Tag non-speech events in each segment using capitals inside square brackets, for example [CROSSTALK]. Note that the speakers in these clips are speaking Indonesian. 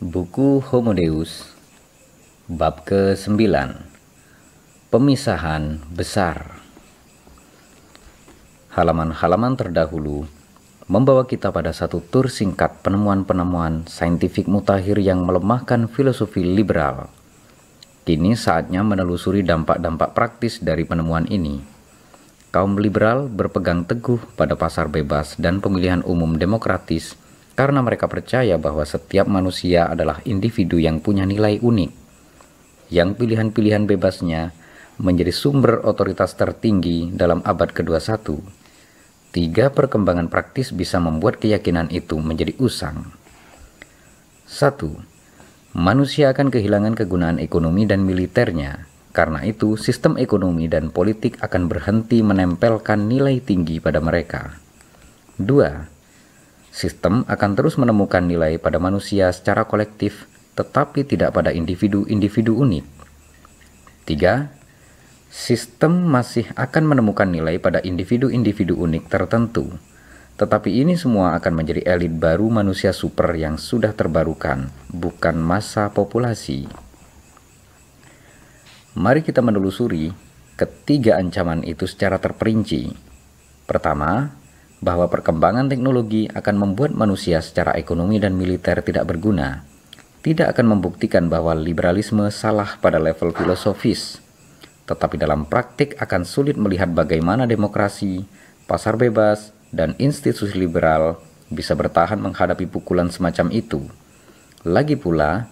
Buku Homo Deus Bab ke-9 Pemisahan Besar Halaman-halaman terdahulu membawa kita pada satu tur singkat penemuan-penemuan saintifik mutakhir yang melemahkan filosofi liberal. Kini saatnya menelusuri dampak-dampak praktis dari penemuan ini kaum liberal berpegang teguh pada pasar bebas dan pemilihan umum demokratis karena mereka percaya bahwa setiap manusia adalah individu yang punya nilai unik, yang pilihan-pilihan bebasnya menjadi sumber otoritas tertinggi dalam abad ke-21. Tiga perkembangan praktis bisa membuat keyakinan itu menjadi usang. Satu, Manusia akan kehilangan kegunaan ekonomi dan militernya. Karena itu, sistem ekonomi dan politik akan berhenti menempelkan nilai tinggi pada mereka. 2 Sistem akan terus menemukan nilai pada manusia secara kolektif, tetapi tidak pada individu-individu unik. 3. Sistem masih akan menemukan nilai pada individu-individu unik tertentu, tetapi ini semua akan menjadi elit baru manusia super yang sudah terbarukan, bukan masa populasi. Mari kita menelusuri ketiga ancaman itu secara terperinci. Pertama, bahwa perkembangan teknologi akan membuat manusia secara ekonomi dan militer tidak berguna, tidak akan membuktikan bahwa liberalisme salah pada level filosofis. Tetapi dalam praktik akan sulit melihat bagaimana demokrasi, pasar bebas, dan institusi liberal bisa bertahan menghadapi pukulan semacam itu. Lagi pula,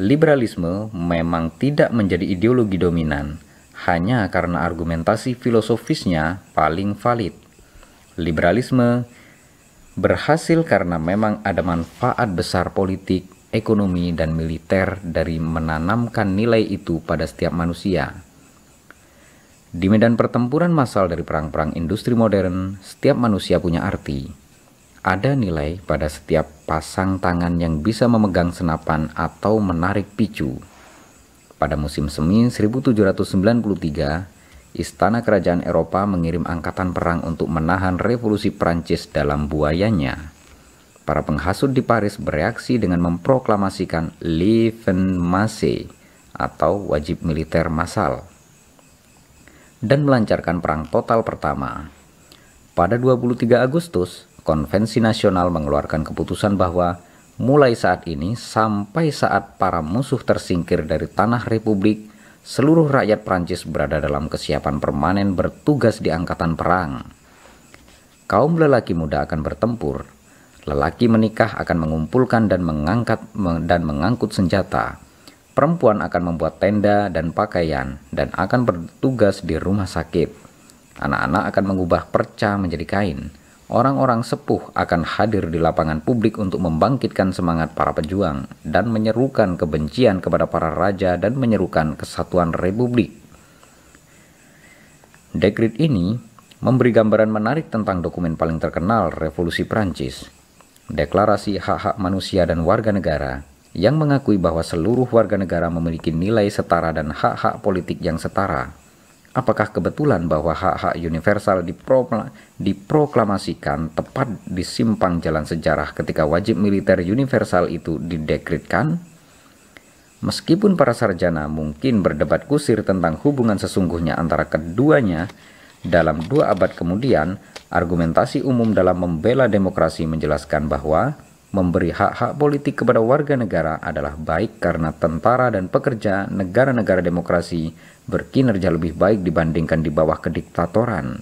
liberalisme memang tidak menjadi ideologi dominan, hanya karena argumentasi filosofisnya paling valid liberalisme berhasil karena memang ada manfaat besar politik, ekonomi, dan militer dari menanamkan nilai itu pada setiap manusia. Di medan pertempuran massal dari perang-perang industri modern, setiap manusia punya arti. Ada nilai pada setiap pasang tangan yang bisa memegang senapan atau menarik picu. Pada musim semi 1793, istana kerajaan Eropa mengirim angkatan perang untuk menahan revolusi Prancis dalam buayanya. Para penghasut di Paris bereaksi dengan memproklamasikan Leven Masse atau wajib militer massal dan melancarkan perang total pertama. Pada 23 Agustus, Konvensi Nasional mengeluarkan keputusan bahwa mulai saat ini sampai saat para musuh tersingkir dari tanah republik seluruh rakyat Prancis berada dalam kesiapan permanen bertugas di angkatan perang. Kaum lelaki muda akan bertempur, lelaki menikah akan mengumpulkan dan mengangkat dan mengangkut senjata. Perempuan akan membuat tenda dan pakaian dan akan bertugas di rumah sakit. Anak-anak akan mengubah perca menjadi kain orang-orang sepuh akan hadir di lapangan publik untuk membangkitkan semangat para pejuang dan menyerukan kebencian kepada para raja dan menyerukan kesatuan republik. Dekrit ini memberi gambaran menarik tentang dokumen paling terkenal Revolusi Prancis, Deklarasi Hak-Hak Manusia dan Warga Negara, yang mengakui bahwa seluruh warga negara memiliki nilai setara dan hak-hak politik yang setara. Apakah kebetulan bahwa hak-hak universal dipro diproklamasikan tepat di simpang jalan sejarah ketika wajib militer universal itu didekritkan? Meskipun para sarjana mungkin berdebat kusir tentang hubungan sesungguhnya antara keduanya, dalam dua abad kemudian, argumentasi umum dalam membela demokrasi menjelaskan bahwa memberi hak-hak politik kepada warga negara adalah baik karena tentara dan pekerja negara-negara demokrasi berkinerja lebih baik dibandingkan di bawah kediktatoran.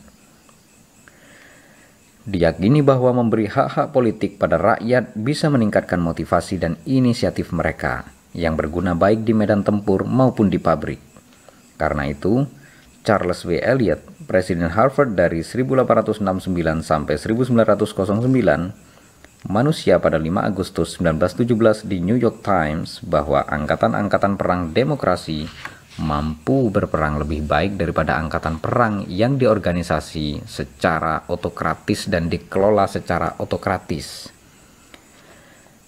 Diyakini bahwa memberi hak-hak politik pada rakyat bisa meningkatkan motivasi dan inisiatif mereka yang berguna baik di medan tempur maupun di pabrik. Karena itu, Charles W. Eliot, Presiden Harvard dari 1869 sampai 1909, Manusia pada 5 Agustus 1917 di New York Times bahwa angkatan-angkatan perang demokrasi mampu berperang lebih baik daripada angkatan perang yang diorganisasi secara otokratis dan dikelola secara otokratis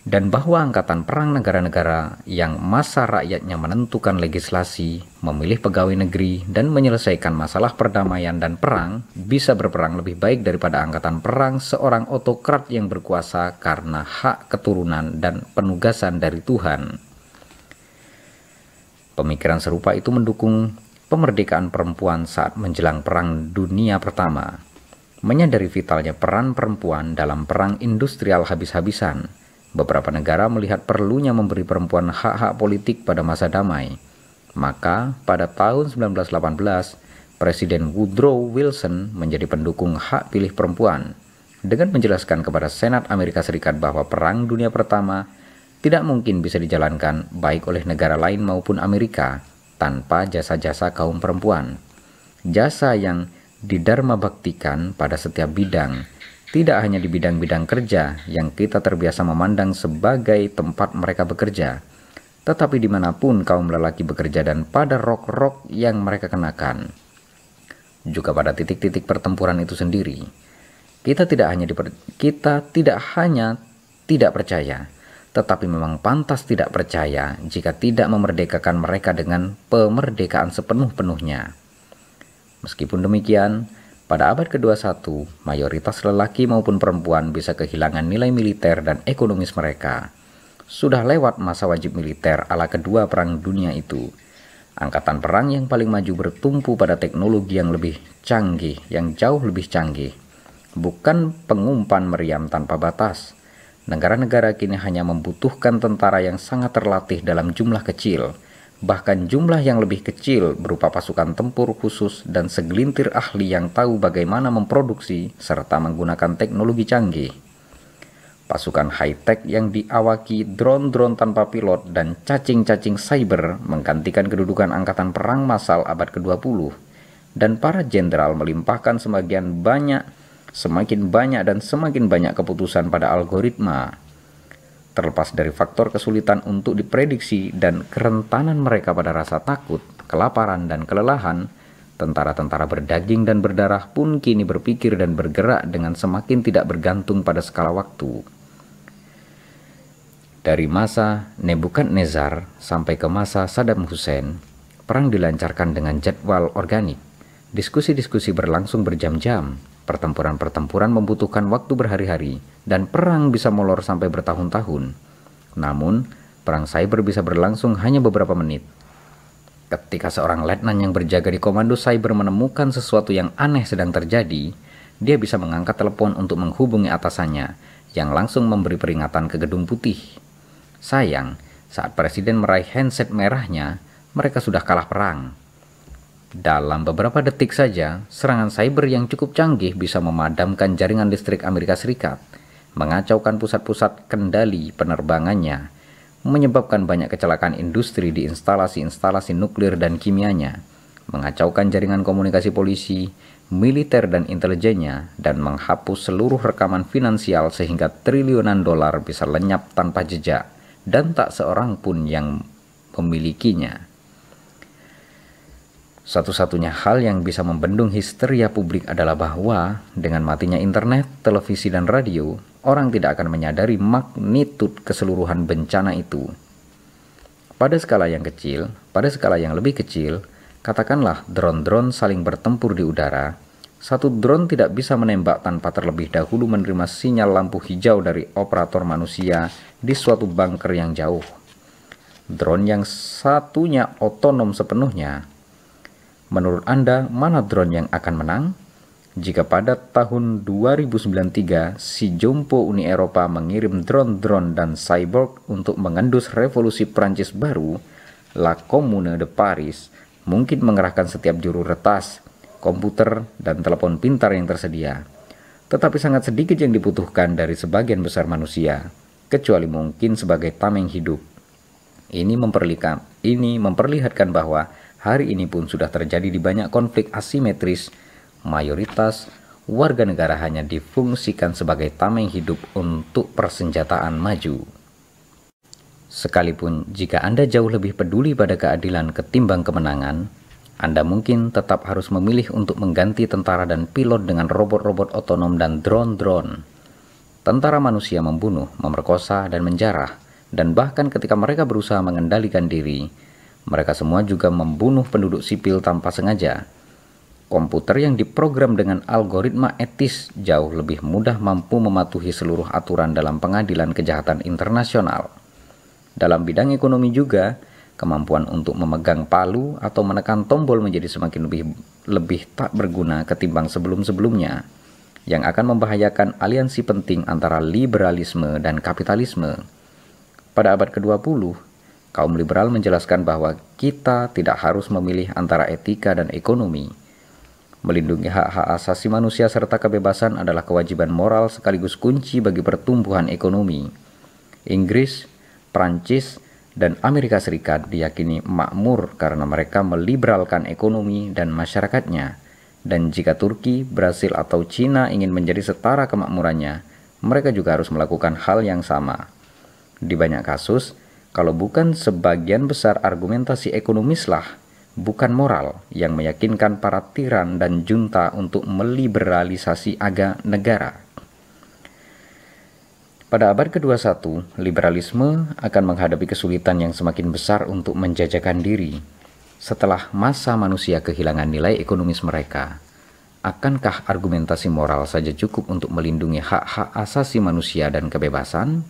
dan bahwa angkatan perang negara-negara yang masa rakyatnya menentukan legislasi, memilih pegawai negeri, dan menyelesaikan masalah perdamaian dan perang bisa berperang lebih baik daripada angkatan perang seorang otokrat yang berkuasa karena hak keturunan dan penugasan dari Tuhan. Pemikiran serupa itu mendukung pemerdekaan perempuan saat menjelang Perang Dunia Pertama, menyadari vitalnya peran perempuan dalam perang industrial habis-habisan Beberapa negara melihat perlunya memberi perempuan hak-hak politik pada masa damai. Maka, pada tahun 1918, Presiden Woodrow Wilson menjadi pendukung hak pilih perempuan dengan menjelaskan kepada Senat Amerika Serikat bahwa Perang Dunia Pertama tidak mungkin bisa dijalankan baik oleh negara lain maupun Amerika tanpa jasa-jasa kaum perempuan. Jasa yang didharma baktikan pada setiap bidang tidak hanya di bidang-bidang kerja yang kita terbiasa memandang sebagai tempat mereka bekerja, tetapi dimanapun kaum lelaki bekerja dan pada rok-rok yang mereka kenakan. Juga pada titik-titik pertempuran itu sendiri, kita tidak hanya diper, kita tidak hanya tidak percaya, tetapi memang pantas tidak percaya jika tidak memerdekakan mereka dengan pemerdekaan sepenuh-penuhnya. Meskipun demikian, pada abad ke-21, mayoritas lelaki maupun perempuan bisa kehilangan nilai militer dan ekonomis mereka. Sudah lewat masa wajib militer ala kedua perang dunia itu. Angkatan perang yang paling maju bertumpu pada teknologi yang lebih canggih, yang jauh lebih canggih. Bukan pengumpan meriam tanpa batas. Negara-negara kini hanya membutuhkan tentara yang sangat terlatih dalam jumlah kecil – bahkan jumlah yang lebih kecil berupa pasukan tempur khusus dan segelintir ahli yang tahu bagaimana memproduksi serta menggunakan teknologi canggih. Pasukan high-tech yang diawaki drone-drone tanpa pilot dan cacing-cacing cyber menggantikan kedudukan angkatan perang massal abad ke-20 dan para jenderal melimpahkan semakin banyak semakin banyak dan semakin banyak keputusan pada algoritma Terlepas dari faktor kesulitan untuk diprediksi dan kerentanan mereka pada rasa takut, kelaparan, dan kelelahan, tentara-tentara berdaging dan berdarah pun kini berpikir dan bergerak dengan semakin tidak bergantung pada skala waktu. Dari masa Nebukadnezar sampai ke masa Saddam Hussein, perang dilancarkan dengan jadwal organik. Diskusi-diskusi berlangsung berjam-jam, Pertempuran-pertempuran membutuhkan waktu berhari-hari, dan perang bisa molor sampai bertahun-tahun. Namun, perang cyber bisa berlangsung hanya beberapa menit. Ketika seorang letnan yang berjaga di komando cyber menemukan sesuatu yang aneh sedang terjadi, dia bisa mengangkat telepon untuk menghubungi atasannya, yang langsung memberi peringatan ke gedung putih. Sayang, saat presiden meraih handset merahnya, mereka sudah kalah perang. Dalam beberapa detik saja, serangan cyber yang cukup canggih bisa memadamkan jaringan listrik Amerika Serikat, mengacaukan pusat-pusat kendali penerbangannya, menyebabkan banyak kecelakaan industri di instalasi-instalasi nuklir dan kimianya, mengacaukan jaringan komunikasi polisi, militer dan intelijennya, dan menghapus seluruh rekaman finansial sehingga triliunan dolar bisa lenyap tanpa jejak dan tak seorang pun yang memilikinya. Satu-satunya hal yang bisa membendung histeria publik adalah bahwa dengan matinya internet, televisi, dan radio, orang tidak akan menyadari magnitud keseluruhan bencana itu. Pada skala yang kecil, pada skala yang lebih kecil, katakanlah drone-drone saling bertempur di udara, satu drone tidak bisa menembak tanpa terlebih dahulu menerima sinyal lampu hijau dari operator manusia di suatu bunker yang jauh. Drone yang satunya otonom sepenuhnya Menurut Anda, mana drone yang akan menang? Jika pada tahun 2093, si Jompo Uni Eropa mengirim drone-drone dan cyborg untuk mengendus revolusi Prancis baru, La Commune de Paris mungkin mengerahkan setiap juru retas, komputer, dan telepon pintar yang tersedia. Tetapi sangat sedikit yang dibutuhkan dari sebagian besar manusia, kecuali mungkin sebagai tameng hidup. Ini, memperlihatkan, ini memperlihatkan bahwa hari ini pun sudah terjadi di banyak konflik asimetris, mayoritas warga negara hanya difungsikan sebagai tameng hidup untuk persenjataan maju. Sekalipun jika Anda jauh lebih peduli pada keadilan ketimbang kemenangan, Anda mungkin tetap harus memilih untuk mengganti tentara dan pilot dengan robot-robot otonom dan drone-drone. Tentara manusia membunuh, memerkosa, dan menjarah, dan bahkan ketika mereka berusaha mengendalikan diri, mereka semua juga membunuh penduduk sipil tanpa sengaja. Komputer yang diprogram dengan algoritma etis jauh lebih mudah mampu mematuhi seluruh aturan dalam pengadilan kejahatan internasional. Dalam bidang ekonomi juga, kemampuan untuk memegang palu atau menekan tombol menjadi semakin lebih lebih tak berguna ketimbang sebelum-sebelumnya yang akan membahayakan aliansi penting antara liberalisme dan kapitalisme. Pada abad ke-20, Kaum liberal menjelaskan bahwa kita tidak harus memilih antara etika dan ekonomi. Melindungi hak-hak asasi manusia serta kebebasan adalah kewajiban moral sekaligus kunci bagi pertumbuhan ekonomi. Inggris, Prancis, dan Amerika Serikat diyakini makmur karena mereka meliberalkan ekonomi dan masyarakatnya. Dan jika Turki, Brasil, atau Cina ingin menjadi setara kemakmurannya, mereka juga harus melakukan hal yang sama. Di banyak kasus, kalau bukan sebagian besar argumentasi ekonomislah, bukan moral yang meyakinkan para tiran dan junta untuk meliberalisasi aga negara. Pada abad ke-21, liberalisme akan menghadapi kesulitan yang semakin besar untuk menjajakan diri. Setelah masa manusia kehilangan nilai ekonomis mereka, akankah argumentasi moral saja cukup untuk melindungi hak-hak asasi manusia dan kebebasan?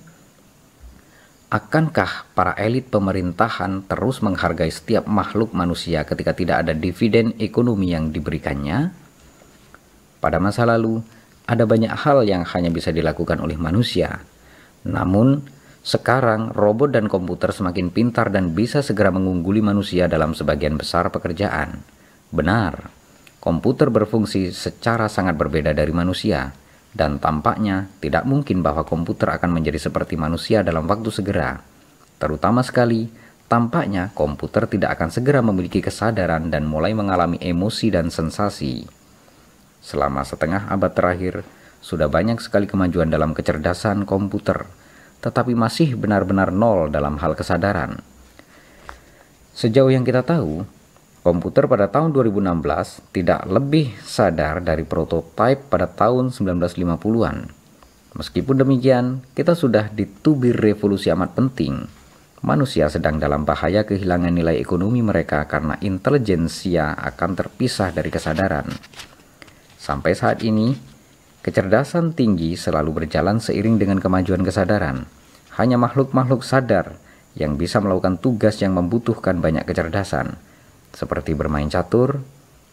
Akankah para elit pemerintahan terus menghargai setiap makhluk manusia ketika tidak ada dividen ekonomi yang diberikannya? Pada masa lalu, ada banyak hal yang hanya bisa dilakukan oleh manusia. Namun, sekarang robot dan komputer semakin pintar dan bisa segera mengungguli manusia dalam sebagian besar pekerjaan. Benar, komputer berfungsi secara sangat berbeda dari manusia dan tampaknya tidak mungkin bahwa komputer akan menjadi seperti manusia dalam waktu segera. Terutama sekali, tampaknya komputer tidak akan segera memiliki kesadaran dan mulai mengalami emosi dan sensasi. Selama setengah abad terakhir, sudah banyak sekali kemajuan dalam kecerdasan komputer, tetapi masih benar-benar nol dalam hal kesadaran. Sejauh yang kita tahu, Komputer pada tahun 2016 tidak lebih sadar dari prototipe pada tahun 1950-an. Meskipun demikian, kita sudah ditubir revolusi amat penting. Manusia sedang dalam bahaya kehilangan nilai ekonomi mereka karena intelijensia akan terpisah dari kesadaran. Sampai saat ini, kecerdasan tinggi selalu berjalan seiring dengan kemajuan kesadaran. Hanya makhluk-makhluk sadar yang bisa melakukan tugas yang membutuhkan banyak kecerdasan seperti bermain catur,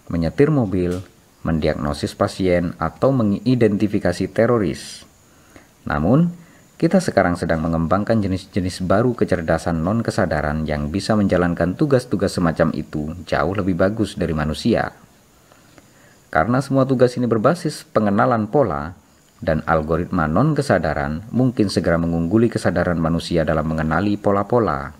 menyetir mobil, mendiagnosis pasien, atau mengidentifikasi teroris. Namun, kita sekarang sedang mengembangkan jenis-jenis baru kecerdasan non-kesadaran yang bisa menjalankan tugas-tugas semacam itu jauh lebih bagus dari manusia. Karena semua tugas ini berbasis pengenalan pola, dan algoritma non-kesadaran mungkin segera mengungguli kesadaran manusia dalam mengenali pola-pola.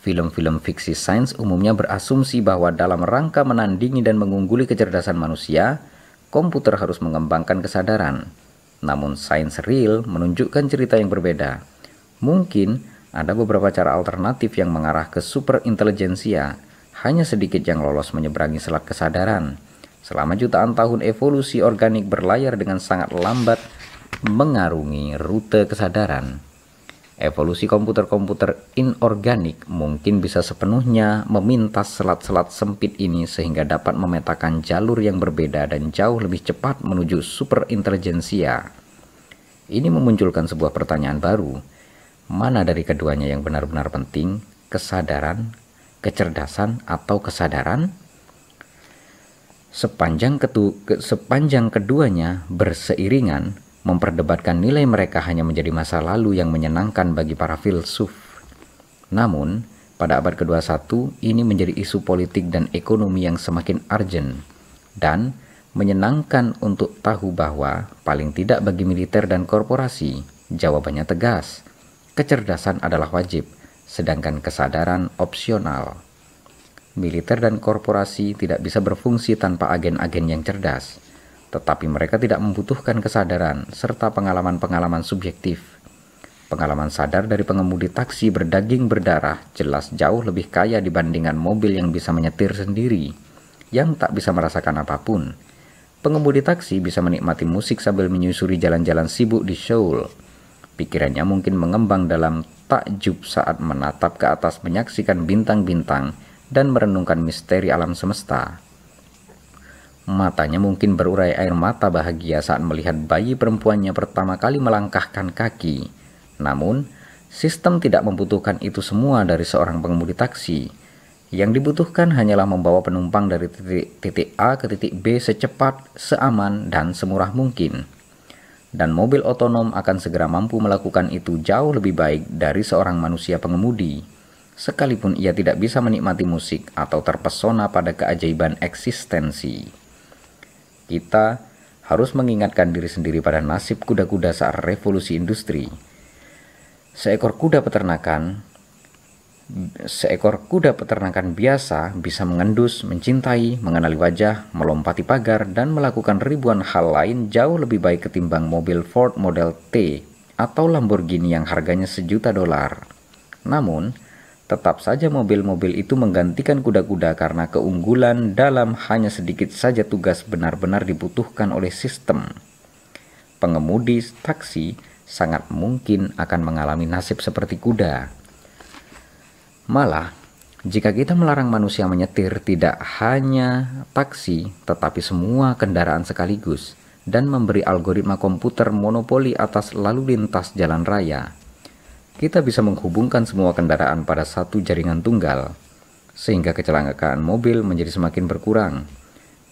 Film-film fiksi sains umumnya berasumsi bahwa dalam rangka menandingi dan mengungguli kecerdasan manusia, komputer harus mengembangkan kesadaran. Namun sains real menunjukkan cerita yang berbeda. Mungkin ada beberapa cara alternatif yang mengarah ke intelijensia, hanya sedikit yang lolos menyeberangi selat kesadaran. Selama jutaan tahun evolusi organik berlayar dengan sangat lambat mengarungi rute kesadaran. Evolusi komputer-komputer inorganik mungkin bisa sepenuhnya memintas selat-selat sempit ini sehingga dapat memetakan jalur yang berbeda dan jauh lebih cepat menuju superintelijensia. Ini memunculkan sebuah pertanyaan baru. Mana dari keduanya yang benar-benar penting? Kesadaran, kecerdasan, atau kesadaran? Sepanjang, ketu, sepanjang keduanya berseiringan, memperdebatkan nilai mereka hanya menjadi masa lalu yang menyenangkan bagi para filsuf. Namun, pada abad ke-21 ini menjadi isu politik dan ekonomi yang semakin arjen dan menyenangkan untuk tahu bahwa paling tidak bagi militer dan korporasi, jawabannya tegas. Kecerdasan adalah wajib, sedangkan kesadaran opsional. Militer dan korporasi tidak bisa berfungsi tanpa agen-agen yang cerdas tetapi mereka tidak membutuhkan kesadaran serta pengalaman-pengalaman subjektif. Pengalaman sadar dari pengemudi taksi berdaging berdarah jelas jauh lebih kaya dibandingkan mobil yang bisa menyetir sendiri, yang tak bisa merasakan apapun. Pengemudi taksi bisa menikmati musik sambil menyusuri jalan-jalan sibuk di Seoul. Pikirannya mungkin mengembang dalam takjub saat menatap ke atas menyaksikan bintang-bintang dan merenungkan misteri alam semesta. Matanya mungkin berurai air mata bahagia saat melihat bayi perempuannya pertama kali melangkahkan kaki. Namun, sistem tidak membutuhkan itu semua dari seorang pengemudi taksi. Yang dibutuhkan hanyalah membawa penumpang dari titik, titik A ke titik B secepat, seaman, dan semurah mungkin. Dan mobil otonom akan segera mampu melakukan itu jauh lebih baik dari seorang manusia pengemudi. Sekalipun ia tidak bisa menikmati musik atau terpesona pada keajaiban eksistensi. Kita harus mengingatkan diri sendiri pada nasib kuda-kuda saat revolusi industri. Seekor kuda peternakan seekor kuda peternakan biasa bisa mengendus, mencintai, mengenali wajah, melompati pagar, dan melakukan ribuan hal lain jauh lebih baik ketimbang mobil Ford Model T atau Lamborghini yang harganya sejuta dolar. Namun, Tetap saja mobil-mobil itu menggantikan kuda-kuda karena keunggulan dalam hanya sedikit saja tugas benar-benar dibutuhkan oleh sistem. Pengemudi taksi sangat mungkin akan mengalami nasib seperti kuda. Malah, jika kita melarang manusia menyetir tidak hanya taksi tetapi semua kendaraan sekaligus dan memberi algoritma komputer monopoli atas lalu lintas jalan raya, kita bisa menghubungkan semua kendaraan pada satu jaringan tunggal, sehingga kecelakaan mobil menjadi semakin berkurang.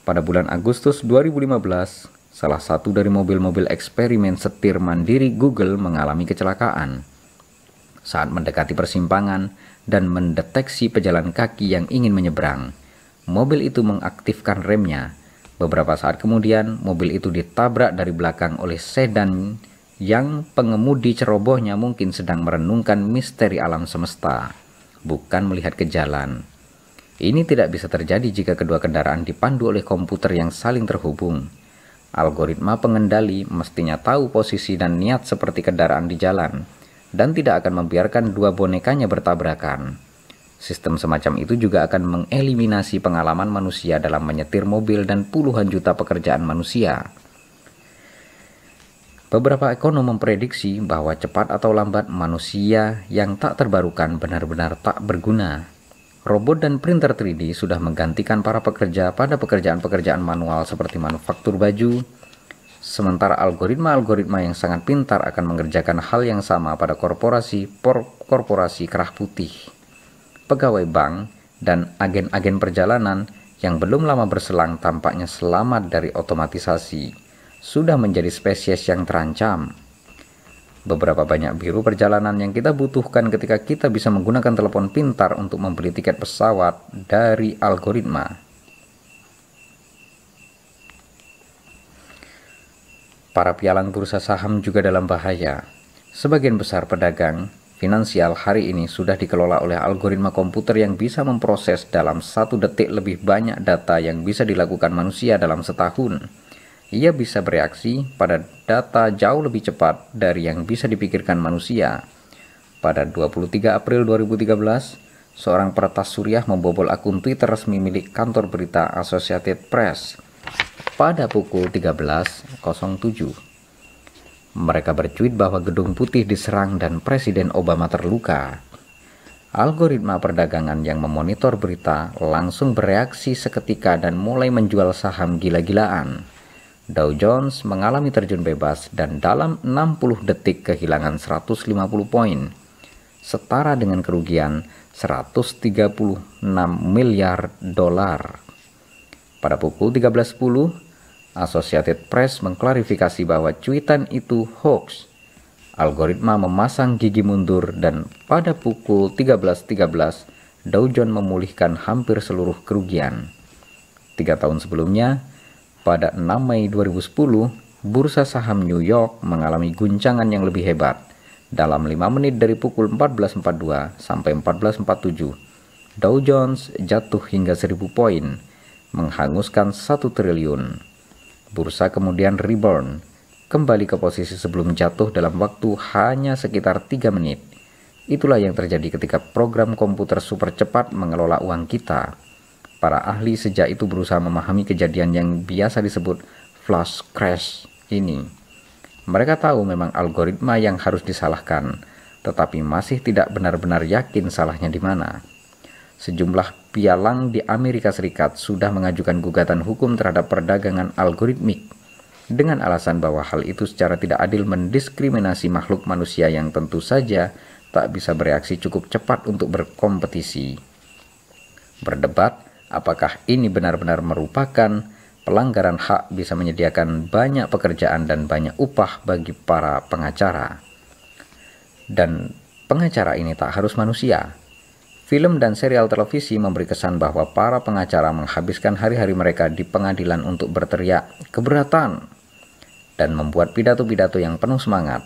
Pada bulan Agustus 2015, salah satu dari mobil-mobil eksperimen setir mandiri Google mengalami kecelakaan. Saat mendekati persimpangan dan mendeteksi pejalan kaki yang ingin menyeberang, mobil itu mengaktifkan remnya. Beberapa saat kemudian, mobil itu ditabrak dari belakang oleh sedan yang pengemudi cerobohnya mungkin sedang merenungkan misteri alam semesta, bukan melihat ke jalan. Ini tidak bisa terjadi jika kedua kendaraan dipandu oleh komputer yang saling terhubung. Algoritma pengendali mestinya tahu posisi dan niat seperti kendaraan di jalan, dan tidak akan membiarkan dua bonekanya bertabrakan. Sistem semacam itu juga akan mengeliminasi pengalaman manusia dalam menyetir mobil dan puluhan juta pekerjaan manusia. Beberapa ekonom memprediksi bahwa cepat atau lambat manusia yang tak terbarukan benar-benar tak berguna. Robot dan printer 3D sudah menggantikan para pekerja pada pekerjaan-pekerjaan manual seperti manufaktur baju, sementara algoritma-algoritma yang sangat pintar akan mengerjakan hal yang sama pada korporasi por korporasi kerah putih, pegawai bank, dan agen-agen perjalanan yang belum lama berselang tampaknya selamat dari otomatisasi sudah menjadi spesies yang terancam. Beberapa banyak biru perjalanan yang kita butuhkan ketika kita bisa menggunakan telepon pintar untuk membeli tiket pesawat dari algoritma. Para pialang bursa saham juga dalam bahaya. Sebagian besar pedagang finansial hari ini sudah dikelola oleh algoritma komputer yang bisa memproses dalam satu detik lebih banyak data yang bisa dilakukan manusia dalam setahun ia bisa bereaksi pada data jauh lebih cepat dari yang bisa dipikirkan manusia. Pada 23 April 2013, seorang peretas suriah membobol akun Twitter resmi milik kantor berita Associated Press pada pukul 13.07. Mereka bercuit bahwa gedung putih diserang dan Presiden Obama terluka. Algoritma perdagangan yang memonitor berita langsung bereaksi seketika dan mulai menjual saham gila-gilaan. Dow Jones mengalami terjun bebas dan dalam 60 detik kehilangan 150 poin, setara dengan kerugian 136 miliar dolar. Pada pukul 13.10, Associated Press mengklarifikasi bahwa cuitan itu hoax. Algoritma memasang gigi mundur dan pada pukul 13.13 .13, Dow Jones memulihkan hampir seluruh kerugian. Tiga tahun sebelumnya, pada 6 Mei 2010, bursa saham New York mengalami guncangan yang lebih hebat dalam 5 menit dari pukul 14.42 sampai 14.47. Dow Jones jatuh hingga 1000 poin, menghanguskan 1 triliun. Bursa kemudian rebound, kembali ke posisi sebelum jatuh dalam waktu hanya sekitar 3 menit. Itulah yang terjadi ketika program komputer super cepat mengelola uang kita. Para ahli sejak itu berusaha memahami kejadian yang biasa disebut flash crash ini. Mereka tahu memang algoritma yang harus disalahkan, tetapi masih tidak benar-benar yakin salahnya di mana. Sejumlah pialang di Amerika Serikat sudah mengajukan gugatan hukum terhadap perdagangan algoritmik dengan alasan bahwa hal itu secara tidak adil mendiskriminasi makhluk manusia yang tentu saja tak bisa bereaksi cukup cepat untuk berkompetisi. Berdebat, apakah ini benar-benar merupakan pelanggaran hak bisa menyediakan banyak pekerjaan dan banyak upah bagi para pengacara. Dan pengacara ini tak harus manusia. Film dan serial televisi memberi kesan bahwa para pengacara menghabiskan hari-hari mereka di pengadilan untuk berteriak keberatan dan membuat pidato-pidato yang penuh semangat.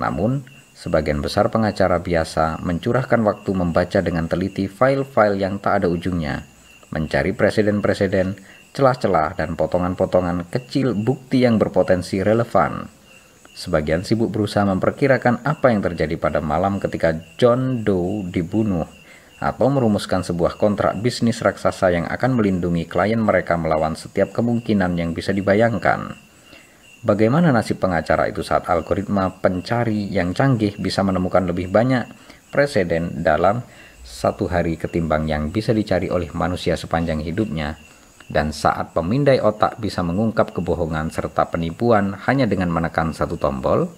Namun, sebagian besar pengacara biasa mencurahkan waktu membaca dengan teliti file-file yang tak ada ujungnya mencari presiden-presiden, celah-celah, dan potongan-potongan kecil bukti yang berpotensi relevan. Sebagian sibuk berusaha memperkirakan apa yang terjadi pada malam ketika John Doe dibunuh, atau merumuskan sebuah kontrak bisnis raksasa yang akan melindungi klien mereka melawan setiap kemungkinan yang bisa dibayangkan. Bagaimana nasib pengacara itu saat algoritma pencari yang canggih bisa menemukan lebih banyak presiden dalam satu hari ketimbang yang bisa dicari oleh manusia sepanjang hidupnya, dan saat pemindai otak bisa mengungkap kebohongan serta penipuan hanya dengan menekan satu tombol?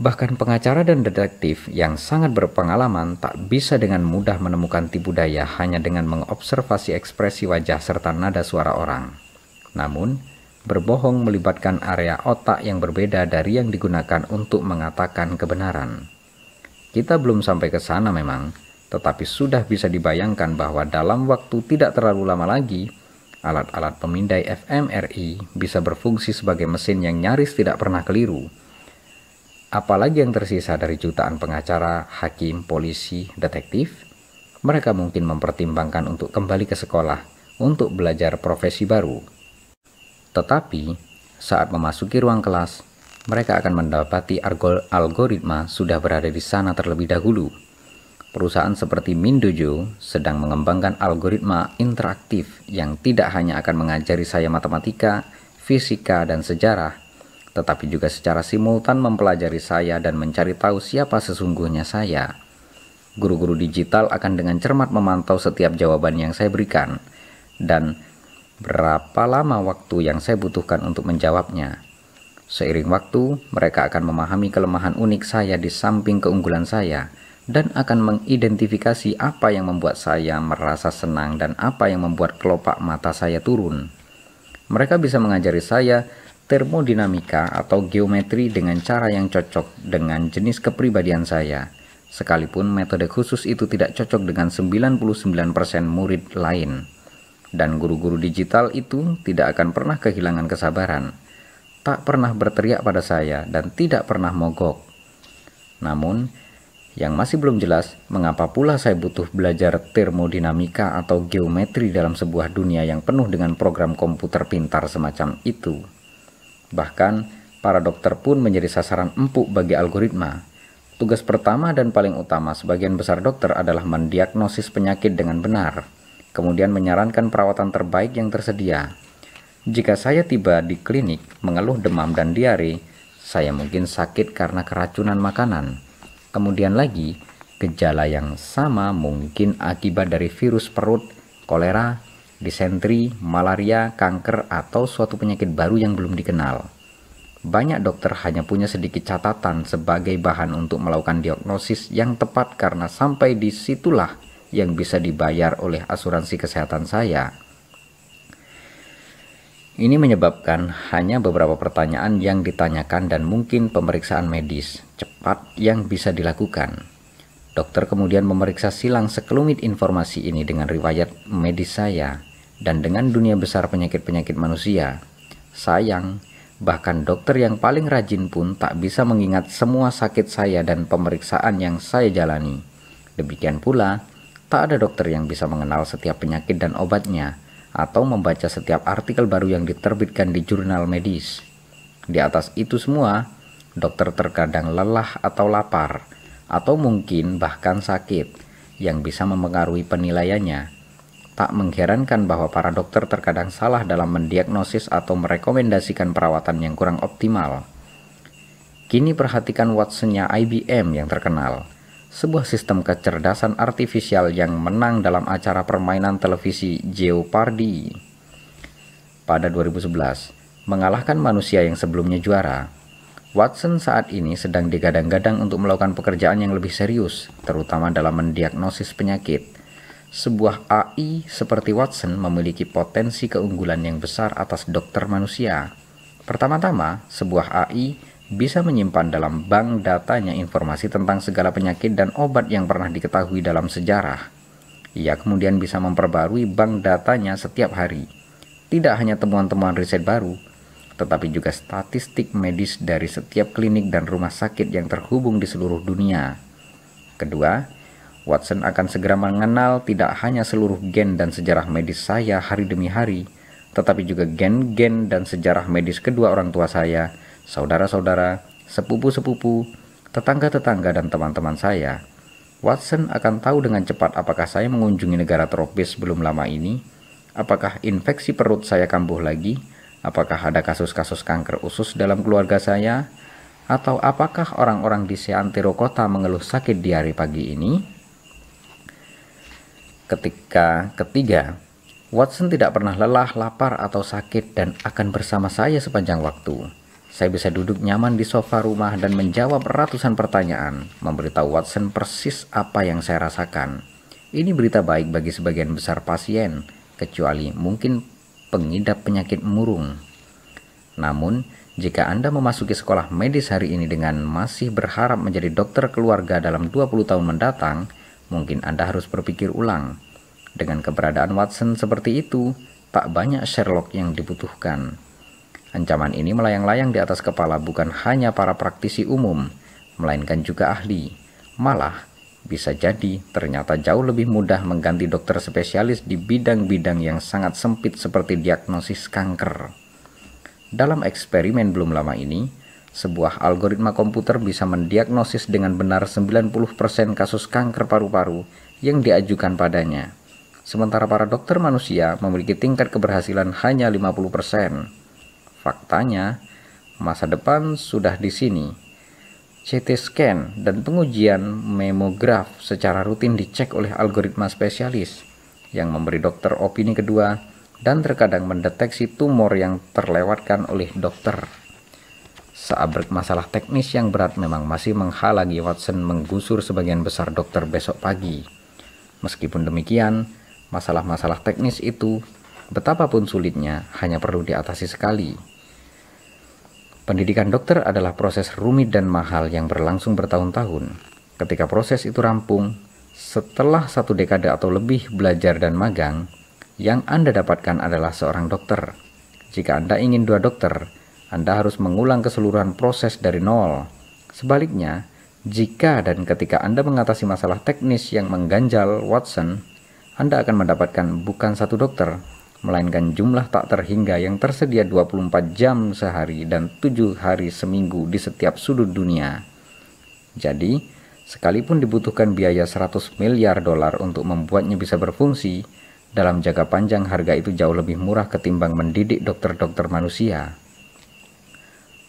Bahkan pengacara dan detektif yang sangat berpengalaman tak bisa dengan mudah menemukan tipu daya hanya dengan mengobservasi ekspresi wajah serta nada suara orang. Namun, berbohong melibatkan area otak yang berbeda dari yang digunakan untuk mengatakan kebenaran. Kita belum sampai ke sana memang, tetapi sudah bisa dibayangkan bahwa dalam waktu tidak terlalu lama lagi, alat-alat pemindai fMRI bisa berfungsi sebagai mesin yang nyaris tidak pernah keliru. Apalagi yang tersisa dari jutaan pengacara, hakim, polisi, detektif, mereka mungkin mempertimbangkan untuk kembali ke sekolah untuk belajar profesi baru. Tetapi, saat memasuki ruang kelas, mereka akan mendapati algoritma sudah berada di sana terlebih dahulu. Perusahaan seperti Mindojo sedang mengembangkan algoritma interaktif yang tidak hanya akan mengajari saya matematika, fisika, dan sejarah, tetapi juga secara simultan mempelajari saya dan mencari tahu siapa sesungguhnya saya. Guru-guru digital akan dengan cermat memantau setiap jawaban yang saya berikan, dan berapa lama waktu yang saya butuhkan untuk menjawabnya. Seiring waktu, mereka akan memahami kelemahan unik saya di samping keunggulan saya dan akan mengidentifikasi apa yang membuat saya merasa senang dan apa yang membuat kelopak mata saya turun. Mereka bisa mengajari saya termodinamika atau geometri dengan cara yang cocok dengan jenis kepribadian saya, sekalipun metode khusus itu tidak cocok dengan 99% murid lain. Dan guru-guru digital itu tidak akan pernah kehilangan kesabaran tak pernah berteriak pada saya dan tidak pernah mogok. Namun, yang masih belum jelas mengapa pula saya butuh belajar termodinamika atau geometri dalam sebuah dunia yang penuh dengan program komputer pintar semacam itu. Bahkan, para dokter pun menjadi sasaran empuk bagi algoritma. Tugas pertama dan paling utama sebagian besar dokter adalah mendiagnosis penyakit dengan benar, kemudian menyarankan perawatan terbaik yang tersedia. Jika saya tiba di klinik mengeluh demam dan diare, saya mungkin sakit karena keracunan makanan. Kemudian lagi, gejala yang sama mungkin akibat dari virus perut, kolera, disentri, malaria, kanker, atau suatu penyakit baru yang belum dikenal banyak dokter hanya punya sedikit catatan sebagai bahan untuk melakukan diagnosis yang tepat karena sampai disitulah yang bisa dibayar oleh asuransi kesehatan saya. Ini menyebabkan hanya beberapa pertanyaan yang ditanyakan dan mungkin pemeriksaan medis cepat yang bisa dilakukan. Dokter kemudian memeriksa silang sekelumit informasi ini dengan riwayat medis saya dan dengan dunia besar penyakit-penyakit manusia. Sayang, bahkan dokter yang paling rajin pun tak bisa mengingat semua sakit saya dan pemeriksaan yang saya jalani. Demikian pula, tak ada dokter yang bisa mengenal setiap penyakit dan obatnya atau membaca setiap artikel baru yang diterbitkan di jurnal medis. Di atas itu semua, dokter terkadang lelah atau lapar, atau mungkin bahkan sakit, yang bisa memengaruhi penilaiannya. Tak mengherankan bahwa para dokter terkadang salah dalam mendiagnosis atau merekomendasikan perawatan yang kurang optimal. Kini perhatikan watson IBM yang terkenal sebuah sistem kecerdasan artifisial yang menang dalam acara permainan televisi Jeopardy. Pada 2011, mengalahkan manusia yang sebelumnya juara. Watson saat ini sedang digadang-gadang untuk melakukan pekerjaan yang lebih serius, terutama dalam mendiagnosis penyakit. Sebuah AI seperti Watson memiliki potensi keunggulan yang besar atas dokter manusia. Pertama-tama, sebuah AI bisa menyimpan dalam bank datanya informasi tentang segala penyakit dan obat yang pernah diketahui dalam sejarah. Ia kemudian bisa memperbarui bank datanya setiap hari. Tidak hanya temuan-temuan riset baru, tetapi juga statistik medis dari setiap klinik dan rumah sakit yang terhubung di seluruh dunia. Kedua, Watson akan segera mengenal tidak hanya seluruh gen dan sejarah medis saya hari demi hari, tetapi juga gen-gen dan sejarah medis kedua orang tua saya, saudara-saudara, sepupu-sepupu, tetangga-tetangga dan teman-teman saya, Watson akan tahu dengan cepat apakah saya mengunjungi negara tropis belum lama ini, apakah infeksi perut saya kambuh lagi, apakah ada kasus-kasus kanker usus dalam keluarga saya, atau apakah orang-orang di seantero kota mengeluh sakit di hari pagi ini. Ketika ketiga, Watson tidak pernah lelah, lapar, atau sakit dan akan bersama saya sepanjang waktu. Saya bisa duduk nyaman di sofa rumah dan menjawab ratusan pertanyaan, memberitahu Watson persis apa yang saya rasakan. Ini berita baik bagi sebagian besar pasien, kecuali mungkin pengidap penyakit murung. Namun, jika Anda memasuki sekolah medis hari ini dengan masih berharap menjadi dokter keluarga dalam 20 tahun mendatang, mungkin Anda harus berpikir ulang. Dengan keberadaan Watson seperti itu, tak banyak Sherlock yang dibutuhkan. Ancaman ini melayang-layang di atas kepala bukan hanya para praktisi umum, melainkan juga ahli. Malah, bisa jadi ternyata jauh lebih mudah mengganti dokter spesialis di bidang-bidang yang sangat sempit seperti diagnosis kanker. Dalam eksperimen belum lama ini, sebuah algoritma komputer bisa mendiagnosis dengan benar 90% kasus kanker paru-paru yang diajukan padanya. Sementara para dokter manusia memiliki tingkat keberhasilan hanya 50%. Faktanya, masa depan sudah di sini. CT scan dan pengujian memograf secara rutin dicek oleh algoritma spesialis yang memberi dokter opini kedua dan terkadang mendeteksi tumor yang terlewatkan oleh dokter. Seabrek masalah teknis yang berat memang masih menghalangi Watson menggusur sebagian besar dokter besok pagi. Meskipun demikian, masalah-masalah teknis itu, betapapun sulitnya, hanya perlu diatasi sekali Pendidikan dokter adalah proses rumit dan mahal yang berlangsung bertahun-tahun. Ketika proses itu rampung, setelah satu dekade atau lebih belajar dan magang, yang Anda dapatkan adalah seorang dokter. Jika Anda ingin dua dokter, Anda harus mengulang keseluruhan proses dari nol. Sebaliknya, jika dan ketika Anda mengatasi masalah teknis yang mengganjal Watson, Anda akan mendapatkan bukan satu dokter, melainkan jumlah tak terhingga yang tersedia 24 jam sehari dan 7 hari seminggu di setiap sudut dunia. Jadi, sekalipun dibutuhkan biaya 100 miliar dolar untuk membuatnya bisa berfungsi, dalam jangka panjang harga itu jauh lebih murah ketimbang mendidik dokter-dokter manusia.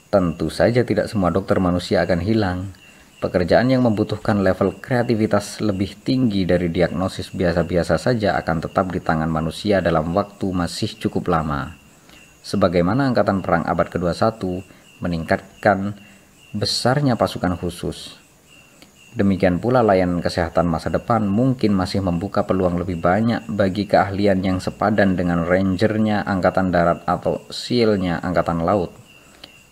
Tentu saja tidak semua dokter manusia akan hilang, Pekerjaan yang membutuhkan level kreativitas lebih tinggi dari diagnosis biasa-biasa saja akan tetap di tangan manusia dalam waktu masih cukup lama. Sebagaimana angkatan perang abad ke-21 meningkatkan besarnya pasukan khusus. Demikian pula layanan kesehatan masa depan mungkin masih membuka peluang lebih banyak bagi keahlian yang sepadan dengan rangernya angkatan darat atau sealnya angkatan laut.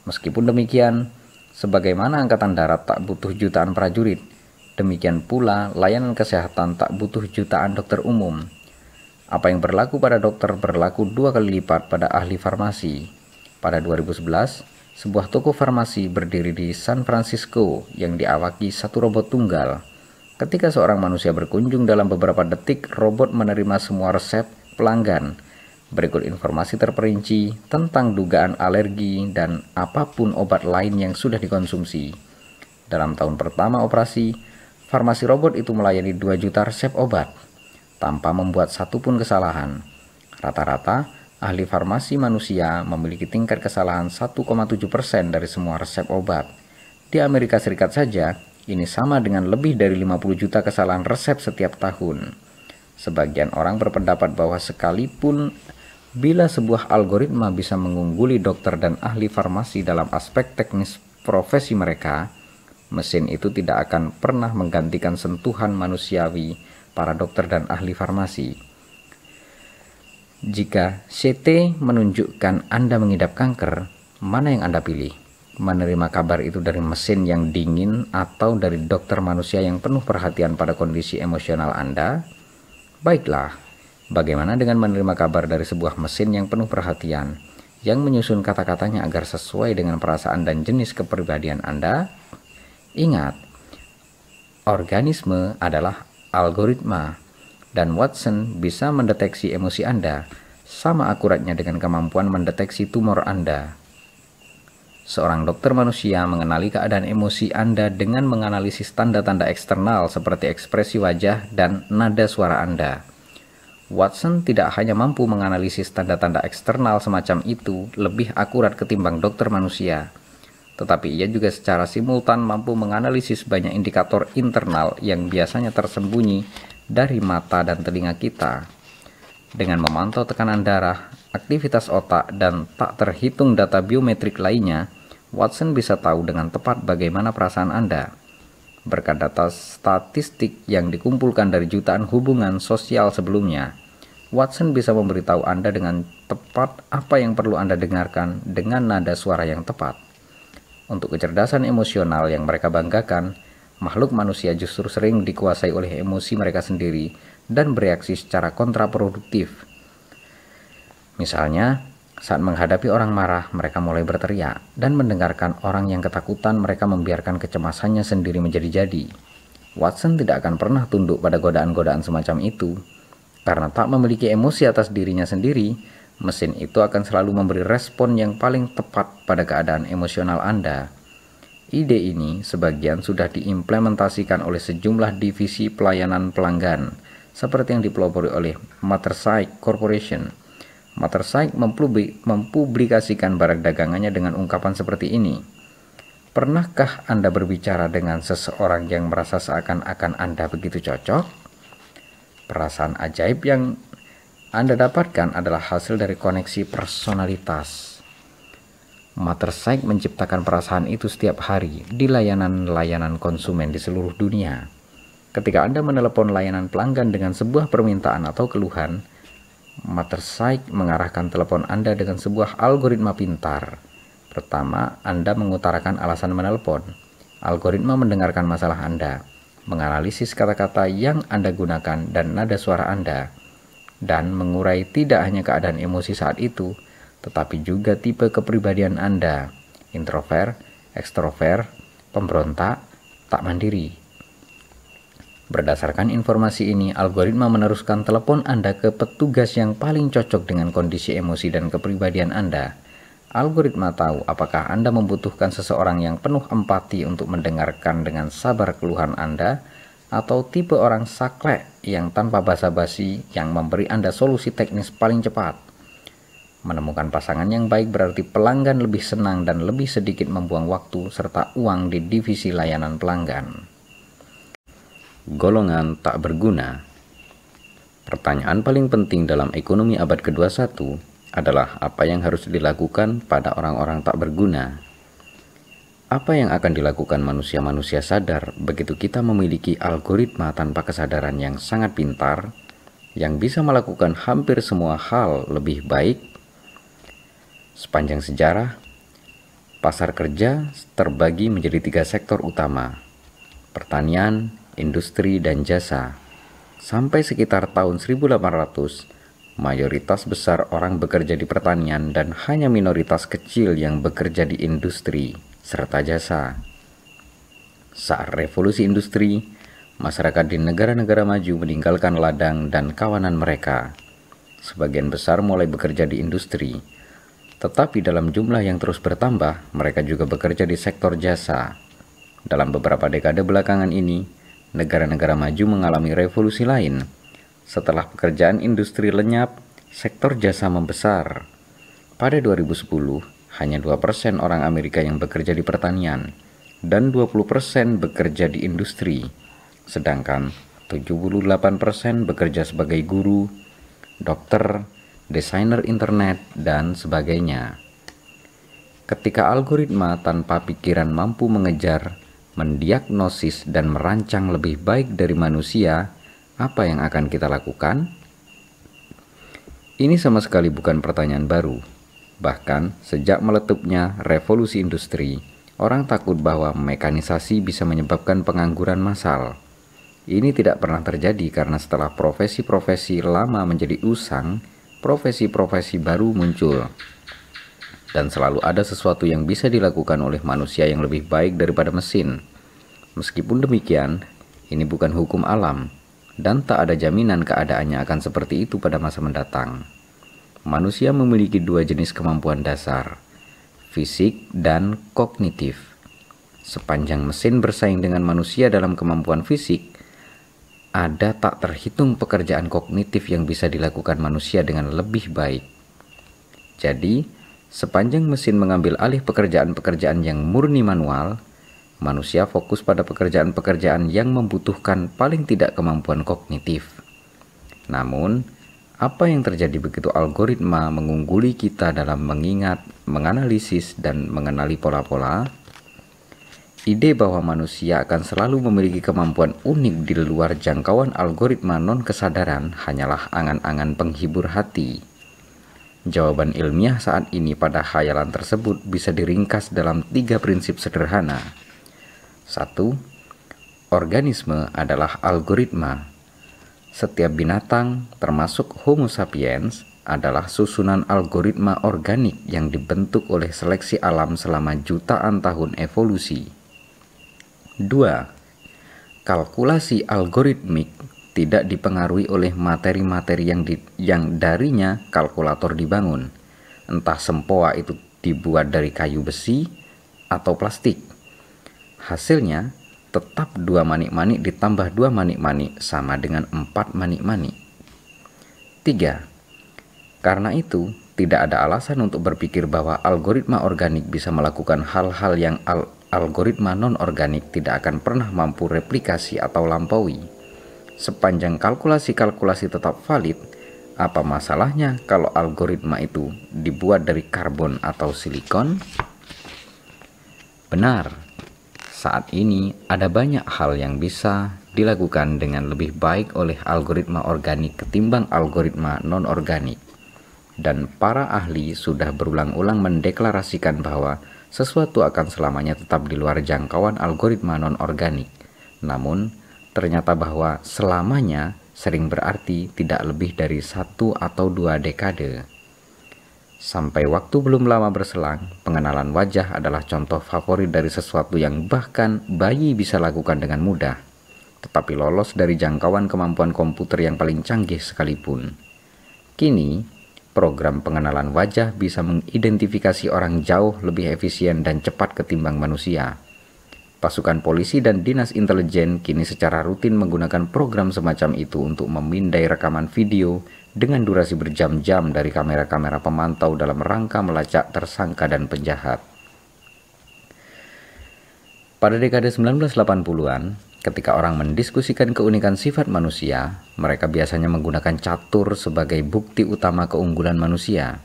Meskipun demikian, Sebagaimana angkatan darat tak butuh jutaan prajurit, demikian pula layanan kesehatan tak butuh jutaan dokter umum. Apa yang berlaku pada dokter berlaku dua kali lipat pada ahli farmasi. Pada 2011, sebuah toko farmasi berdiri di San Francisco yang diawaki satu robot tunggal. Ketika seorang manusia berkunjung dalam beberapa detik, robot menerima semua resep pelanggan Berikut informasi terperinci tentang dugaan alergi dan apapun obat lain yang sudah dikonsumsi. Dalam tahun pertama operasi, farmasi robot itu melayani 2 juta resep obat tanpa membuat satupun kesalahan. Rata-rata, ahli farmasi manusia memiliki tingkat kesalahan 1,7% dari semua resep obat. Di Amerika Serikat saja, ini sama dengan lebih dari 50 juta kesalahan resep setiap tahun. Sebagian orang berpendapat bahwa sekalipun Bila sebuah algoritma bisa mengungguli dokter dan ahli farmasi dalam aspek teknis profesi mereka, mesin itu tidak akan pernah menggantikan sentuhan manusiawi para dokter dan ahli farmasi. Jika CT menunjukkan Anda mengidap kanker, mana yang Anda pilih? Menerima kabar itu dari mesin yang dingin atau dari dokter manusia yang penuh perhatian pada kondisi emosional Anda? Baiklah, Bagaimana dengan menerima kabar dari sebuah mesin yang penuh perhatian, yang menyusun kata-katanya agar sesuai dengan perasaan dan jenis kepribadian Anda? Ingat, organisme adalah algoritma, dan Watson bisa mendeteksi emosi Anda sama akuratnya dengan kemampuan mendeteksi tumor Anda. Seorang dokter manusia mengenali keadaan emosi Anda dengan menganalisis tanda-tanda eksternal seperti ekspresi wajah dan nada suara Anda. Watson tidak hanya mampu menganalisis tanda-tanda eksternal semacam itu lebih akurat ketimbang dokter manusia, tetapi ia juga secara simultan mampu menganalisis banyak indikator internal yang biasanya tersembunyi dari mata dan telinga kita. Dengan memantau tekanan darah, aktivitas otak, dan tak terhitung data biometrik lainnya, Watson bisa tahu dengan tepat bagaimana perasaan Anda berkat data statistik yang dikumpulkan dari jutaan hubungan sosial sebelumnya, Watson bisa memberitahu Anda dengan tepat apa yang perlu Anda dengarkan dengan nada suara yang tepat. Untuk kecerdasan emosional yang mereka banggakan, makhluk manusia justru sering dikuasai oleh emosi mereka sendiri dan bereaksi secara kontraproduktif. Misalnya, saat menghadapi orang marah, mereka mulai berteriak dan mendengarkan orang yang ketakutan mereka membiarkan kecemasannya sendiri menjadi-jadi. Watson tidak akan pernah tunduk pada godaan-godaan semacam itu. Karena tak memiliki emosi atas dirinya sendiri, mesin itu akan selalu memberi respon yang paling tepat pada keadaan emosional Anda. Ide ini sebagian sudah diimplementasikan oleh sejumlah divisi pelayanan pelanggan, seperti yang dipelopori oleh Site Corporation Mattersight mempublikasikan barang dagangannya dengan ungkapan seperti ini. Pernahkah Anda berbicara dengan seseorang yang merasa seakan-akan Anda begitu cocok? Perasaan ajaib yang Anda dapatkan adalah hasil dari koneksi personalitas. Mattersight menciptakan perasaan itu setiap hari di layanan-layanan konsumen di seluruh dunia. Ketika Anda menelepon layanan pelanggan dengan sebuah permintaan atau keluhan, Mattersight mengarahkan telepon Anda dengan sebuah algoritma pintar. Pertama, Anda mengutarakan alasan menelpon. Algoritma mendengarkan masalah Anda, menganalisis kata-kata yang Anda gunakan dan nada suara Anda, dan mengurai tidak hanya keadaan emosi saat itu, tetapi juga tipe kepribadian Anda, introvert, ekstrovert, pemberontak, tak mandiri, Berdasarkan informasi ini, algoritma meneruskan telepon Anda ke petugas yang paling cocok dengan kondisi emosi dan kepribadian Anda. Algoritma tahu apakah Anda membutuhkan seseorang yang penuh empati untuk mendengarkan dengan sabar keluhan Anda, atau tipe orang saklek yang tanpa basa-basi yang memberi Anda solusi teknis paling cepat. Menemukan pasangan yang baik berarti pelanggan lebih senang dan lebih sedikit membuang waktu serta uang di divisi layanan pelanggan golongan tak berguna. Pertanyaan paling penting dalam ekonomi abad ke-21 adalah apa yang harus dilakukan pada orang-orang tak berguna. Apa yang akan dilakukan manusia-manusia sadar begitu kita memiliki algoritma tanpa kesadaran yang sangat pintar yang bisa melakukan hampir semua hal lebih baik sepanjang sejarah pasar kerja terbagi menjadi tiga sektor utama: pertanian, industri, dan jasa. Sampai sekitar tahun 1800, mayoritas besar orang bekerja di pertanian dan hanya minoritas kecil yang bekerja di industri serta jasa. Saat revolusi industri, masyarakat di negara-negara maju meninggalkan ladang dan kawanan mereka. Sebagian besar mulai bekerja di industri, tetapi dalam jumlah yang terus bertambah, mereka juga bekerja di sektor jasa. Dalam beberapa dekade belakangan ini, negara-negara maju mengalami revolusi lain. Setelah pekerjaan industri lenyap, sektor jasa membesar. Pada 2010, hanya 2% orang Amerika yang bekerja di pertanian dan 20% bekerja di industri. Sedangkan 78% bekerja sebagai guru, dokter, desainer internet, dan sebagainya. Ketika algoritma tanpa pikiran mampu mengejar mendiagnosis dan merancang lebih baik dari manusia, apa yang akan kita lakukan? Ini sama sekali bukan pertanyaan baru. Bahkan sejak meletupnya revolusi industri, orang takut bahwa mekanisasi bisa menyebabkan pengangguran massal. Ini tidak pernah terjadi karena setelah profesi-profesi lama menjadi usang, profesi-profesi baru muncul dan selalu ada sesuatu yang bisa dilakukan oleh manusia yang lebih baik daripada mesin. Meskipun demikian, ini bukan hukum alam, dan tak ada jaminan keadaannya akan seperti itu pada masa mendatang. Manusia memiliki dua jenis kemampuan dasar, fisik dan kognitif. Sepanjang mesin bersaing dengan manusia dalam kemampuan fisik, ada tak terhitung pekerjaan kognitif yang bisa dilakukan manusia dengan lebih baik. Jadi, Sepanjang mesin mengambil alih pekerjaan-pekerjaan yang murni manual, manusia fokus pada pekerjaan-pekerjaan yang membutuhkan paling tidak kemampuan kognitif. Namun, apa yang terjadi begitu algoritma mengungguli kita dalam mengingat, menganalisis, dan mengenali pola-pola? Ide bahwa manusia akan selalu memiliki kemampuan unik di luar jangkauan algoritma non-kesadaran hanyalah angan-angan penghibur hati Jawaban ilmiah saat ini pada khayalan tersebut bisa diringkas dalam tiga prinsip sederhana. 1. Organisme adalah algoritma. Setiap binatang, termasuk Homo sapiens, adalah susunan algoritma organik yang dibentuk oleh seleksi alam selama jutaan tahun evolusi. 2. Kalkulasi algoritmik tidak dipengaruhi oleh materi-materi yang di, yang darinya kalkulator dibangun. Entah sempoa itu dibuat dari kayu besi atau plastik. Hasilnya tetap dua manik-manik ditambah dua manik-manik sama dengan empat manik-manik. Tiga, Karena itu, tidak ada alasan untuk berpikir bahwa algoritma organik bisa melakukan hal-hal yang al algoritma non-organik tidak akan pernah mampu replikasi atau lampaui. Sepanjang kalkulasi-kalkulasi tetap valid, apa masalahnya kalau algoritma itu dibuat dari karbon atau silikon? Benar, saat ini ada banyak hal yang bisa dilakukan dengan lebih baik oleh algoritma organik ketimbang algoritma non-organik. Dan para ahli sudah berulang-ulang mendeklarasikan bahwa sesuatu akan selamanya tetap di luar jangkauan algoritma non-organik. Namun, ternyata bahwa selamanya sering berarti tidak lebih dari satu atau dua dekade. Sampai waktu belum lama berselang, pengenalan wajah adalah contoh favorit dari sesuatu yang bahkan bayi bisa lakukan dengan mudah, tetapi lolos dari jangkauan kemampuan komputer yang paling canggih sekalipun. Kini, program pengenalan wajah bisa mengidentifikasi orang jauh lebih efisien dan cepat ketimbang manusia. Pasukan polisi dan dinas intelijen kini secara rutin menggunakan program semacam itu untuk memindai rekaman video dengan durasi berjam-jam dari kamera-kamera pemantau dalam rangka melacak tersangka dan penjahat. Pada dekade 1980-an, ketika orang mendiskusikan keunikan sifat manusia, mereka biasanya menggunakan catur sebagai bukti utama keunggulan manusia.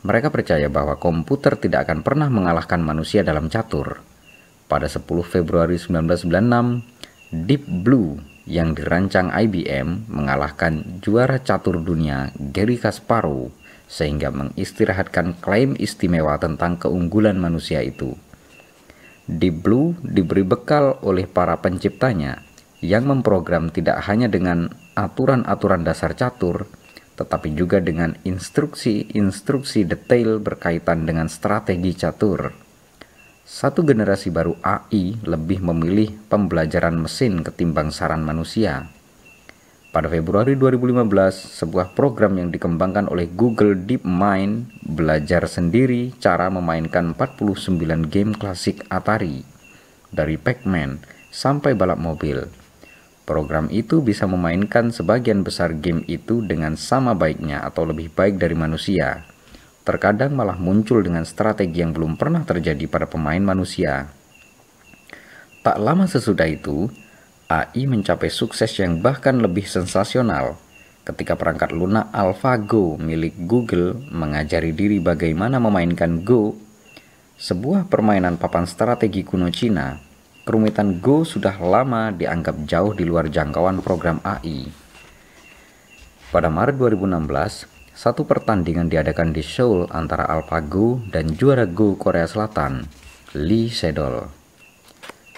Mereka percaya bahwa komputer tidak akan pernah mengalahkan manusia dalam catur pada 10 Februari 1996, Deep Blue yang dirancang IBM mengalahkan juara catur dunia Gary Kasparov sehingga mengistirahatkan klaim istimewa tentang keunggulan manusia itu. Deep Blue diberi bekal oleh para penciptanya yang memprogram tidak hanya dengan aturan-aturan dasar catur, tetapi juga dengan instruksi-instruksi detail berkaitan dengan strategi catur. Satu generasi baru AI lebih memilih pembelajaran mesin ketimbang saran manusia. Pada Februari 2015, sebuah program yang dikembangkan oleh Google DeepMind belajar sendiri cara memainkan 49 game klasik Atari, dari Pac-Man sampai balap mobil. Program itu bisa memainkan sebagian besar game itu dengan sama baiknya atau lebih baik dari manusia, terkadang malah muncul dengan strategi yang belum pernah terjadi pada pemain manusia. Tak lama sesudah itu, AI mencapai sukses yang bahkan lebih sensasional ketika perangkat lunak AlphaGo milik Google mengajari diri bagaimana memainkan Go, sebuah permainan papan strategi kuno Cina. Kerumitan Go sudah lama dianggap jauh di luar jangkauan program AI. Pada Maret 2016, satu pertandingan diadakan di Seoul antara Alphago dan juara Go Korea Selatan, Lee Sedol.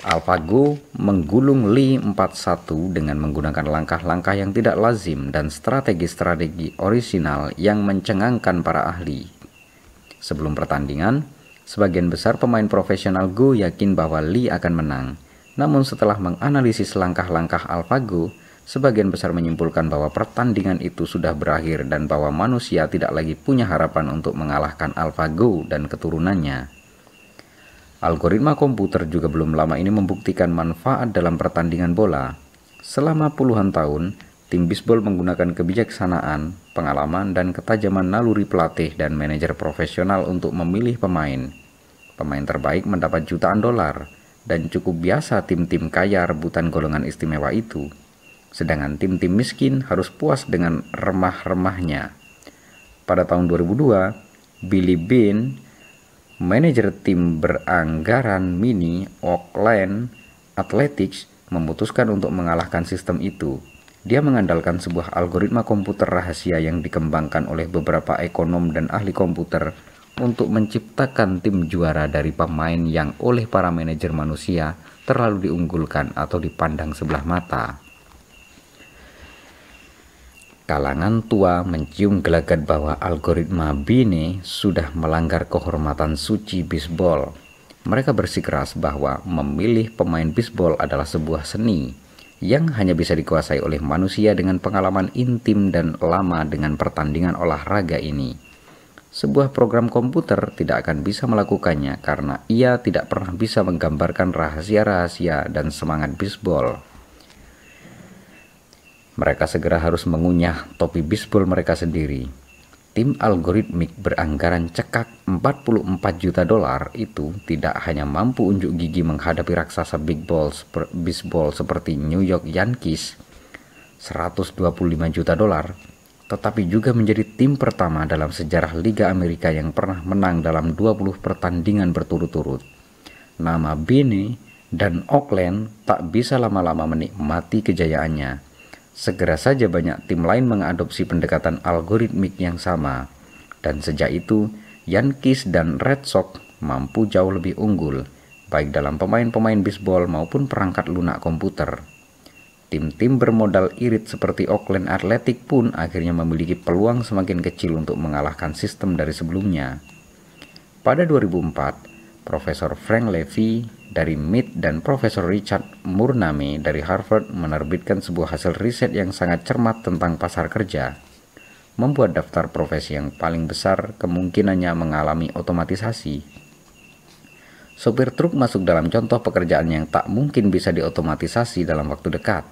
Alphago menggulung Lee 4-1 dengan menggunakan langkah-langkah yang tidak lazim dan strategi-strategi orisinal yang mencengangkan para ahli. Sebelum pertandingan, sebagian besar pemain profesional Go yakin bahwa Lee akan menang. Namun setelah menganalisis langkah-langkah AlphaGo, Sebagian besar menyimpulkan bahwa pertandingan itu sudah berakhir dan bahwa manusia tidak lagi punya harapan untuk mengalahkan AlphaGo dan keturunannya. Algoritma komputer juga belum lama ini membuktikan manfaat dalam pertandingan bola. Selama puluhan tahun, tim bisbol menggunakan kebijaksanaan, pengalaman, dan ketajaman naluri pelatih dan manajer profesional untuk memilih pemain. Pemain terbaik mendapat jutaan dolar, dan cukup biasa tim-tim kaya rebutan golongan istimewa itu. Sedangkan tim-tim miskin harus puas dengan remah-remahnya. Pada tahun 2002, Billy Bean, manajer tim beranggaran mini Oakland Athletics, memutuskan untuk mengalahkan sistem itu. Dia mengandalkan sebuah algoritma komputer rahasia yang dikembangkan oleh beberapa ekonom dan ahli komputer untuk menciptakan tim juara dari pemain yang oleh para manajer manusia terlalu diunggulkan atau dipandang sebelah mata kalangan tua mencium gelagat bahwa algoritma Bine sudah melanggar kehormatan suci bisbol. Mereka bersikeras bahwa memilih pemain bisbol adalah sebuah seni yang hanya bisa dikuasai oleh manusia dengan pengalaman intim dan lama dengan pertandingan olahraga ini. Sebuah program komputer tidak akan bisa melakukannya karena ia tidak pernah bisa menggambarkan rahasia-rahasia dan semangat bisbol. Mereka segera harus mengunyah topi bisbol mereka sendiri. Tim algoritmik beranggaran cekak 44 juta dolar itu tidak hanya mampu unjuk gigi menghadapi raksasa big ball bisbol seperti New York Yankees 125 juta dolar, tetapi juga menjadi tim pertama dalam sejarah Liga Amerika yang pernah menang dalam 20 pertandingan berturut-turut. Nama Bini dan Oakland tak bisa lama-lama menikmati kejayaannya Segera saja banyak tim lain mengadopsi pendekatan algoritmik yang sama, dan sejak itu Yankees dan Red Sox mampu jauh lebih unggul, baik dalam pemain-pemain bisbol maupun perangkat lunak komputer. Tim-tim bermodal irit seperti Oakland Athletic pun akhirnya memiliki peluang semakin kecil untuk mengalahkan sistem dari sebelumnya. Pada 2004, Profesor Frank Levy dari MIT dan Profesor Richard Murnami dari Harvard menerbitkan sebuah hasil riset yang sangat cermat tentang pasar kerja. Membuat daftar profesi yang paling besar kemungkinannya mengalami otomatisasi. Sopir truk masuk dalam contoh pekerjaan yang tak mungkin bisa diotomatisasi dalam waktu dekat.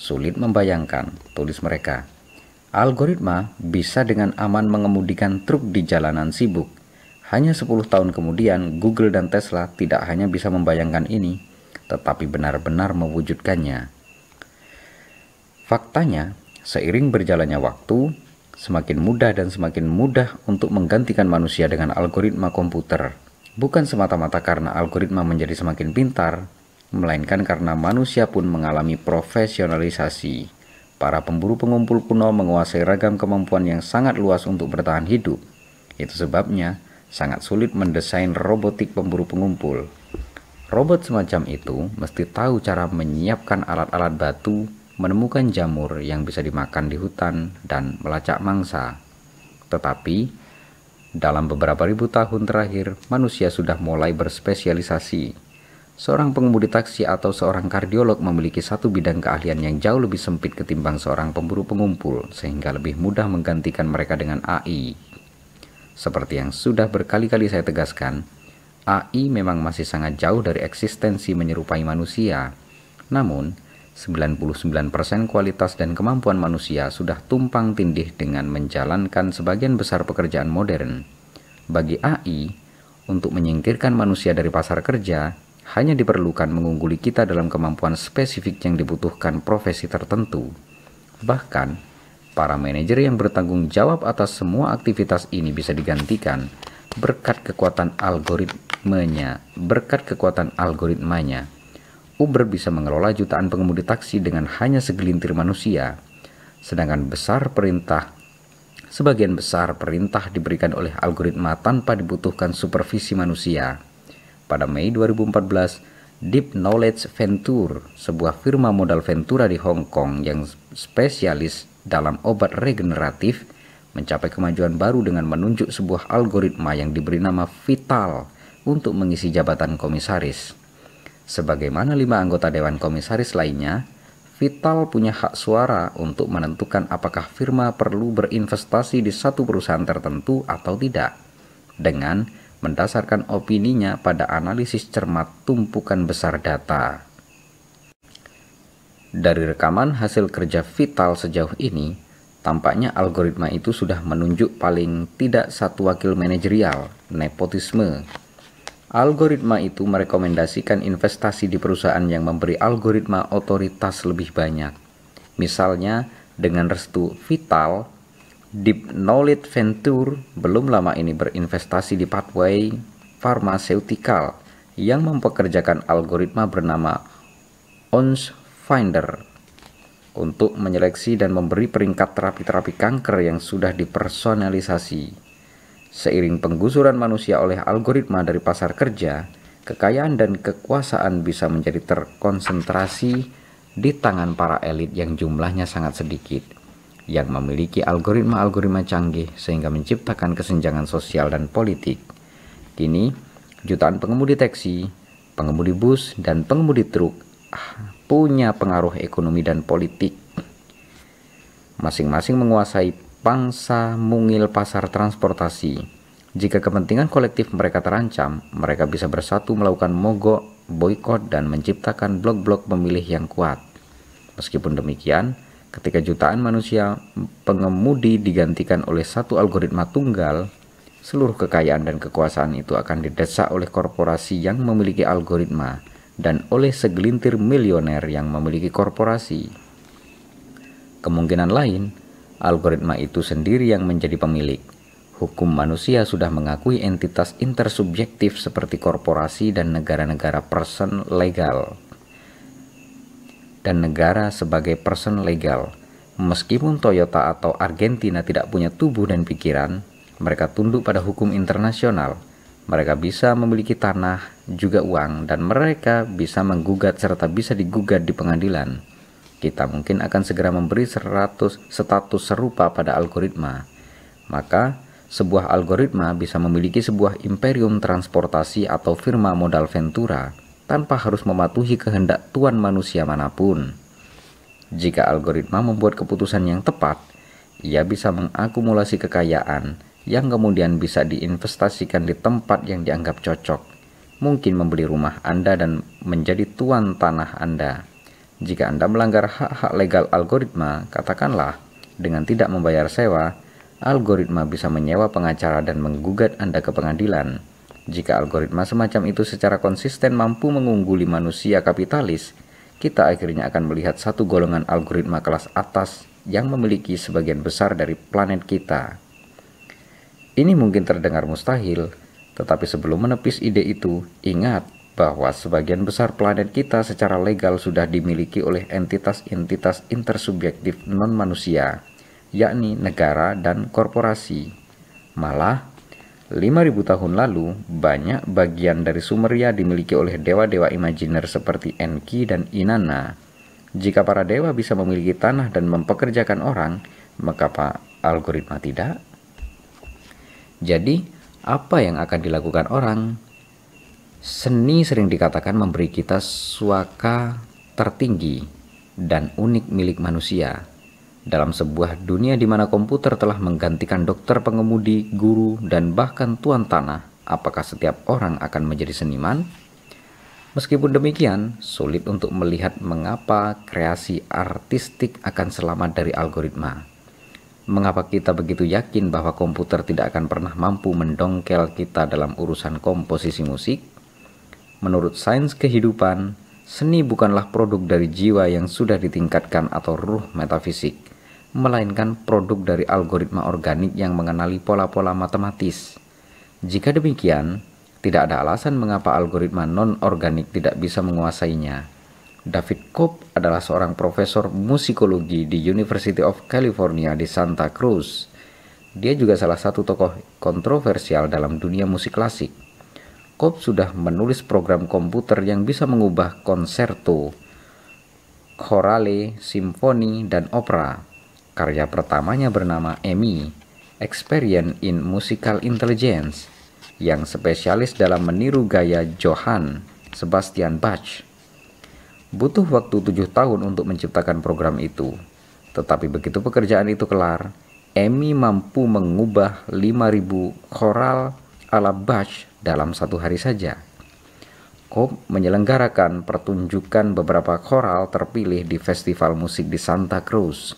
Sulit membayangkan, tulis mereka. Algoritma bisa dengan aman mengemudikan truk di jalanan sibuk, hanya 10 tahun kemudian, Google dan Tesla tidak hanya bisa membayangkan ini, tetapi benar-benar mewujudkannya. Faktanya, seiring berjalannya waktu, semakin mudah dan semakin mudah untuk menggantikan manusia dengan algoritma komputer. Bukan semata-mata karena algoritma menjadi semakin pintar, melainkan karena manusia pun mengalami profesionalisasi. Para pemburu pengumpul kuno menguasai ragam kemampuan yang sangat luas untuk bertahan hidup. Itu sebabnya, sangat sulit mendesain robotik pemburu pengumpul. Robot semacam itu mesti tahu cara menyiapkan alat-alat batu, menemukan jamur yang bisa dimakan di hutan, dan melacak mangsa. Tetapi, dalam beberapa ribu tahun terakhir, manusia sudah mulai berspesialisasi. Seorang pengemudi taksi atau seorang kardiolog memiliki satu bidang keahlian yang jauh lebih sempit ketimbang seorang pemburu pengumpul, sehingga lebih mudah menggantikan mereka dengan AI. Seperti yang sudah berkali-kali saya tegaskan, AI memang masih sangat jauh dari eksistensi menyerupai manusia. Namun, 99% kualitas dan kemampuan manusia sudah tumpang tindih dengan menjalankan sebagian besar pekerjaan modern. Bagi AI, untuk menyingkirkan manusia dari pasar kerja, hanya diperlukan mengungguli kita dalam kemampuan spesifik yang dibutuhkan profesi tertentu. Bahkan, Para manajer yang bertanggung jawab atas semua aktivitas ini bisa digantikan berkat kekuatan algoritmenya, berkat kekuatan algoritmanya. Uber bisa mengelola jutaan pengemudi taksi dengan hanya segelintir manusia. Sedangkan besar perintah sebagian besar perintah diberikan oleh algoritma tanpa dibutuhkan supervisi manusia. Pada Mei 2014, Deep Knowledge Venture, sebuah firma modal Ventura di Hong Kong yang spesialis dalam obat regeneratif mencapai kemajuan baru dengan menunjuk sebuah algoritma yang diberi nama Vital untuk mengisi jabatan komisaris. Sebagaimana lima anggota dewan komisaris lainnya, Vital punya hak suara untuk menentukan apakah firma perlu berinvestasi di satu perusahaan tertentu atau tidak, dengan mendasarkan opininya pada analisis cermat tumpukan besar data. Dari rekaman hasil kerja vital sejauh ini, tampaknya algoritma itu sudah menunjuk paling tidak satu wakil manajerial, nepotisme. Algoritma itu merekomendasikan investasi di perusahaan yang memberi algoritma otoritas lebih banyak. Misalnya, dengan restu Vital, Deep Knowledge Venture belum lama ini berinvestasi di Pathway Pharmaceutical yang mempekerjakan algoritma bernama ONS Finder untuk menyeleksi dan memberi peringkat terapi-terapi kanker yang sudah dipersonalisasi. Seiring penggusuran manusia oleh algoritma dari pasar kerja, kekayaan dan kekuasaan bisa menjadi terkonsentrasi di tangan para elit yang jumlahnya sangat sedikit, yang memiliki algoritma-algoritma canggih sehingga menciptakan kesenjangan sosial dan politik. Kini, jutaan pengemudi taksi, pengemudi bus, dan pengemudi truk ah, punya pengaruh ekonomi dan politik. Masing-masing menguasai pangsa mungil pasar transportasi. Jika kepentingan kolektif mereka terancam, mereka bisa bersatu melakukan mogok, boykot, dan menciptakan blok-blok pemilih yang kuat. Meskipun demikian, ketika jutaan manusia pengemudi digantikan oleh satu algoritma tunggal, seluruh kekayaan dan kekuasaan itu akan didesak oleh korporasi yang memiliki algoritma dan oleh segelintir milioner yang memiliki korporasi. Kemungkinan lain, algoritma itu sendiri yang menjadi pemilik. Hukum manusia sudah mengakui entitas intersubjektif seperti korporasi dan negara-negara person legal dan negara sebagai person legal. Meskipun Toyota atau Argentina tidak punya tubuh dan pikiran, mereka tunduk pada hukum internasional mereka bisa memiliki tanah, juga uang, dan mereka bisa menggugat serta bisa digugat di pengadilan. Kita mungkin akan segera memberi 100 status serupa pada algoritma. Maka, sebuah algoritma bisa memiliki sebuah imperium transportasi atau firma modal Ventura tanpa harus mematuhi kehendak tuan manusia manapun. Jika algoritma membuat keputusan yang tepat, ia bisa mengakumulasi kekayaan, yang kemudian bisa diinvestasikan di tempat yang dianggap cocok. Mungkin membeli rumah Anda dan menjadi tuan tanah Anda. Jika Anda melanggar hak-hak legal algoritma, katakanlah dengan tidak membayar sewa, algoritma bisa menyewa pengacara dan menggugat Anda ke pengadilan. Jika algoritma semacam itu secara konsisten mampu mengungguli manusia kapitalis, kita akhirnya akan melihat satu golongan algoritma kelas atas yang memiliki sebagian besar dari planet kita. Ini mungkin terdengar mustahil, tetapi sebelum menepis ide itu, ingat bahwa sebagian besar planet kita secara legal sudah dimiliki oleh entitas-entitas intersubjektif non-manusia, yakni negara dan korporasi. Malah, 5000 tahun lalu, banyak bagian dari Sumeria dimiliki oleh dewa-dewa imajiner seperti Enki dan Inanna. Jika para dewa bisa memiliki tanah dan mempekerjakan orang, maka apa algoritma tidak? Jadi, apa yang akan dilakukan orang? Seni sering dikatakan memberi kita suaka tertinggi dan unik milik manusia. Dalam sebuah dunia di mana komputer telah menggantikan dokter pengemudi, guru, dan bahkan tuan tanah, apakah setiap orang akan menjadi seniman? Meskipun demikian, sulit untuk melihat mengapa kreasi artistik akan selamat dari algoritma. Mengapa kita begitu yakin bahwa komputer tidak akan pernah mampu mendongkel kita dalam urusan komposisi musik? Menurut sains kehidupan, seni bukanlah produk dari jiwa yang sudah ditingkatkan atau ruh metafisik, melainkan produk dari algoritma organik yang mengenali pola-pola matematis. Jika demikian, tidak ada alasan mengapa algoritma non-organik tidak bisa menguasainya. David Cobb adalah seorang profesor musikologi di University of California di Santa Cruz. Dia juga salah satu tokoh kontroversial dalam dunia musik klasik. Cobb sudah menulis program komputer yang bisa mengubah konserto, chorale, simfoni, dan opera. Karya pertamanya bernama Emmy Experience in Musical Intelligence, yang spesialis dalam meniru gaya Johann Sebastian Bach. Butuh waktu tujuh tahun untuk menciptakan program itu. Tetapi begitu pekerjaan itu kelar, Emmy mampu mengubah 5.000 koral ala Bach dalam satu hari saja. Cobb menyelenggarakan pertunjukan beberapa koral terpilih di festival musik di Santa Cruz.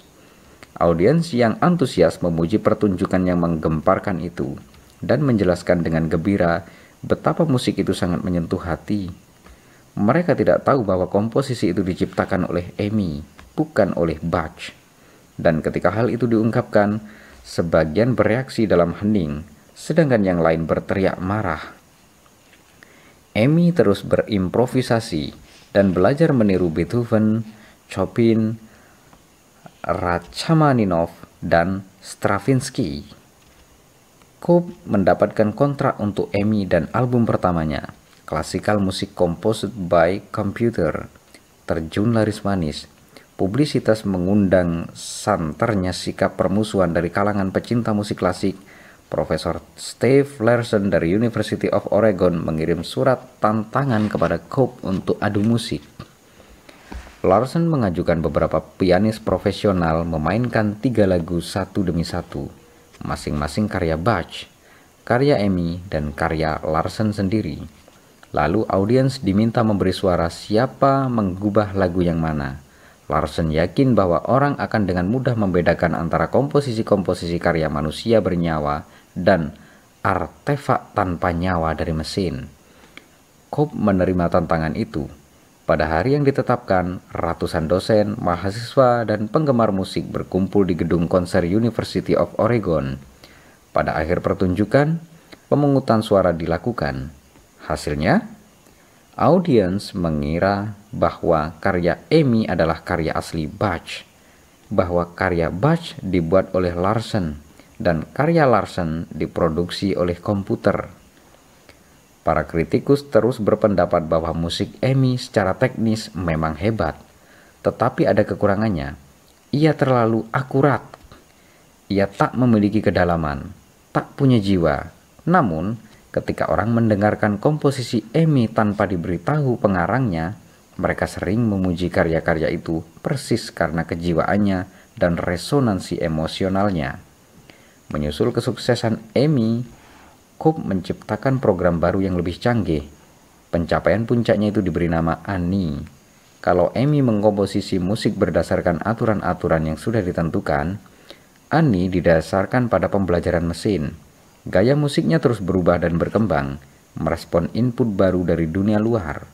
Audiens yang antusias memuji pertunjukan yang menggemparkan itu dan menjelaskan dengan gembira betapa musik itu sangat menyentuh hati. Mereka tidak tahu bahwa komposisi itu diciptakan oleh Amy, bukan oleh Bach. Dan ketika hal itu diungkapkan, sebagian bereaksi dalam hening, sedangkan yang lain berteriak marah. Amy terus berimprovisasi dan belajar meniru Beethoven, Chopin, Rachmaninov, dan Stravinsky. Cope mendapatkan kontrak untuk Emmy dan album pertamanya, Klasikal musik Composed by Computer, Terjun Laris Manis. Publisitas mengundang santernya sikap permusuhan dari kalangan pecinta musik klasik. Profesor Steve Larson dari University of Oregon mengirim surat tantangan kepada Cope untuk adu musik. Larson mengajukan beberapa pianis profesional memainkan tiga lagu satu demi satu, masing-masing karya Bach, karya Emmy dan karya Larson sendiri. Lalu audiens diminta memberi suara siapa menggubah lagu yang mana. Larsen yakin bahwa orang akan dengan mudah membedakan antara komposisi-komposisi karya manusia bernyawa dan artefak tanpa nyawa dari mesin. Cobb menerima tantangan itu. Pada hari yang ditetapkan, ratusan dosen, mahasiswa, dan penggemar musik berkumpul di gedung konser University of Oregon. Pada akhir pertunjukan, pemungutan suara dilakukan. Hasilnya, audiens mengira bahwa karya Amy adalah karya asli Bach, bahwa karya Bach dibuat oleh Larsen, dan karya Larsen diproduksi oleh komputer. Para kritikus terus berpendapat bahwa musik Amy secara teknis memang hebat, tetapi ada kekurangannya. Ia terlalu akurat. Ia tak memiliki kedalaman, tak punya jiwa. Namun, Ketika orang mendengarkan komposisi Emi tanpa diberitahu pengarangnya, mereka sering memuji karya-karya itu persis karena kejiwaannya dan resonansi emosionalnya. Menyusul kesuksesan Emi, Cook menciptakan program baru yang lebih canggih. Pencapaian puncaknya itu diberi nama Ani. Kalau Emi mengkomposisi musik berdasarkan aturan-aturan yang sudah ditentukan, Ani didasarkan pada pembelajaran mesin Gaya musiknya terus berubah dan berkembang, merespon input baru dari dunia luar.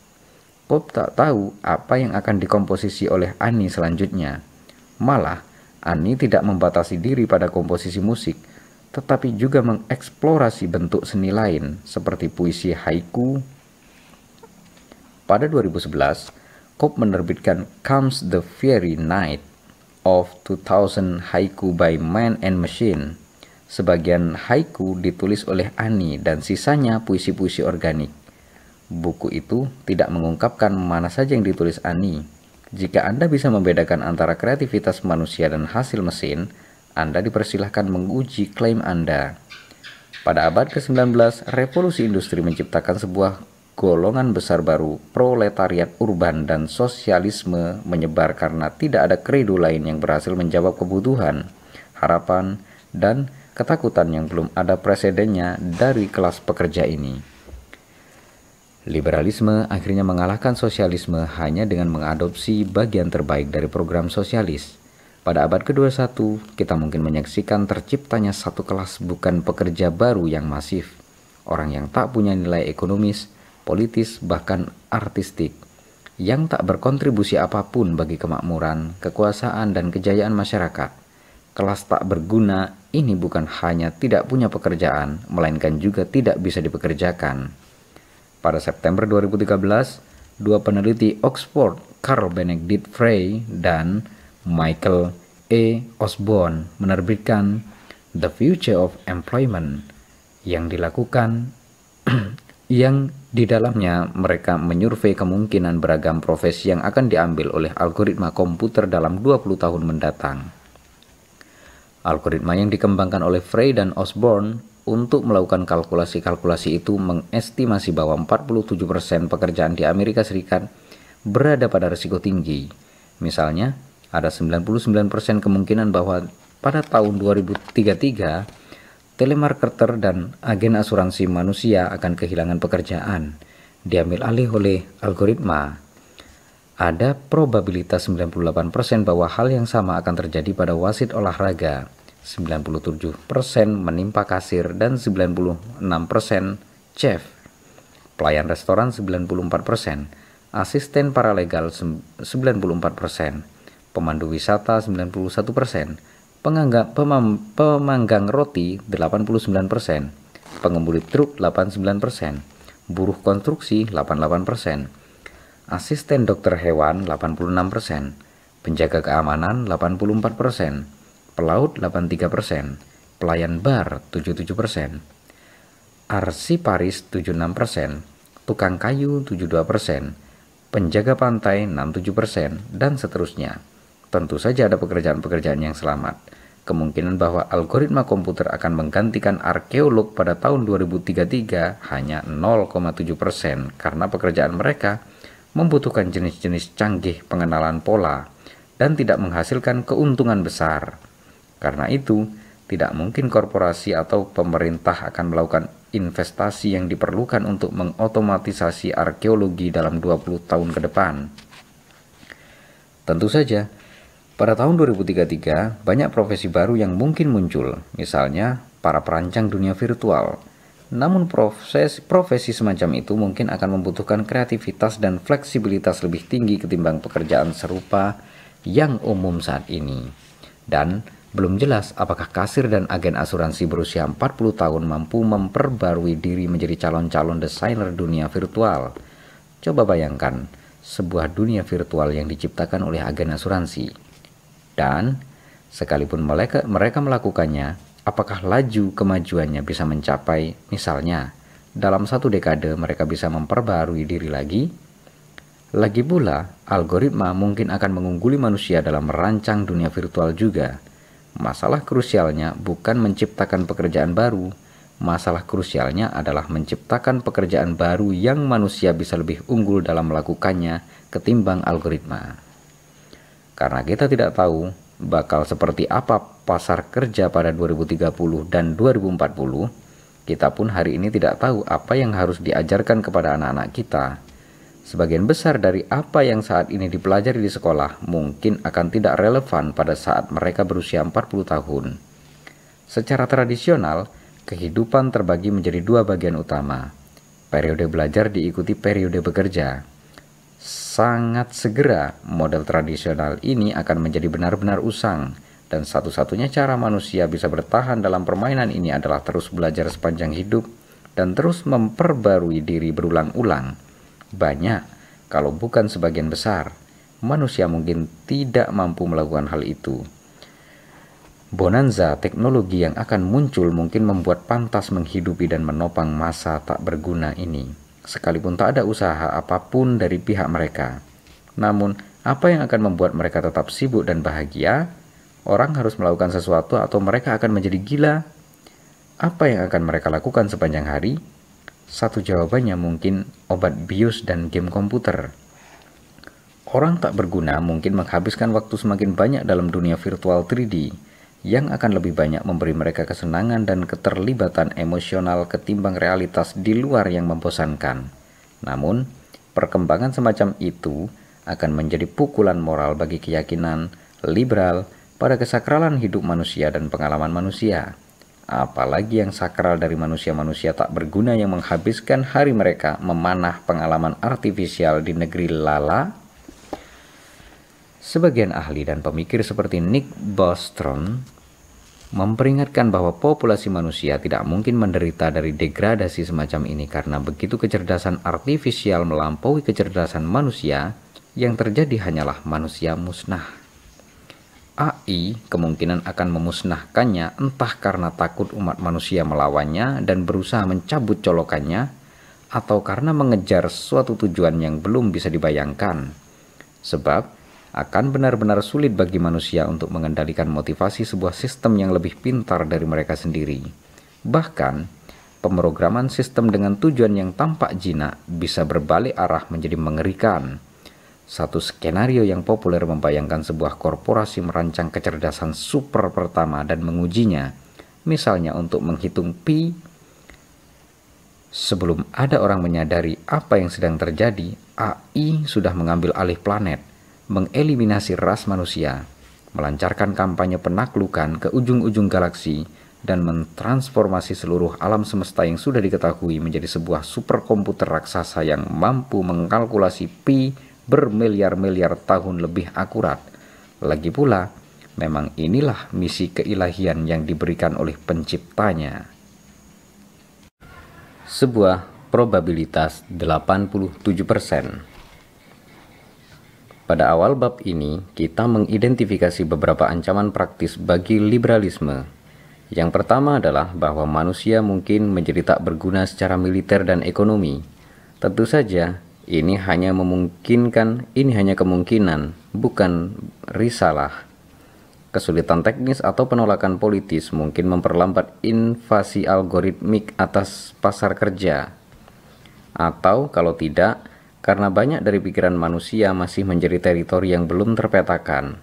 Pop tak tahu apa yang akan dikomposisi oleh Ani selanjutnya. Malah, Ani tidak membatasi diri pada komposisi musik, tetapi juga mengeksplorasi bentuk seni lain seperti puisi haiku. Pada 2011, Pop menerbitkan Comes the Fairy Night of 2000 Haiku by Man and Machine Sebagian haiku ditulis oleh Ani dan sisanya puisi-puisi organik. Buku itu tidak mengungkapkan mana saja yang ditulis Ani. Jika Anda bisa membedakan antara kreativitas manusia dan hasil mesin, Anda dipersilahkan menguji klaim Anda. Pada abad ke-19, revolusi industri menciptakan sebuah golongan besar baru, proletariat urban dan sosialisme menyebar karena tidak ada kredo lain yang berhasil menjawab kebutuhan, harapan, dan ketakutan yang belum ada presidennya dari kelas pekerja ini. Liberalisme akhirnya mengalahkan sosialisme hanya dengan mengadopsi bagian terbaik dari program sosialis. Pada abad ke-21, kita mungkin menyaksikan terciptanya satu kelas bukan pekerja baru yang masif, orang yang tak punya nilai ekonomis, politis, bahkan artistik, yang tak berkontribusi apapun bagi kemakmuran, kekuasaan, dan kejayaan masyarakat. Kelas tak berguna ini bukan hanya tidak punya pekerjaan, melainkan juga tidak bisa dipekerjakan. Pada September 2013, dua peneliti Oxford, Carl Benedict Frey dan Michael E. Osborne menerbitkan The Future of Employment yang dilakukan [CLEARS THROAT] yang di dalamnya mereka menyurvei kemungkinan beragam profesi yang akan diambil oleh algoritma komputer dalam 20 tahun mendatang. Algoritma yang dikembangkan oleh Frey dan Osborne untuk melakukan kalkulasi-kalkulasi itu mengestimasi bahwa 47% pekerjaan di Amerika Serikat berada pada risiko tinggi. Misalnya, ada 99% kemungkinan bahwa pada tahun 2033 telemarketer dan agen asuransi manusia akan kehilangan pekerjaan diambil alih oleh algoritma ada probabilitas 98% bahwa hal yang sama akan terjadi pada wasit olahraga, 97% menimpa kasir dan 96% chef, pelayan restoran 94%, asisten paralegal 94%, pemandu wisata 91%, pengangga, pemam, pemanggang roti 89%, pengemudi truk 89%, buruh konstruksi 88%, asisten dokter hewan 86%, penjaga keamanan 84%, pelaut 83%, pelayan bar 77%, arsiparis 76%, tukang kayu 72%, penjaga pantai 67%, dan seterusnya. Tentu saja ada pekerjaan-pekerjaan yang selamat. Kemungkinan bahwa algoritma komputer akan menggantikan arkeolog pada tahun 2033 hanya 0,7% karena pekerjaan mereka membutuhkan jenis-jenis canggih pengenalan pola dan tidak menghasilkan keuntungan besar. Karena itu, tidak mungkin korporasi atau pemerintah akan melakukan investasi yang diperlukan untuk mengotomatisasi arkeologi dalam 20 tahun ke depan. Tentu saja, pada tahun 2033, banyak profesi baru yang mungkin muncul, misalnya para perancang dunia virtual, namun proses profesi semacam itu mungkin akan membutuhkan kreativitas dan fleksibilitas lebih tinggi ketimbang pekerjaan serupa yang umum saat ini. Dan belum jelas apakah kasir dan agen asuransi berusia 40 tahun mampu memperbarui diri menjadi calon-calon desainer dunia virtual. Coba bayangkan, sebuah dunia virtual yang diciptakan oleh agen asuransi. Dan sekalipun mereka, mereka melakukannya, apakah laju kemajuannya bisa mencapai, misalnya, dalam satu dekade mereka bisa memperbarui diri lagi? Lagi pula, algoritma mungkin akan mengungguli manusia dalam merancang dunia virtual juga. Masalah krusialnya bukan menciptakan pekerjaan baru, masalah krusialnya adalah menciptakan pekerjaan baru yang manusia bisa lebih unggul dalam melakukannya ketimbang algoritma. Karena kita tidak tahu bakal seperti apa pasar kerja pada 2030 dan 2040, kita pun hari ini tidak tahu apa yang harus diajarkan kepada anak-anak kita. Sebagian besar dari apa yang saat ini dipelajari di sekolah mungkin akan tidak relevan pada saat mereka berusia 40 tahun. Secara tradisional, kehidupan terbagi menjadi dua bagian utama. Periode belajar diikuti periode bekerja. Sangat segera model tradisional ini akan menjadi benar-benar usang dan satu-satunya cara manusia bisa bertahan dalam permainan ini adalah terus belajar sepanjang hidup dan terus memperbarui diri berulang-ulang. Banyak, kalau bukan sebagian besar, manusia mungkin tidak mampu melakukan hal itu. Bonanza teknologi yang akan muncul mungkin membuat pantas menghidupi dan menopang masa tak berguna ini, sekalipun tak ada usaha apapun dari pihak mereka. Namun, apa yang akan membuat mereka tetap sibuk dan bahagia Orang harus melakukan sesuatu atau mereka akan menjadi gila. Apa yang akan mereka lakukan sepanjang hari? Satu jawabannya mungkin obat bius dan game komputer. Orang tak berguna mungkin menghabiskan waktu semakin banyak dalam dunia virtual 3D yang akan lebih banyak memberi mereka kesenangan dan keterlibatan emosional ketimbang realitas di luar yang membosankan. Namun, perkembangan semacam itu akan menjadi pukulan moral bagi keyakinan liberal pada kesakralan hidup manusia dan pengalaman manusia. Apalagi yang sakral dari manusia-manusia tak berguna yang menghabiskan hari mereka memanah pengalaman artifisial di negeri lala. Sebagian ahli dan pemikir seperti Nick Bostrom memperingatkan bahwa populasi manusia tidak mungkin menderita dari degradasi semacam ini karena begitu kecerdasan artifisial melampaui kecerdasan manusia, yang terjadi hanyalah manusia musnah. AI kemungkinan akan memusnahkannya entah karena takut umat manusia melawannya dan berusaha mencabut colokannya atau karena mengejar suatu tujuan yang belum bisa dibayangkan. Sebab akan benar-benar sulit bagi manusia untuk mengendalikan motivasi sebuah sistem yang lebih pintar dari mereka sendiri. Bahkan, pemrograman sistem dengan tujuan yang tampak jinak bisa berbalik arah menjadi mengerikan satu skenario yang populer membayangkan sebuah korporasi merancang kecerdasan super pertama dan mengujinya, misalnya untuk menghitung pi. Sebelum ada orang menyadari apa yang sedang terjadi, AI sudah mengambil alih planet, mengeliminasi ras manusia, melancarkan kampanye penaklukan ke ujung-ujung galaksi, dan mentransformasi seluruh alam semesta yang sudah diketahui menjadi sebuah superkomputer raksasa yang mampu mengkalkulasi pi bermiliar-miliar tahun lebih akurat. Lagi pula, memang inilah misi keilahian yang diberikan oleh penciptanya. Sebuah probabilitas 87%. Pada awal bab ini, kita mengidentifikasi beberapa ancaman praktis bagi liberalisme. Yang pertama adalah bahwa manusia mungkin menjadi tak berguna secara militer dan ekonomi. Tentu saja, ini hanya memungkinkan, ini hanya kemungkinan, bukan risalah. Kesulitan teknis atau penolakan politis mungkin memperlambat invasi algoritmik atas pasar kerja. Atau kalau tidak, karena banyak dari pikiran manusia masih menjadi teritori yang belum terpetakan.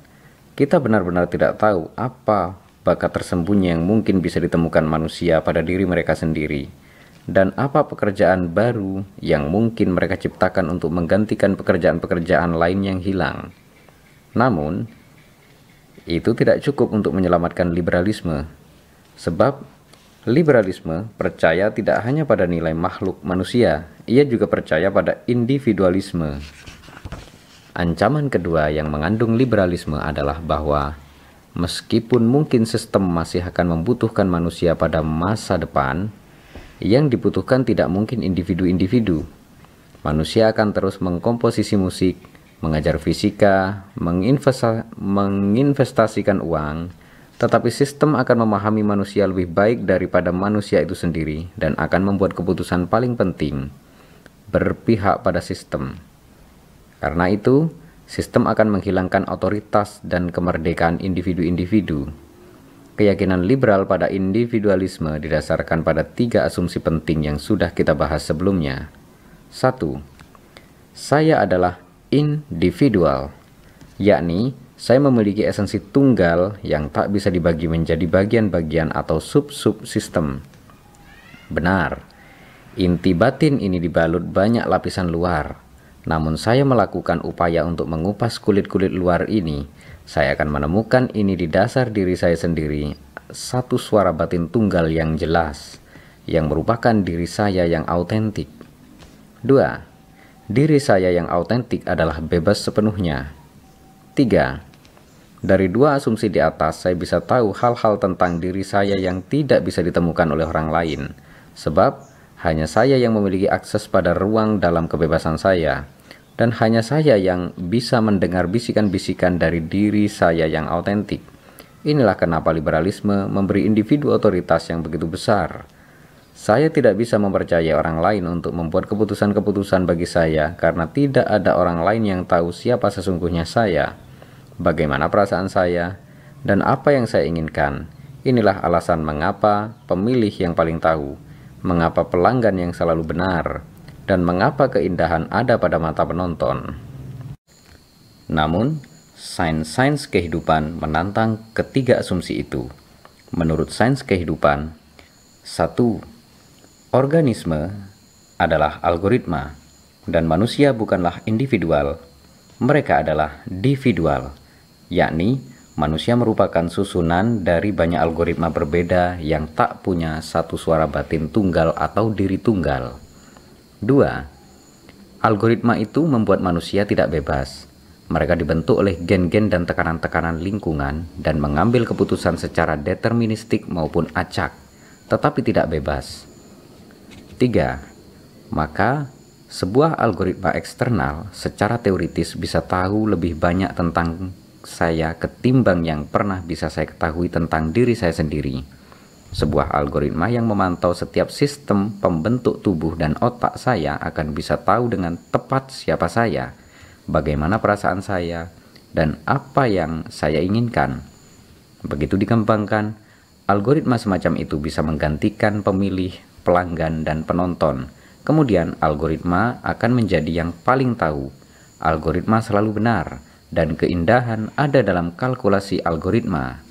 Kita benar-benar tidak tahu apa bakat tersembunyi yang mungkin bisa ditemukan manusia pada diri mereka sendiri dan apa pekerjaan baru yang mungkin mereka ciptakan untuk menggantikan pekerjaan-pekerjaan lain yang hilang. Namun, itu tidak cukup untuk menyelamatkan liberalisme, sebab liberalisme percaya tidak hanya pada nilai makhluk manusia, ia juga percaya pada individualisme. Ancaman kedua yang mengandung liberalisme adalah bahwa meskipun mungkin sistem masih akan membutuhkan manusia pada masa depan, yang dibutuhkan tidak mungkin individu-individu. Manusia akan terus mengkomposisi musik, mengajar fisika, menginvesta menginvestasikan uang, tetapi sistem akan memahami manusia lebih baik daripada manusia itu sendiri dan akan membuat keputusan paling penting berpihak pada sistem. Karena itu, sistem akan menghilangkan otoritas dan kemerdekaan individu-individu. Keyakinan liberal pada individualisme didasarkan pada tiga asumsi penting yang sudah kita bahas sebelumnya. 1. Saya adalah individual, yakni saya memiliki esensi tunggal yang tak bisa dibagi menjadi bagian-bagian atau sub-sub sistem. Benar, inti batin ini dibalut banyak lapisan luar, namun saya melakukan upaya untuk mengupas kulit-kulit luar ini saya akan menemukan ini di dasar diri saya sendiri, satu suara batin tunggal yang jelas, yang merupakan diri saya yang autentik. 2. Diri saya yang autentik adalah bebas sepenuhnya. 3. Dari dua asumsi di atas, saya bisa tahu hal-hal tentang diri saya yang tidak bisa ditemukan oleh orang lain, sebab hanya saya yang memiliki akses pada ruang dalam kebebasan saya dan hanya saya yang bisa mendengar bisikan-bisikan dari diri saya yang autentik. Inilah kenapa liberalisme memberi individu otoritas yang begitu besar. Saya tidak bisa mempercayai orang lain untuk membuat keputusan-keputusan bagi saya karena tidak ada orang lain yang tahu siapa sesungguhnya saya, bagaimana perasaan saya, dan apa yang saya inginkan. Inilah alasan mengapa pemilih yang paling tahu, mengapa pelanggan yang selalu benar, dan mengapa keindahan ada pada mata penonton. Namun, sains-sains kehidupan menantang ketiga asumsi itu. Menurut sains kehidupan, satu, Organisme adalah algoritma dan manusia bukanlah individual. Mereka adalah individual, yakni manusia merupakan susunan dari banyak algoritma berbeda yang tak punya satu suara batin tunggal atau diri tunggal. 2. Algoritma itu membuat manusia tidak bebas. Mereka dibentuk oleh gen-gen dan tekanan-tekanan lingkungan dan mengambil keputusan secara deterministik maupun acak, tetapi tidak bebas. 3. Maka, sebuah algoritma eksternal secara teoritis bisa tahu lebih banyak tentang saya ketimbang yang pernah bisa saya ketahui tentang diri saya sendiri sebuah algoritma yang memantau setiap sistem pembentuk tubuh dan otak saya akan bisa tahu dengan tepat siapa saya, bagaimana perasaan saya, dan apa yang saya inginkan. Begitu dikembangkan, algoritma semacam itu bisa menggantikan pemilih, pelanggan, dan penonton. Kemudian, algoritma akan menjadi yang paling tahu. Algoritma selalu benar, dan keindahan ada dalam kalkulasi algoritma.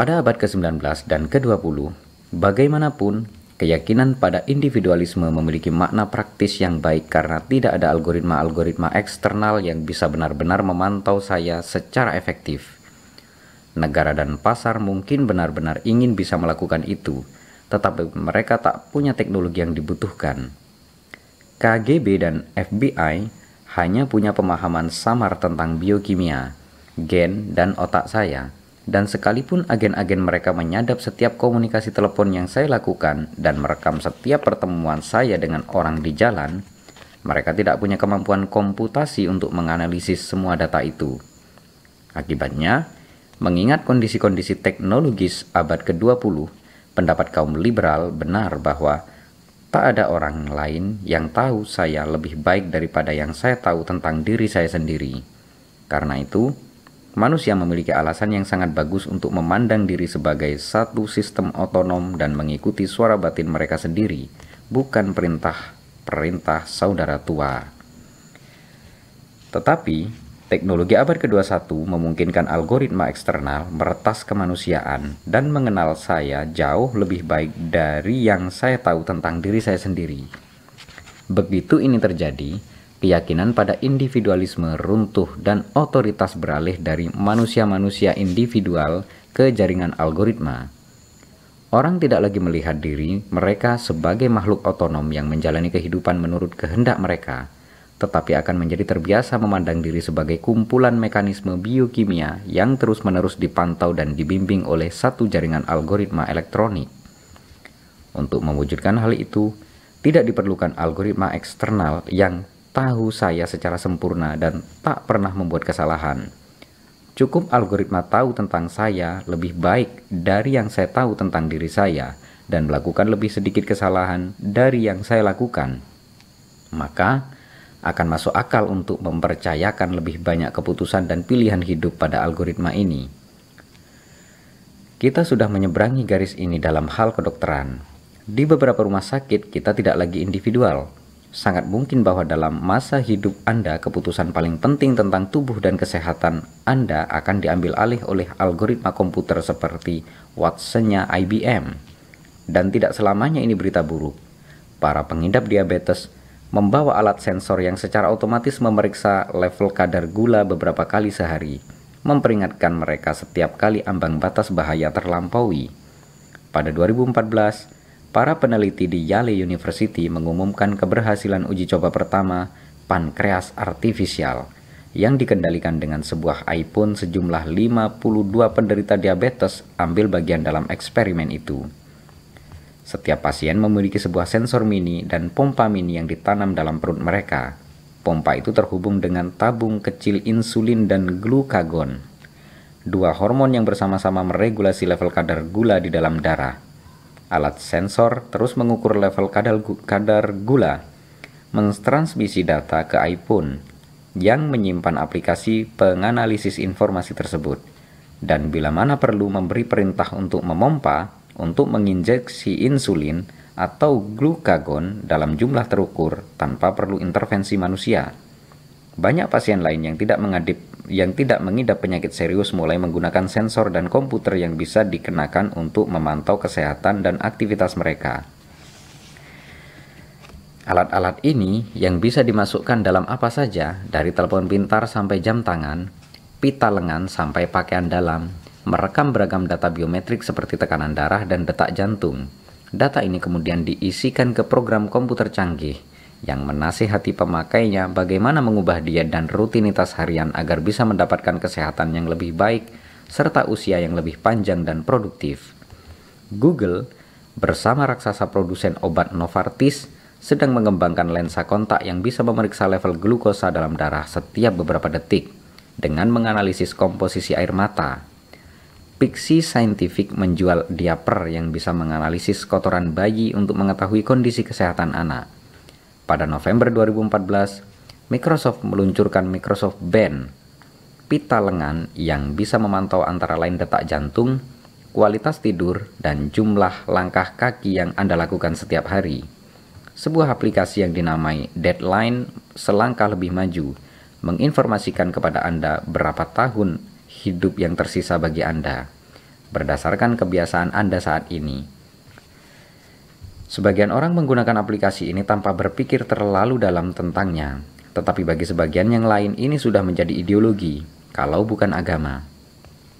Pada abad ke-19 dan ke-20, bagaimanapun, keyakinan pada individualisme memiliki makna praktis yang baik karena tidak ada algoritma-algoritma eksternal yang bisa benar-benar memantau saya secara efektif. Negara dan pasar mungkin benar-benar ingin bisa melakukan itu, tetapi mereka tak punya teknologi yang dibutuhkan. KGB dan FBI hanya punya pemahaman samar tentang biokimia, gen, dan otak saya – dan sekalipun agen-agen mereka menyadap setiap komunikasi telepon yang saya lakukan dan merekam setiap pertemuan saya dengan orang di jalan, mereka tidak punya kemampuan komputasi untuk menganalisis semua data itu. Akibatnya, mengingat kondisi-kondisi teknologis abad ke-20, pendapat kaum liberal benar bahwa tak ada orang lain yang tahu saya lebih baik daripada yang saya tahu tentang diri saya sendiri. Karena itu, Manusia memiliki alasan yang sangat bagus untuk memandang diri sebagai satu sistem otonom dan mengikuti suara batin mereka sendiri, bukan perintah perintah saudara tua. Tetapi, Teknologi abad ke-21 memungkinkan algoritma eksternal meretas kemanusiaan dan mengenal saya jauh lebih baik dari yang saya tahu tentang diri saya sendiri. Begitu ini terjadi, keyakinan pada individualisme runtuh dan otoritas beralih dari manusia-manusia individual ke jaringan algoritma. Orang tidak lagi melihat diri mereka sebagai makhluk otonom yang menjalani kehidupan menurut kehendak mereka, tetapi akan menjadi terbiasa memandang diri sebagai kumpulan mekanisme biokimia yang terus-menerus dipantau dan dibimbing oleh satu jaringan algoritma elektronik. Untuk mewujudkan hal itu, tidak diperlukan algoritma eksternal yang tahu saya secara sempurna dan tak pernah membuat kesalahan. Cukup algoritma tahu tentang saya lebih baik dari yang saya tahu tentang diri saya dan melakukan lebih sedikit kesalahan dari yang saya lakukan. Maka akan masuk akal untuk mempercayakan lebih banyak keputusan dan pilihan hidup pada algoritma ini. Kita sudah menyeberangi garis ini dalam hal kedokteran. Di beberapa rumah sakit, kita tidak lagi individual, sangat mungkin bahwa dalam masa hidup Anda, keputusan paling penting tentang tubuh dan kesehatan Anda akan diambil alih oleh algoritma komputer seperti Watson-nya IBM. Dan tidak selamanya ini berita buruk. Para pengidap diabetes membawa alat sensor yang secara otomatis memeriksa level kadar gula beberapa kali sehari, memperingatkan mereka setiap kali ambang batas bahaya terlampaui. Pada 2014, para peneliti di Yale University mengumumkan keberhasilan uji coba pertama pankreas artifisial yang dikendalikan dengan sebuah iPhone sejumlah 52 penderita diabetes ambil bagian dalam eksperimen itu. Setiap pasien memiliki sebuah sensor mini dan pompa mini yang ditanam dalam perut mereka. Pompa itu terhubung dengan tabung kecil insulin dan glukagon dua hormon yang bersama-sama meregulasi level kadar gula di dalam darah. Alat sensor terus mengukur level kadar, gula, mentransmisi data ke iPhone yang menyimpan aplikasi penganalisis informasi tersebut, dan bila mana perlu memberi perintah untuk memompa untuk menginjeksi insulin atau glukagon dalam jumlah terukur tanpa perlu intervensi manusia. Banyak pasien lain yang tidak mengadip yang tidak mengidap penyakit serius mulai menggunakan sensor dan komputer yang bisa dikenakan untuk memantau kesehatan dan aktivitas mereka. Alat-alat ini yang bisa dimasukkan dalam apa saja, dari telepon pintar sampai jam tangan, pita lengan sampai pakaian dalam, merekam beragam data biometrik seperti tekanan darah dan detak jantung. Data ini kemudian diisikan ke program komputer canggih yang menasihati pemakainya bagaimana mengubah diet dan rutinitas harian agar bisa mendapatkan kesehatan yang lebih baik serta usia yang lebih panjang dan produktif. Google bersama raksasa produsen obat Novartis sedang mengembangkan lensa kontak yang bisa memeriksa level glukosa dalam darah setiap beberapa detik dengan menganalisis komposisi air mata. Pixi Scientific menjual diaper yang bisa menganalisis kotoran bayi untuk mengetahui kondisi kesehatan anak. Pada November 2014, Microsoft meluncurkan Microsoft Band, pita lengan yang bisa memantau antara lain detak jantung, kualitas tidur, dan jumlah langkah kaki yang Anda lakukan setiap hari. Sebuah aplikasi yang dinamai Deadline selangkah lebih maju, menginformasikan kepada Anda berapa tahun hidup yang tersisa bagi Anda, berdasarkan kebiasaan Anda saat ini. Sebagian orang menggunakan aplikasi ini tanpa berpikir terlalu dalam tentangnya, tetapi bagi sebagian yang lain ini sudah menjadi ideologi, kalau bukan agama.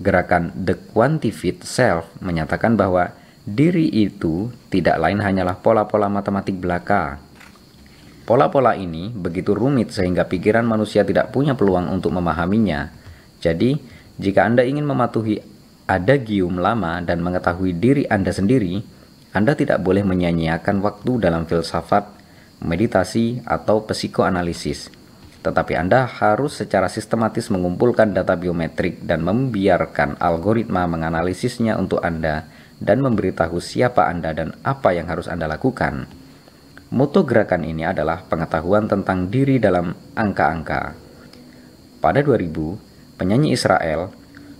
Gerakan The Quantified Self menyatakan bahwa diri itu tidak lain hanyalah pola-pola matematik belaka. Pola-pola ini begitu rumit sehingga pikiran manusia tidak punya peluang untuk memahaminya. Jadi, jika Anda ingin mematuhi adagium lama dan mengetahui diri Anda sendiri, anda tidak boleh menyanyiakan waktu dalam filsafat, meditasi, atau psikoanalisis. Tetapi Anda harus secara sistematis mengumpulkan data biometrik dan membiarkan algoritma menganalisisnya untuk Anda dan memberitahu siapa Anda dan apa yang harus Anda lakukan. Moto gerakan ini adalah pengetahuan tentang diri dalam angka-angka. Pada 2000, penyanyi Israel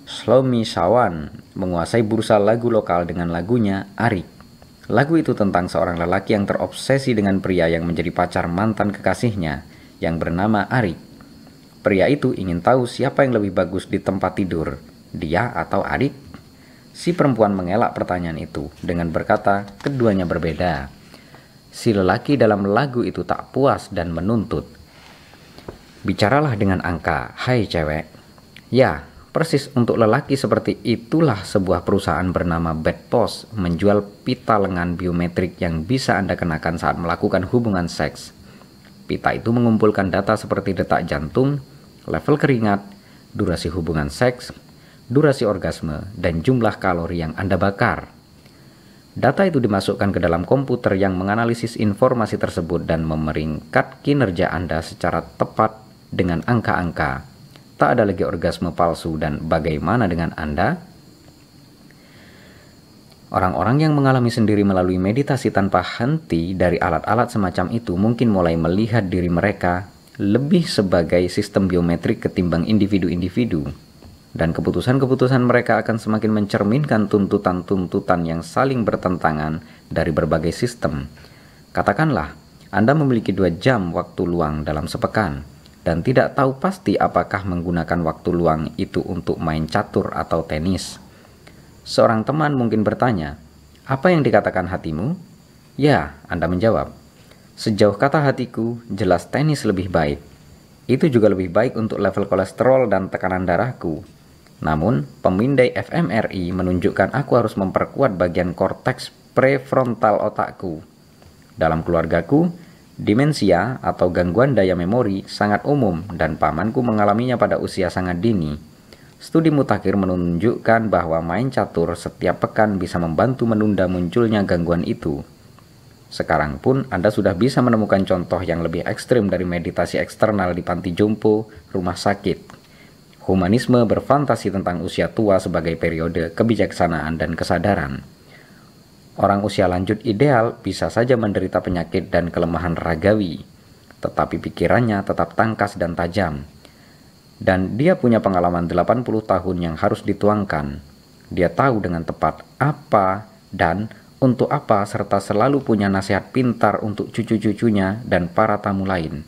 Shlomi Shawan menguasai bursa lagu lokal dengan lagunya Arik. Lagu itu tentang seorang lelaki yang terobsesi dengan pria yang menjadi pacar mantan kekasihnya yang bernama Arik. Pria itu ingin tahu siapa yang lebih bagus di tempat tidur, dia atau Arik. Si perempuan mengelak pertanyaan itu dengan berkata, "Keduanya berbeda." Si lelaki dalam lagu itu tak puas dan menuntut, "Bicaralah dengan angka, hai cewek." "Ya, Persis untuk lelaki seperti itulah sebuah perusahaan bernama Bedpost menjual pita lengan biometrik yang bisa Anda kenakan saat melakukan hubungan seks. Pita itu mengumpulkan data seperti detak jantung, level keringat, durasi hubungan seks, durasi orgasme, dan jumlah kalori yang Anda bakar. Data itu dimasukkan ke dalam komputer yang menganalisis informasi tersebut dan memeringkat kinerja Anda secara tepat dengan angka-angka tak ada lagi orgasme palsu dan bagaimana dengan Anda? Orang-orang yang mengalami sendiri melalui meditasi tanpa henti dari alat-alat semacam itu mungkin mulai melihat diri mereka lebih sebagai sistem biometrik ketimbang individu-individu. Dan keputusan-keputusan mereka akan semakin mencerminkan tuntutan-tuntutan yang saling bertentangan dari berbagai sistem. Katakanlah, Anda memiliki dua jam waktu luang dalam sepekan dan tidak tahu pasti apakah menggunakan waktu luang itu untuk main catur atau tenis. Seorang teman mungkin bertanya, "Apa yang dikatakan hatimu?" Ya, Anda menjawab, "Sejauh kata hatiku, jelas tenis lebih baik. Itu juga lebih baik untuk level kolesterol dan tekanan darahku." Namun, pemindai fMRI menunjukkan aku harus memperkuat bagian korteks prefrontal otakku. Dalam keluargaku, Demensia atau gangguan daya memori sangat umum dan pamanku mengalaminya pada usia sangat dini. Studi mutakhir menunjukkan bahwa main catur setiap pekan bisa membantu menunda munculnya gangguan itu. Sekarang pun Anda sudah bisa menemukan contoh yang lebih ekstrim dari meditasi eksternal di panti jompo, rumah sakit. Humanisme berfantasi tentang usia tua sebagai periode kebijaksanaan dan kesadaran. Orang usia lanjut ideal bisa saja menderita penyakit dan kelemahan ragawi, tetapi pikirannya tetap tangkas dan tajam. Dan dia punya pengalaman 80 tahun yang harus dituangkan. Dia tahu dengan tepat apa dan untuk apa serta selalu punya nasihat pintar untuk cucu-cucunya dan para tamu lain.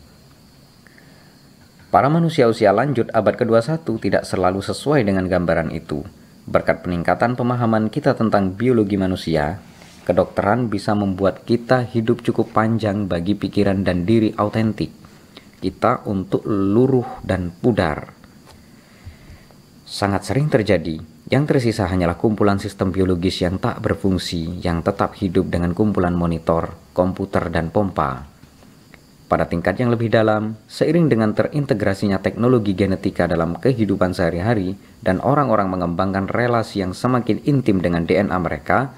Para manusia usia lanjut abad ke-21 tidak selalu sesuai dengan gambaran itu. Berkat peningkatan pemahaman kita tentang biologi manusia, Kedokteran bisa membuat kita hidup cukup panjang bagi pikiran dan diri autentik. Kita untuk luruh dan pudar. Sangat sering terjadi, yang tersisa hanyalah kumpulan sistem biologis yang tak berfungsi, yang tetap hidup dengan kumpulan monitor, komputer, dan pompa. Pada tingkat yang lebih dalam, seiring dengan terintegrasinya teknologi genetika dalam kehidupan sehari-hari dan orang-orang mengembangkan relasi yang semakin intim dengan DNA mereka,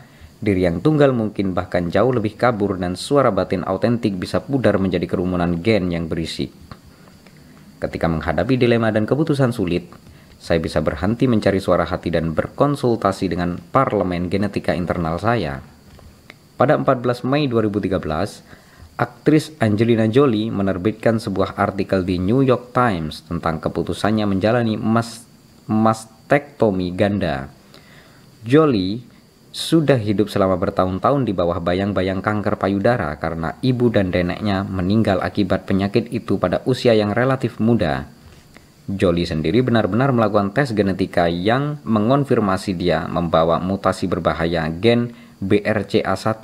Diri yang tunggal mungkin bahkan jauh lebih kabur dan suara batin autentik bisa pudar menjadi kerumunan gen yang berisik. Ketika menghadapi dilema dan keputusan sulit, saya bisa berhenti mencari suara hati dan berkonsultasi dengan parlemen genetika internal saya. Pada 14 Mei 2013, aktris Angelina Jolie menerbitkan sebuah artikel di New York Times tentang keputusannya menjalani mas mastektomi ganda. Jolie sudah hidup selama bertahun-tahun di bawah bayang-bayang kanker payudara karena ibu dan neneknya meninggal akibat penyakit itu pada usia yang relatif muda. Jolie sendiri benar-benar melakukan tes genetika yang mengonfirmasi dia membawa mutasi berbahaya gen BRCA1.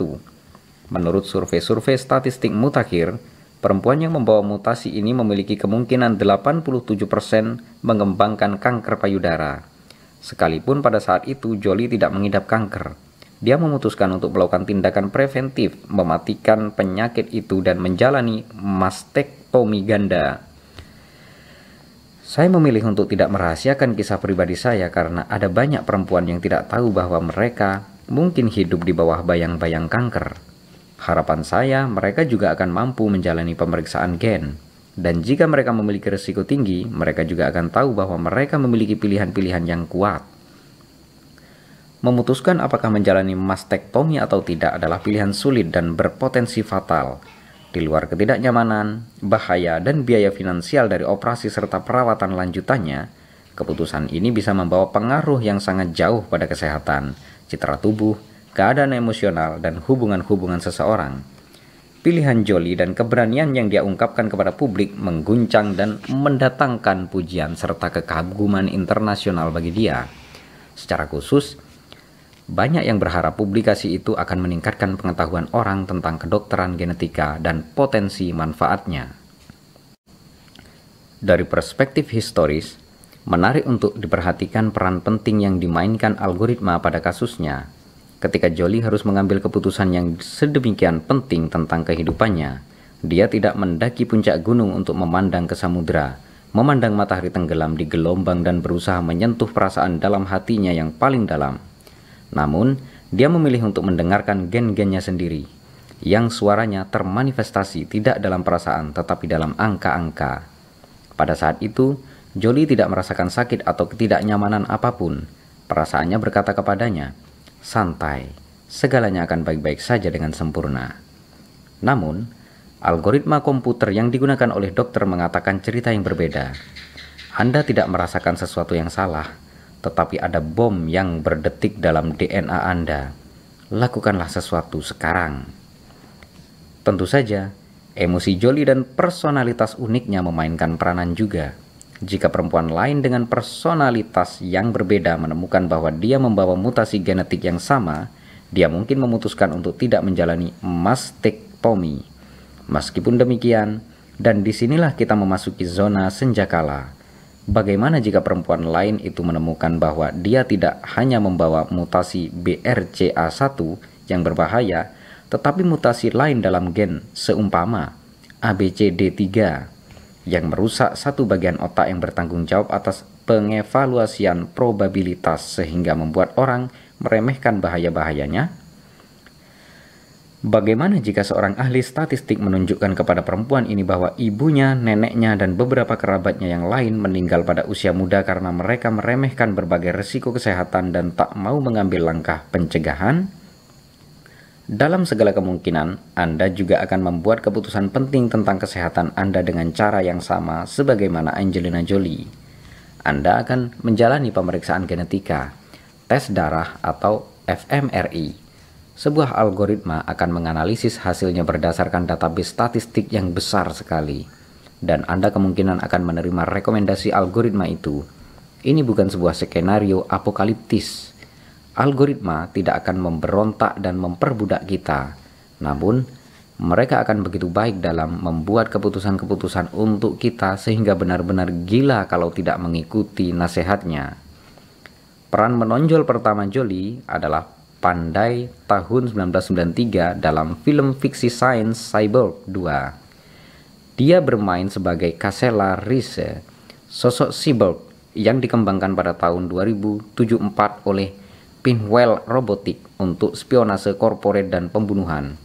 Menurut survei-survei statistik mutakhir, perempuan yang membawa mutasi ini memiliki kemungkinan 87% mengembangkan kanker payudara. Sekalipun pada saat itu Jolie tidak mengidap kanker, dia memutuskan untuk melakukan tindakan preventif mematikan penyakit itu dan menjalani mastektomi ganda. Saya memilih untuk tidak merahasiakan kisah pribadi saya karena ada banyak perempuan yang tidak tahu bahwa mereka mungkin hidup di bawah bayang-bayang kanker. Harapan saya, mereka juga akan mampu menjalani pemeriksaan gen. Dan jika mereka memiliki risiko tinggi, mereka juga akan tahu bahwa mereka memiliki pilihan-pilihan yang kuat. Memutuskan apakah menjalani mastektomi atau tidak adalah pilihan sulit dan berpotensi fatal. Di luar ketidaknyamanan, bahaya, dan biaya finansial dari operasi serta perawatan lanjutannya, keputusan ini bisa membawa pengaruh yang sangat jauh pada kesehatan, citra tubuh, keadaan emosional, dan hubungan-hubungan seseorang. Pilihan Joli dan keberanian yang dia ungkapkan kepada publik mengguncang dan mendatangkan pujian serta kekaguman internasional bagi dia. Secara khusus, banyak yang berharap publikasi itu akan meningkatkan pengetahuan orang tentang kedokteran genetika dan potensi manfaatnya. Dari perspektif historis, menarik untuk diperhatikan peran penting yang dimainkan algoritma pada kasusnya, Ketika Jolly harus mengambil keputusan yang sedemikian penting tentang kehidupannya, dia tidak mendaki puncak gunung untuk memandang ke samudera, memandang matahari tenggelam di gelombang dan berusaha menyentuh perasaan dalam hatinya yang paling dalam. Namun, dia memilih untuk mendengarkan gen-gennya sendiri, yang suaranya termanifestasi tidak dalam perasaan tetapi dalam angka-angka. Pada saat itu, Jolly tidak merasakan sakit atau ketidaknyamanan apapun. Perasaannya berkata kepadanya, santai, segalanya akan baik-baik saja dengan sempurna. Namun, algoritma komputer yang digunakan oleh dokter mengatakan cerita yang berbeda. Anda tidak merasakan sesuatu yang salah, tetapi ada bom yang berdetik dalam DNA Anda. Lakukanlah sesuatu sekarang. Tentu saja, emosi Jolie dan personalitas uniknya memainkan peranan juga. Jika perempuan lain dengan personalitas yang berbeda menemukan bahwa dia membawa mutasi genetik yang sama, dia mungkin memutuskan untuk tidak menjalani mastektomi. Meskipun demikian, dan disinilah kita memasuki zona senjakala. Bagaimana jika perempuan lain itu menemukan bahwa dia tidak hanya membawa mutasi BRCA1 yang berbahaya, tetapi mutasi lain dalam gen, seumpama ABCD3 yang merusak satu bagian otak yang bertanggung jawab atas pengevaluasian probabilitas sehingga membuat orang meremehkan bahaya-bahayanya? Bagaimana jika seorang ahli statistik menunjukkan kepada perempuan ini bahwa ibunya, neneknya, dan beberapa kerabatnya yang lain meninggal pada usia muda karena mereka meremehkan berbagai resiko kesehatan dan tak mau mengambil langkah pencegahan? Dalam segala kemungkinan, Anda juga akan membuat keputusan penting tentang kesehatan Anda dengan cara yang sama sebagaimana Angelina Jolie. Anda akan menjalani pemeriksaan genetika, tes darah atau fMRI. Sebuah algoritma akan menganalisis hasilnya berdasarkan database statistik yang besar sekali. Dan Anda kemungkinan akan menerima rekomendasi algoritma itu. Ini bukan sebuah skenario apokaliptis Algoritma tidak akan memberontak dan memperbudak kita, namun mereka akan begitu baik dalam membuat keputusan-keputusan untuk kita sehingga benar-benar gila kalau tidak mengikuti nasihatnya. Peran menonjol pertama Jolie adalah Pandai tahun 1993 dalam film fiksi sains Cyborg 2. Dia bermain sebagai Casella Rise, sosok cyborg yang dikembangkan pada tahun 2074 oleh pinwheel robotik untuk spionase korporat dan pembunuhan.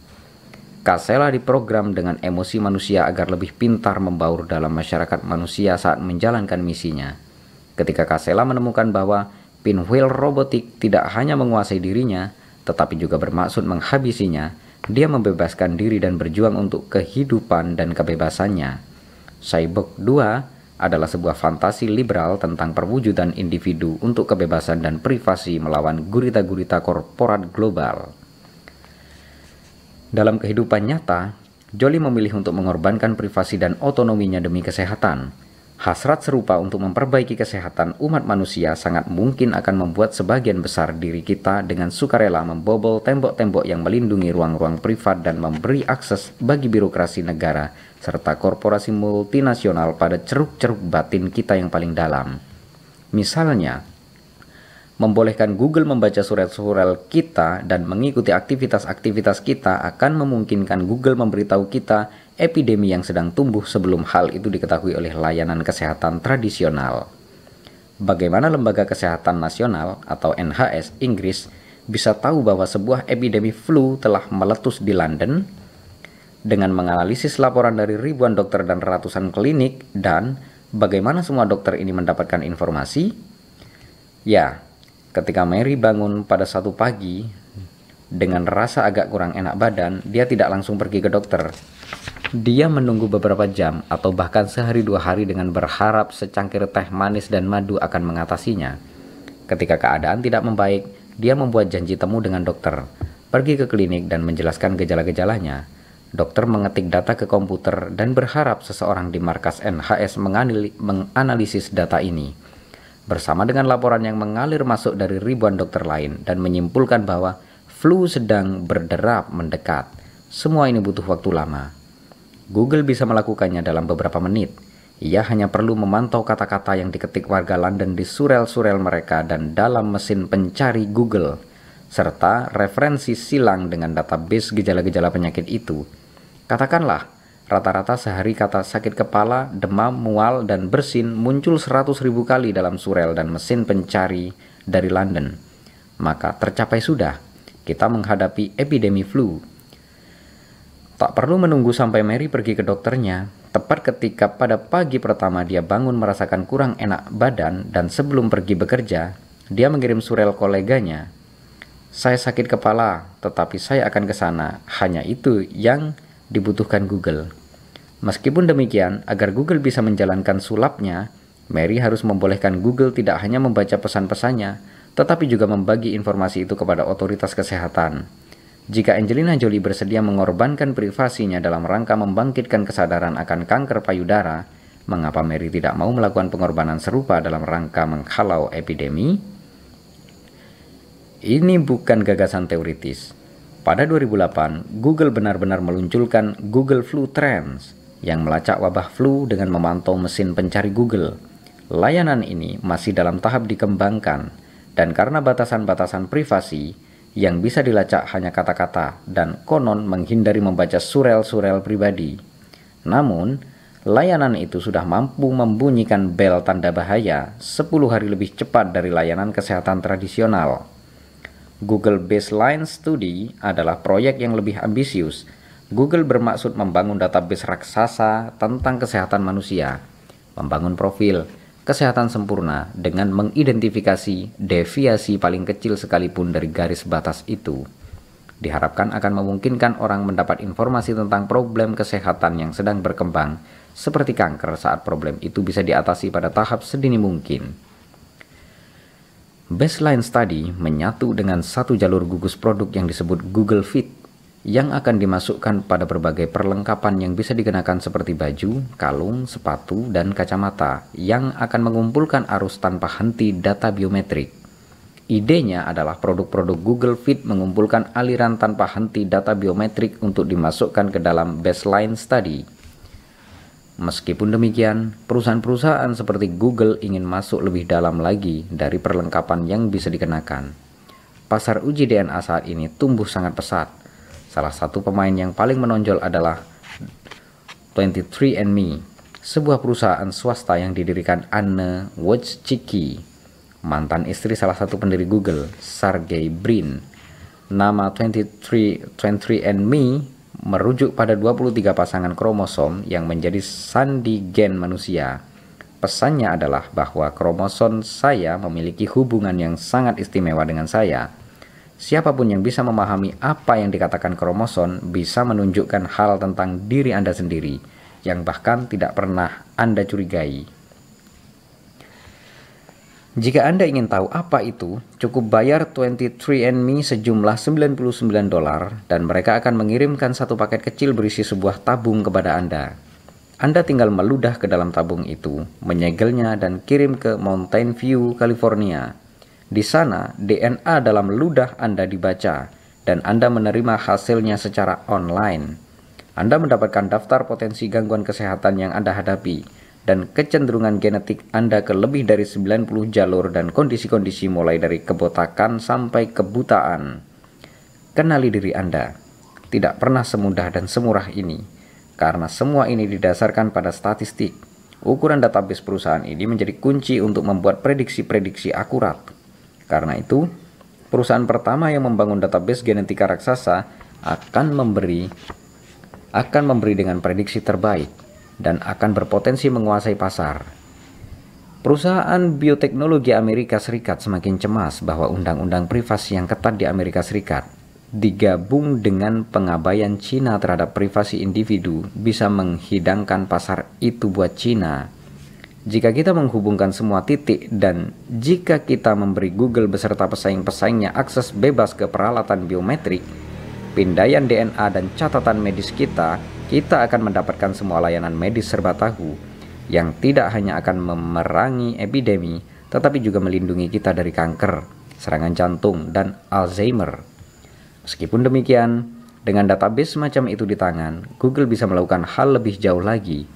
Kassela diprogram dengan emosi manusia agar lebih pintar membaur dalam masyarakat manusia saat menjalankan misinya. Ketika Kassela menemukan bahwa pinwheel robotik tidak hanya menguasai dirinya, tetapi juga bermaksud menghabisinya, dia membebaskan diri dan berjuang untuk kehidupan dan kebebasannya. Cyborg 2 adalah sebuah fantasi liberal tentang perwujudan individu untuk kebebasan dan privasi melawan gurita-gurita korporat global. Dalam kehidupan nyata, Jolie memilih untuk mengorbankan privasi dan otonominya demi kesehatan, Hasrat serupa untuk memperbaiki kesehatan umat manusia sangat mungkin akan membuat sebagian besar diri kita dengan sukarela membobol tembok-tembok yang melindungi ruang-ruang privat dan memberi akses bagi birokrasi negara serta korporasi multinasional pada ceruk-ceruk batin kita yang paling dalam. Misalnya, membolehkan Google membaca surat-surat kita dan mengikuti aktivitas-aktivitas kita akan memungkinkan Google memberitahu kita epidemi yang sedang tumbuh sebelum hal itu diketahui oleh layanan kesehatan tradisional. Bagaimana Lembaga Kesehatan Nasional atau NHS Inggris bisa tahu bahwa sebuah epidemi flu telah meletus di London? Dengan menganalisis laporan dari ribuan dokter dan ratusan klinik dan bagaimana semua dokter ini mendapatkan informasi? Ya, ketika Mary bangun pada satu pagi dengan rasa agak kurang enak badan, dia tidak langsung pergi ke dokter. Dia menunggu beberapa jam atau bahkan sehari dua hari dengan berharap secangkir teh manis dan madu akan mengatasinya. Ketika keadaan tidak membaik, dia membuat janji temu dengan dokter, pergi ke klinik dan menjelaskan gejala-gejalanya. Dokter mengetik data ke komputer dan berharap seseorang di markas NHS menganalisis data ini. Bersama dengan laporan yang mengalir masuk dari ribuan dokter lain dan menyimpulkan bahwa flu sedang berderap mendekat. Semua ini butuh waktu lama. Google bisa melakukannya dalam beberapa menit. Ia hanya perlu memantau kata-kata yang diketik warga London di surel-surel mereka dan dalam mesin pencari Google, serta referensi silang dengan database gejala-gejala penyakit itu. Katakanlah, rata-rata sehari kata sakit kepala, demam, mual, dan bersin muncul 100 ribu kali dalam surel dan mesin pencari dari London. Maka tercapai sudah, kita menghadapi epidemi flu Tak perlu menunggu sampai Mary pergi ke dokternya, tepat ketika pada pagi pertama dia bangun merasakan kurang enak badan dan sebelum pergi bekerja, dia mengirim surel koleganya. Saya sakit kepala, tetapi saya akan ke sana. Hanya itu yang dibutuhkan Google. Meskipun demikian, agar Google bisa menjalankan sulapnya, Mary harus membolehkan Google tidak hanya membaca pesan-pesannya, tetapi juga membagi informasi itu kepada otoritas kesehatan. Jika Angelina Jolie bersedia mengorbankan privasinya dalam rangka membangkitkan kesadaran akan kanker payudara, mengapa Mary tidak mau melakukan pengorbanan serupa dalam rangka menghalau epidemi? Ini bukan gagasan teoritis. Pada 2008, Google benar-benar meluncurkan Google Flu Trends yang melacak wabah flu dengan memantau mesin pencari Google. Layanan ini masih dalam tahap dikembangkan, dan karena batasan-batasan privasi, yang bisa dilacak hanya kata-kata dan konon menghindari membaca surel-surel pribadi. Namun, layanan itu sudah mampu membunyikan bel tanda bahaya 10 hari lebih cepat dari layanan kesehatan tradisional. Google Baseline Study adalah proyek yang lebih ambisius. Google bermaksud membangun database raksasa tentang kesehatan manusia, membangun profil, kesehatan sempurna dengan mengidentifikasi deviasi paling kecil sekalipun dari garis batas itu. Diharapkan akan memungkinkan orang mendapat informasi tentang problem kesehatan yang sedang berkembang, seperti kanker saat problem itu bisa diatasi pada tahap sedini mungkin. Baseline Study menyatu dengan satu jalur gugus produk yang disebut Google Fit yang akan dimasukkan pada berbagai perlengkapan yang bisa dikenakan seperti baju, kalung, sepatu, dan kacamata yang akan mengumpulkan arus tanpa henti data biometrik. Idenya adalah produk-produk Google Fit mengumpulkan aliran tanpa henti data biometrik untuk dimasukkan ke dalam baseline study. Meskipun demikian, perusahaan-perusahaan seperti Google ingin masuk lebih dalam lagi dari perlengkapan yang bisa dikenakan. Pasar uji DNA saat ini tumbuh sangat pesat Salah satu pemain yang paling menonjol adalah 23andMe, sebuah perusahaan swasta yang didirikan Anne Wojcicki, mantan istri salah satu pendiri Google, Sergey Brin. Nama 23, 23andMe merujuk pada 23 pasangan kromosom yang menjadi sandi gen manusia. Pesannya adalah bahwa kromosom saya memiliki hubungan yang sangat istimewa dengan saya Siapapun yang bisa memahami apa yang dikatakan kromoson bisa menunjukkan hal tentang diri Anda sendiri yang bahkan tidak pernah Anda curigai. Jika Anda ingin tahu apa itu, cukup bayar 23andMe sejumlah 99 dolar dan mereka akan mengirimkan satu paket kecil berisi sebuah tabung kepada Anda. Anda tinggal meludah ke dalam tabung itu, menyegelnya dan kirim ke Mountain View, California di sana, DNA dalam ludah Anda dibaca, dan Anda menerima hasilnya secara online. Anda mendapatkan daftar potensi gangguan kesehatan yang Anda hadapi, dan kecenderungan genetik Anda ke lebih dari 90 jalur dan kondisi-kondisi mulai dari kebotakan sampai kebutaan. Kenali diri Anda. Tidak pernah semudah dan semurah ini, karena semua ini didasarkan pada statistik. Ukuran database perusahaan ini menjadi kunci untuk membuat prediksi-prediksi akurat karena itu, perusahaan pertama yang membangun database genetika raksasa akan memberi akan memberi dengan prediksi terbaik dan akan berpotensi menguasai pasar. Perusahaan bioteknologi Amerika Serikat semakin cemas bahwa undang-undang privasi yang ketat di Amerika Serikat digabung dengan pengabaian Cina terhadap privasi individu bisa menghidangkan pasar itu buat Cina jika kita menghubungkan semua titik dan jika kita memberi Google beserta pesaing-pesaingnya akses bebas ke peralatan biometrik, pindaian DNA dan catatan medis kita, kita akan mendapatkan semua layanan medis serba tahu yang tidak hanya akan memerangi epidemi, tetapi juga melindungi kita dari kanker, serangan jantung, dan Alzheimer. Meskipun demikian, dengan database semacam itu di tangan, Google bisa melakukan hal lebih jauh lagi.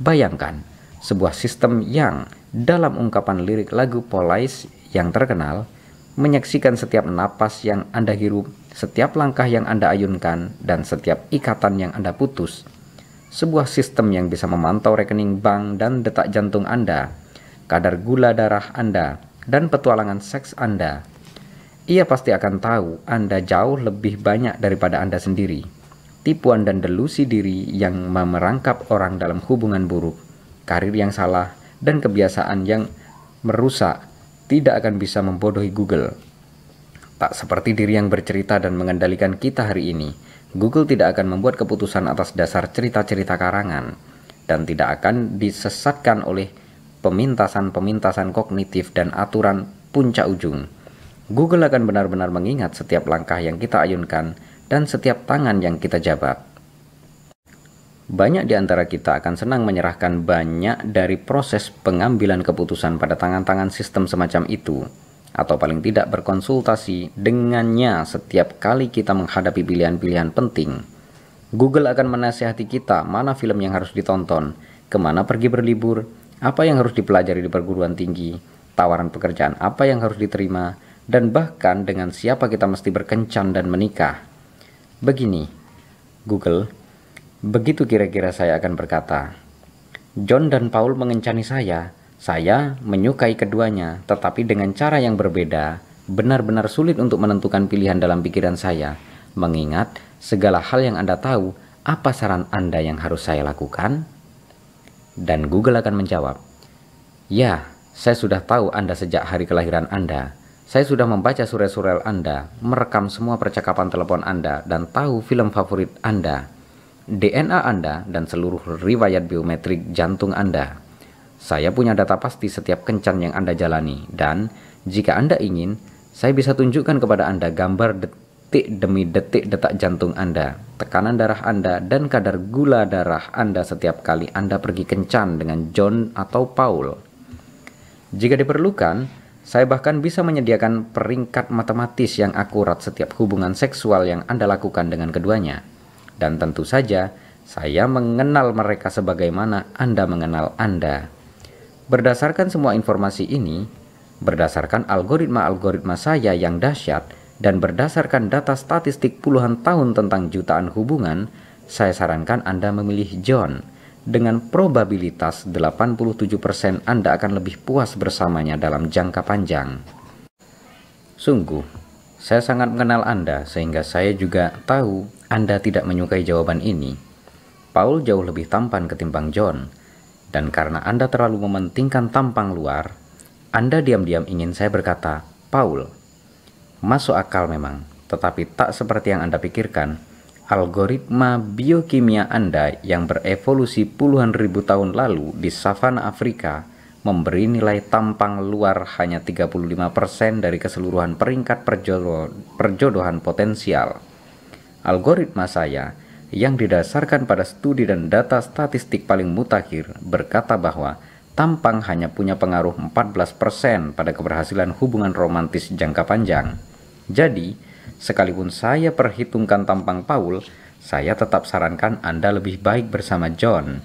Bayangkan, sebuah sistem yang dalam ungkapan lirik lagu Polais yang terkenal, menyaksikan setiap napas yang Anda hirup, setiap langkah yang Anda ayunkan, dan setiap ikatan yang Anda putus. Sebuah sistem yang bisa memantau rekening bank dan detak jantung Anda, kadar gula darah Anda, dan petualangan seks Anda. Ia pasti akan tahu Anda jauh lebih banyak daripada Anda sendiri tipuan dan delusi diri yang memerangkap orang dalam hubungan buruk karir yang salah, dan kebiasaan yang merusak tidak akan bisa membodohi Google. Tak seperti diri yang bercerita dan mengendalikan kita hari ini, Google tidak akan membuat keputusan atas dasar cerita-cerita karangan dan tidak akan disesatkan oleh pemintasan-pemintasan kognitif dan aturan puncak ujung. Google akan benar-benar mengingat setiap langkah yang kita ayunkan dan setiap tangan yang kita jabat banyak di antara kita akan senang menyerahkan banyak dari proses pengambilan keputusan pada tangan-tangan sistem semacam itu, atau paling tidak berkonsultasi dengannya setiap kali kita menghadapi pilihan-pilihan penting. Google akan menasihati kita mana film yang harus ditonton, kemana pergi berlibur, apa yang harus dipelajari di perguruan tinggi, tawaran pekerjaan apa yang harus diterima, dan bahkan dengan siapa kita mesti berkencan dan menikah. Begini, Google, Begitu kira-kira saya akan berkata. John dan Paul mengencani saya. Saya menyukai keduanya, tetapi dengan cara yang berbeda, benar-benar sulit untuk menentukan pilihan dalam pikiran saya. Mengingat segala hal yang Anda tahu, apa saran Anda yang harus saya lakukan? Dan Google akan menjawab, Ya, saya sudah tahu Anda sejak hari kelahiran Anda. Saya sudah membaca surel-surel Anda, merekam semua percakapan telepon Anda, dan tahu film favorit Anda. DNA Anda, dan seluruh riwayat biometrik jantung Anda. Saya punya data pasti setiap kencan yang Anda jalani, dan jika Anda ingin, saya bisa tunjukkan kepada Anda gambar detik demi detik detak jantung Anda, tekanan darah Anda, dan kadar gula darah Anda setiap kali Anda pergi kencan dengan John atau Paul. Jika diperlukan, saya bahkan bisa menyediakan peringkat matematis yang akurat setiap hubungan seksual yang Anda lakukan dengan keduanya dan tentu saja saya mengenal mereka sebagaimana Anda mengenal Anda. Berdasarkan semua informasi ini, berdasarkan algoritma-algoritma saya yang dahsyat dan berdasarkan data statistik puluhan tahun tentang jutaan hubungan, saya sarankan Anda memilih John dengan probabilitas 87% Anda akan lebih puas bersamanya dalam jangka panjang. Sungguh, saya sangat mengenal Anda sehingga saya juga tahu anda tidak menyukai jawaban ini, Paul jauh lebih tampan ketimbang John, dan karena Anda terlalu mementingkan tampang luar, Anda diam-diam ingin saya berkata, Paul, masuk akal memang, tetapi tak seperti yang Anda pikirkan. Algoritma biokimia Anda yang berevolusi puluhan ribu tahun lalu di savana Afrika memberi nilai tampang luar hanya 35% dari keseluruhan peringkat perjodohan potensial algoritma saya yang didasarkan pada studi dan data statistik paling mutakhir berkata bahwa tampang hanya punya pengaruh 14% pada keberhasilan hubungan romantis jangka panjang. Jadi, sekalipun saya perhitungkan tampang Paul, saya tetap sarankan Anda lebih baik bersama John.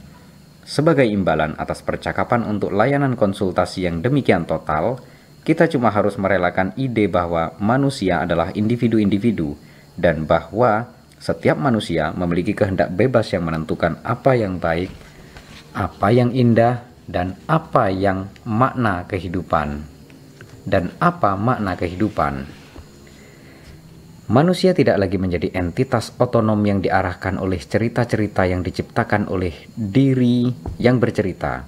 Sebagai imbalan atas percakapan untuk layanan konsultasi yang demikian total, kita cuma harus merelakan ide bahwa manusia adalah individu-individu, individu individu dan bahwa setiap manusia memiliki kehendak bebas yang menentukan apa yang baik, apa yang indah, dan apa yang makna kehidupan. Dan apa makna kehidupan? Manusia tidak lagi menjadi entitas otonom yang diarahkan oleh cerita-cerita yang diciptakan oleh diri yang bercerita.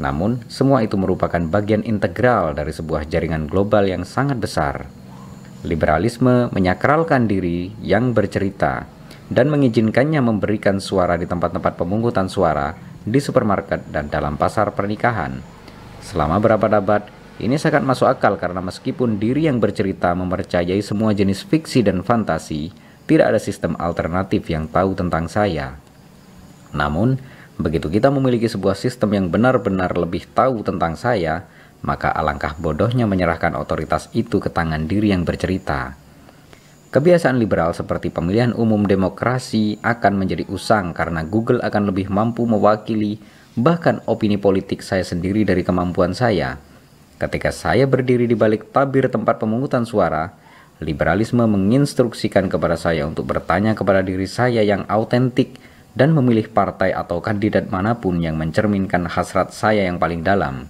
Namun, semua itu merupakan bagian integral dari sebuah jaringan global yang sangat besar Liberalisme menyakralkan diri yang bercerita dan mengizinkannya memberikan suara di tempat-tempat pemungutan suara, di supermarket, dan dalam pasar pernikahan. Selama berapa abad, ini sangat masuk akal karena meskipun diri yang bercerita mempercayai semua jenis fiksi dan fantasi, tidak ada sistem alternatif yang tahu tentang saya. Namun, begitu kita memiliki sebuah sistem yang benar-benar lebih tahu tentang saya, maka alangkah bodohnya menyerahkan otoritas itu ke tangan diri yang bercerita. Kebiasaan liberal seperti pemilihan umum demokrasi akan menjadi usang karena Google akan lebih mampu mewakili bahkan opini politik saya sendiri dari kemampuan saya. Ketika saya berdiri di balik tabir tempat pemungutan suara, liberalisme menginstruksikan kepada saya untuk bertanya kepada diri saya yang autentik dan memilih partai atau kandidat manapun yang mencerminkan hasrat saya yang paling dalam.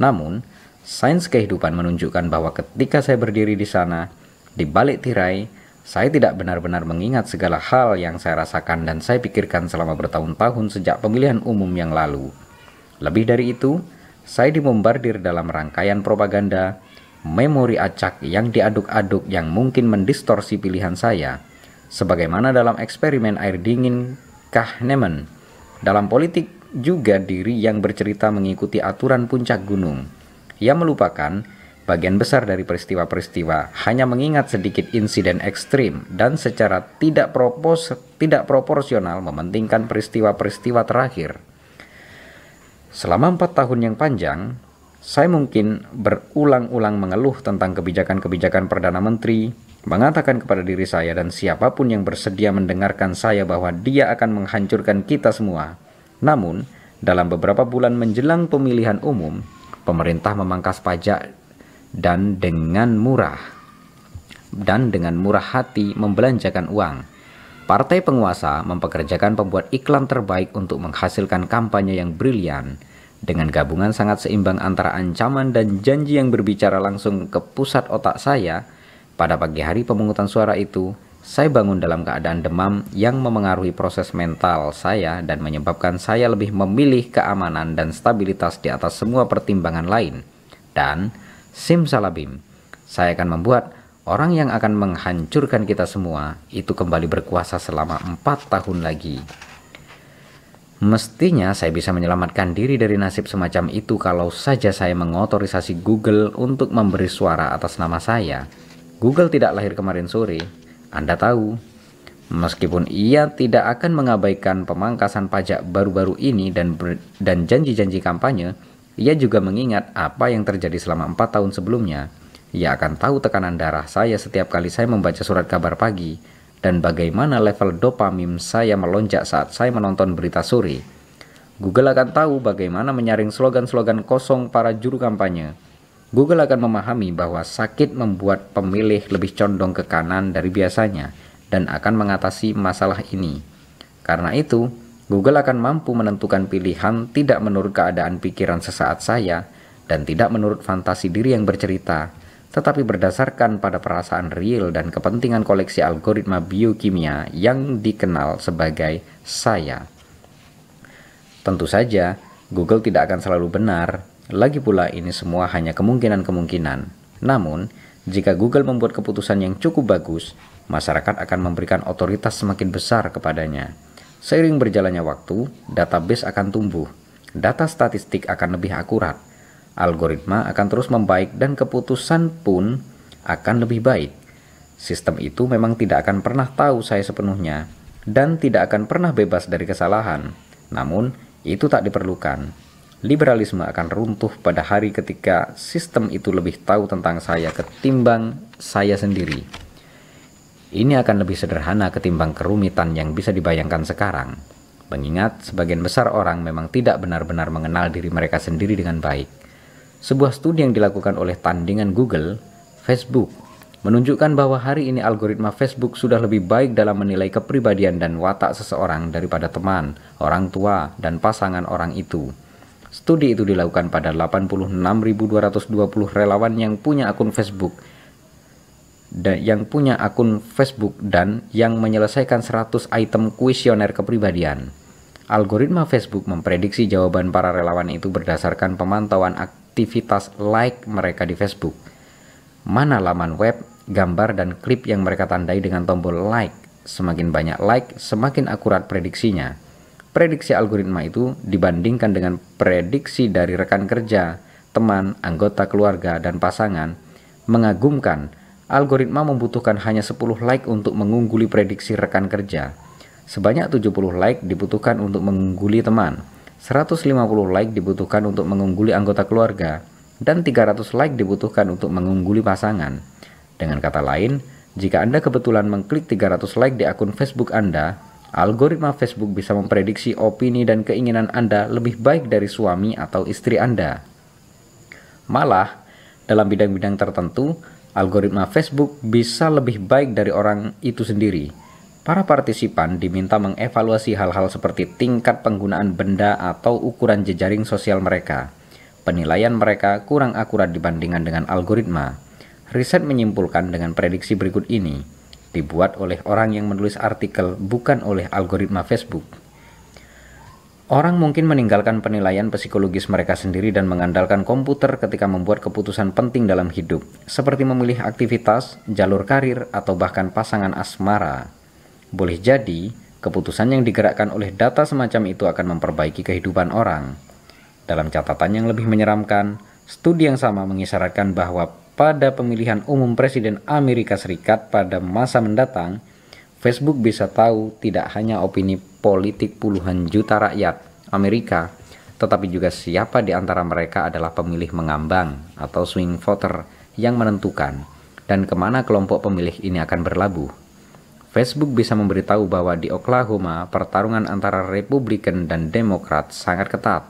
Namun, sains kehidupan menunjukkan bahwa ketika saya berdiri di sana, di balik tirai, saya tidak benar-benar mengingat segala hal yang saya rasakan dan saya pikirkan selama bertahun-tahun sejak pemilihan umum yang lalu. Lebih dari itu, saya dimombardir dalam rangkaian propaganda, memori acak yang diaduk-aduk yang mungkin mendistorsi pilihan saya, sebagaimana dalam eksperimen air dingin Kahneman. Dalam politik juga diri yang bercerita mengikuti aturan puncak gunung. Ia melupakan bagian besar dari peristiwa-peristiwa, hanya mengingat sedikit insiden ekstrim dan secara tidak, propos, tidak proporsional mementingkan peristiwa-peristiwa terakhir. Selama empat tahun yang panjang, saya mungkin berulang-ulang mengeluh tentang kebijakan-kebijakan Perdana Menteri, mengatakan kepada diri saya dan siapapun yang bersedia mendengarkan saya bahwa dia akan menghancurkan kita semua. Namun, dalam beberapa bulan menjelang pemilihan umum, pemerintah memangkas pajak dan dengan murah dan dengan murah hati membelanjakan uang. Partai penguasa mempekerjakan pembuat iklan terbaik untuk menghasilkan kampanye yang brilian dengan gabungan sangat seimbang antara ancaman dan janji yang berbicara langsung ke pusat otak saya. Pada pagi hari pemungutan suara itu, saya bangun dalam keadaan demam yang memengaruhi proses mental saya dan menyebabkan saya lebih memilih keamanan dan stabilitas di atas semua pertimbangan lain. Dan simsalabim, saya akan membuat orang yang akan menghancurkan kita semua itu kembali berkuasa selama empat tahun lagi. Mestinya saya bisa menyelamatkan diri dari nasib semacam itu kalau saja saya mengotorisasi Google untuk memberi suara atas nama saya. Google tidak lahir kemarin sore, anda tahu, meskipun ia tidak akan mengabaikan pemangkasan pajak baru-baru ini dan ber, dan janji-janji kampanye, ia juga mengingat apa yang terjadi selama empat tahun sebelumnya. Ia akan tahu tekanan darah saya setiap kali saya membaca surat kabar pagi dan bagaimana level dopamin saya melonjak saat saya menonton berita sore. Google akan tahu bagaimana menyaring slogan-slogan kosong para juru kampanye Google akan memahami bahwa sakit membuat pemilih lebih condong ke kanan dari biasanya dan akan mengatasi masalah ini. Karena itu, Google akan mampu menentukan pilihan tidak menurut keadaan pikiran sesaat saya dan tidak menurut fantasi diri yang bercerita, tetapi berdasarkan pada perasaan real dan kepentingan koleksi algoritma biokimia yang dikenal sebagai saya. Tentu saja, Google tidak akan selalu benar, lagi pula ini semua hanya kemungkinan-kemungkinan. Namun, jika Google membuat keputusan yang cukup bagus, masyarakat akan memberikan otoritas semakin besar kepadanya. Seiring berjalannya waktu, database akan tumbuh. Data statistik akan lebih akurat. Algoritma akan terus membaik dan keputusan pun akan lebih baik. Sistem itu memang tidak akan pernah tahu saya sepenuhnya dan tidak akan pernah bebas dari kesalahan. Namun, itu tak diperlukan liberalisme akan runtuh pada hari ketika sistem itu lebih tahu tentang saya ketimbang saya sendiri. Ini akan lebih sederhana ketimbang kerumitan yang bisa dibayangkan sekarang, mengingat sebagian besar orang memang tidak benar-benar mengenal diri mereka sendiri dengan baik. Sebuah studi yang dilakukan oleh tandingan Google, Facebook, menunjukkan bahwa hari ini algoritma Facebook sudah lebih baik dalam menilai kepribadian dan watak seseorang daripada teman, orang tua, dan pasangan orang itu. Studi itu dilakukan pada 86.220 relawan yang punya akun Facebook dan yang punya akun Facebook dan yang menyelesaikan 100 item kuesioner kepribadian. Algoritma Facebook memprediksi jawaban para relawan itu berdasarkan pemantauan aktivitas like mereka di Facebook. Mana laman web, gambar, dan klip yang mereka tandai dengan tombol like. Semakin banyak like, semakin akurat prediksinya prediksi algoritma itu dibandingkan dengan prediksi dari rekan kerja, teman, anggota keluarga, dan pasangan, mengagumkan algoritma membutuhkan hanya 10 like untuk mengungguli prediksi rekan kerja. Sebanyak 70 like dibutuhkan untuk mengungguli teman, 150 like dibutuhkan untuk mengungguli anggota keluarga, dan 300 like dibutuhkan untuk mengungguli pasangan. Dengan kata lain, jika Anda kebetulan mengklik 300 like di akun Facebook Anda, Algoritma Facebook bisa memprediksi opini dan keinginan Anda lebih baik dari suami atau istri Anda. Malah, dalam bidang-bidang tertentu, algoritma Facebook bisa lebih baik dari orang itu sendiri. Para partisipan diminta mengevaluasi hal-hal seperti tingkat penggunaan benda atau ukuran jejaring sosial mereka. Penilaian mereka kurang akurat dibandingkan dengan algoritma. Riset menyimpulkan dengan prediksi berikut ini dibuat oleh orang yang menulis artikel, bukan oleh algoritma Facebook. Orang mungkin meninggalkan penilaian psikologis mereka sendiri dan mengandalkan komputer ketika membuat keputusan penting dalam hidup, seperti memilih aktivitas, jalur karir, atau bahkan pasangan asmara. Boleh jadi, keputusan yang digerakkan oleh data semacam itu akan memperbaiki kehidupan orang. Dalam catatan yang lebih menyeramkan, studi yang sama mengisyaratkan bahwa pada pemilihan umum presiden Amerika Serikat pada masa mendatang, Facebook bisa tahu tidak hanya opini politik puluhan juta rakyat Amerika, tetapi juga siapa di antara mereka adalah pemilih mengambang atau swing voter yang menentukan dan kemana kelompok pemilih ini akan berlabuh. Facebook bisa memberitahu bahwa di Oklahoma pertarungan antara Republikan dan Demokrat sangat ketat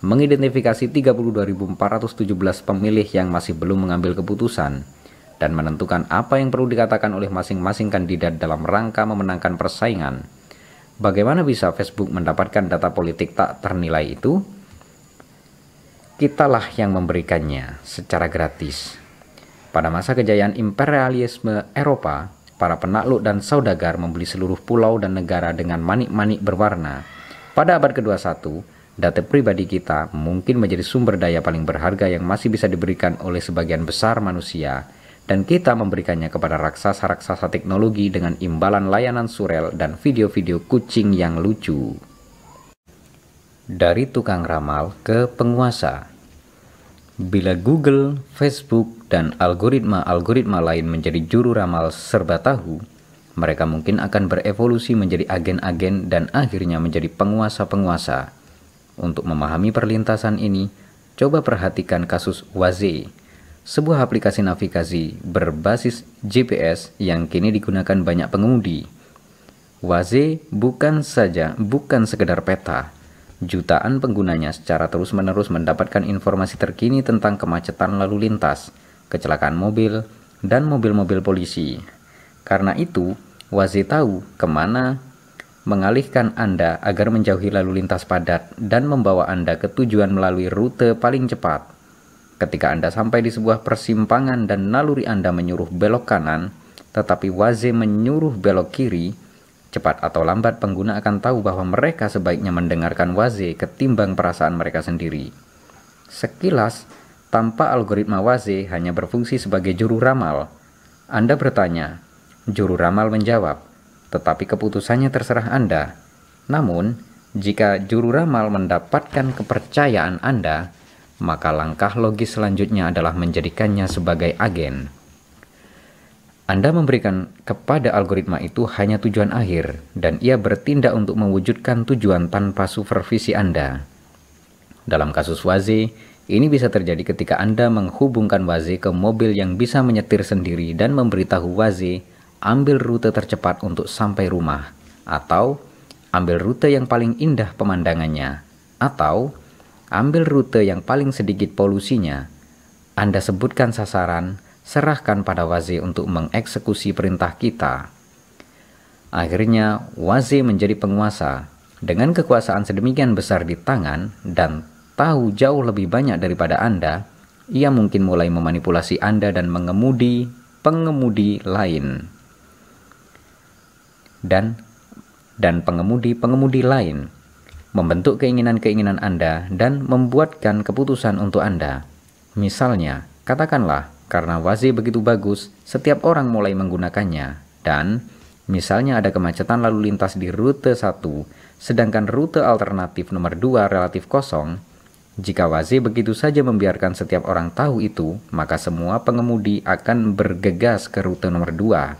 mengidentifikasi 32.417 pemilih yang masih belum mengambil keputusan dan menentukan apa yang perlu dikatakan oleh masing-masing kandidat dalam rangka memenangkan persaingan. Bagaimana bisa Facebook mendapatkan data politik tak ternilai itu? Kitalah yang memberikannya secara gratis. Pada masa kejayaan imperialisme Eropa, para penakluk dan saudagar membeli seluruh pulau dan negara dengan manik-manik berwarna. Pada abad ke-21, data pribadi kita mungkin menjadi sumber daya paling berharga yang masih bisa diberikan oleh sebagian besar manusia, dan kita memberikannya kepada raksasa-raksasa teknologi dengan imbalan layanan surel dan video-video kucing yang lucu. Dari tukang ramal ke penguasa. Bila Google, Facebook, dan algoritma-algoritma lain menjadi juru ramal serba tahu, mereka mungkin akan berevolusi menjadi agen-agen dan akhirnya menjadi penguasa-penguasa untuk memahami perlintasan ini, coba perhatikan kasus Waze, sebuah aplikasi navigasi berbasis GPS yang kini digunakan banyak pengemudi. Waze bukan saja bukan sekedar peta. Jutaan penggunanya secara terus-menerus mendapatkan informasi terkini tentang kemacetan lalu lintas, kecelakaan mobil, dan mobil-mobil polisi. Karena itu, Waze tahu kemana mengalihkan Anda agar menjauhi lalu lintas padat dan membawa Anda ke tujuan melalui rute paling cepat. Ketika Anda sampai di sebuah persimpangan dan naluri Anda menyuruh belok kanan, tetapi waze menyuruh belok kiri, cepat atau lambat pengguna akan tahu bahwa mereka sebaiknya mendengarkan waze ketimbang perasaan mereka sendiri. Sekilas, tanpa algoritma waze hanya berfungsi sebagai juru ramal. Anda bertanya, juru ramal menjawab, tetapi keputusannya terserah Anda. Namun, jika juru ramal mendapatkan kepercayaan Anda, maka langkah logis selanjutnya adalah menjadikannya sebagai agen. Anda memberikan kepada algoritma itu hanya tujuan akhir, dan ia bertindak untuk mewujudkan tujuan tanpa supervisi Anda. Dalam kasus Waze, ini bisa terjadi ketika Anda menghubungkan Waze ke mobil yang bisa menyetir sendiri dan memberitahu Waze ambil rute tercepat untuk sampai rumah, atau ambil rute yang paling indah pemandangannya, atau ambil rute yang paling sedikit polusinya. Anda sebutkan sasaran, serahkan pada Waze untuk mengeksekusi perintah kita. Akhirnya, Waze menjadi penguasa. Dengan kekuasaan sedemikian besar di tangan dan tahu jauh lebih banyak daripada Anda, ia mungkin mulai memanipulasi Anda dan mengemudi pengemudi lain dan dan pengemudi-pengemudi lain, membentuk keinginan-keinginan Anda dan membuatkan keputusan untuk Anda. Misalnya, katakanlah karena Waze begitu bagus, setiap orang mulai menggunakannya dan Misalnya ada kemacetan lalu lintas di rute 1, sedangkan rute alternatif nomor 2 relatif kosong. Jika Waze begitu saja membiarkan setiap orang tahu itu, maka semua pengemudi akan bergegas ke rute nomor 2.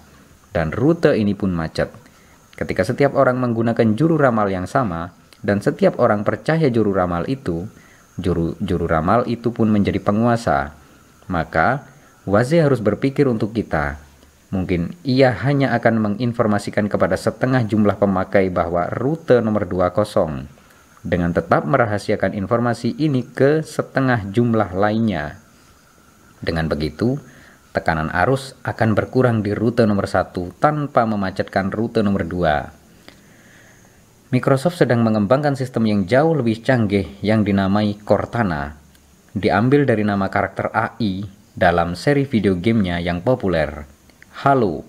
Dan rute ini pun macet. Ketika setiap orang menggunakan juru ramal yang sama dan setiap orang percaya juru ramal itu, juru juru ramal itu pun menjadi penguasa. Maka Waze harus berpikir untuk kita. Mungkin ia hanya akan menginformasikan kepada setengah jumlah pemakai bahwa rute nomor dua kosong dengan tetap merahasiakan informasi ini ke setengah jumlah lainnya. Dengan begitu, tekanan arus akan berkurang di rute nomor satu tanpa memacetkan rute nomor dua. Microsoft sedang mengembangkan sistem yang jauh lebih canggih yang dinamai Cortana, diambil dari nama karakter AI dalam seri video gamenya yang populer, Halo.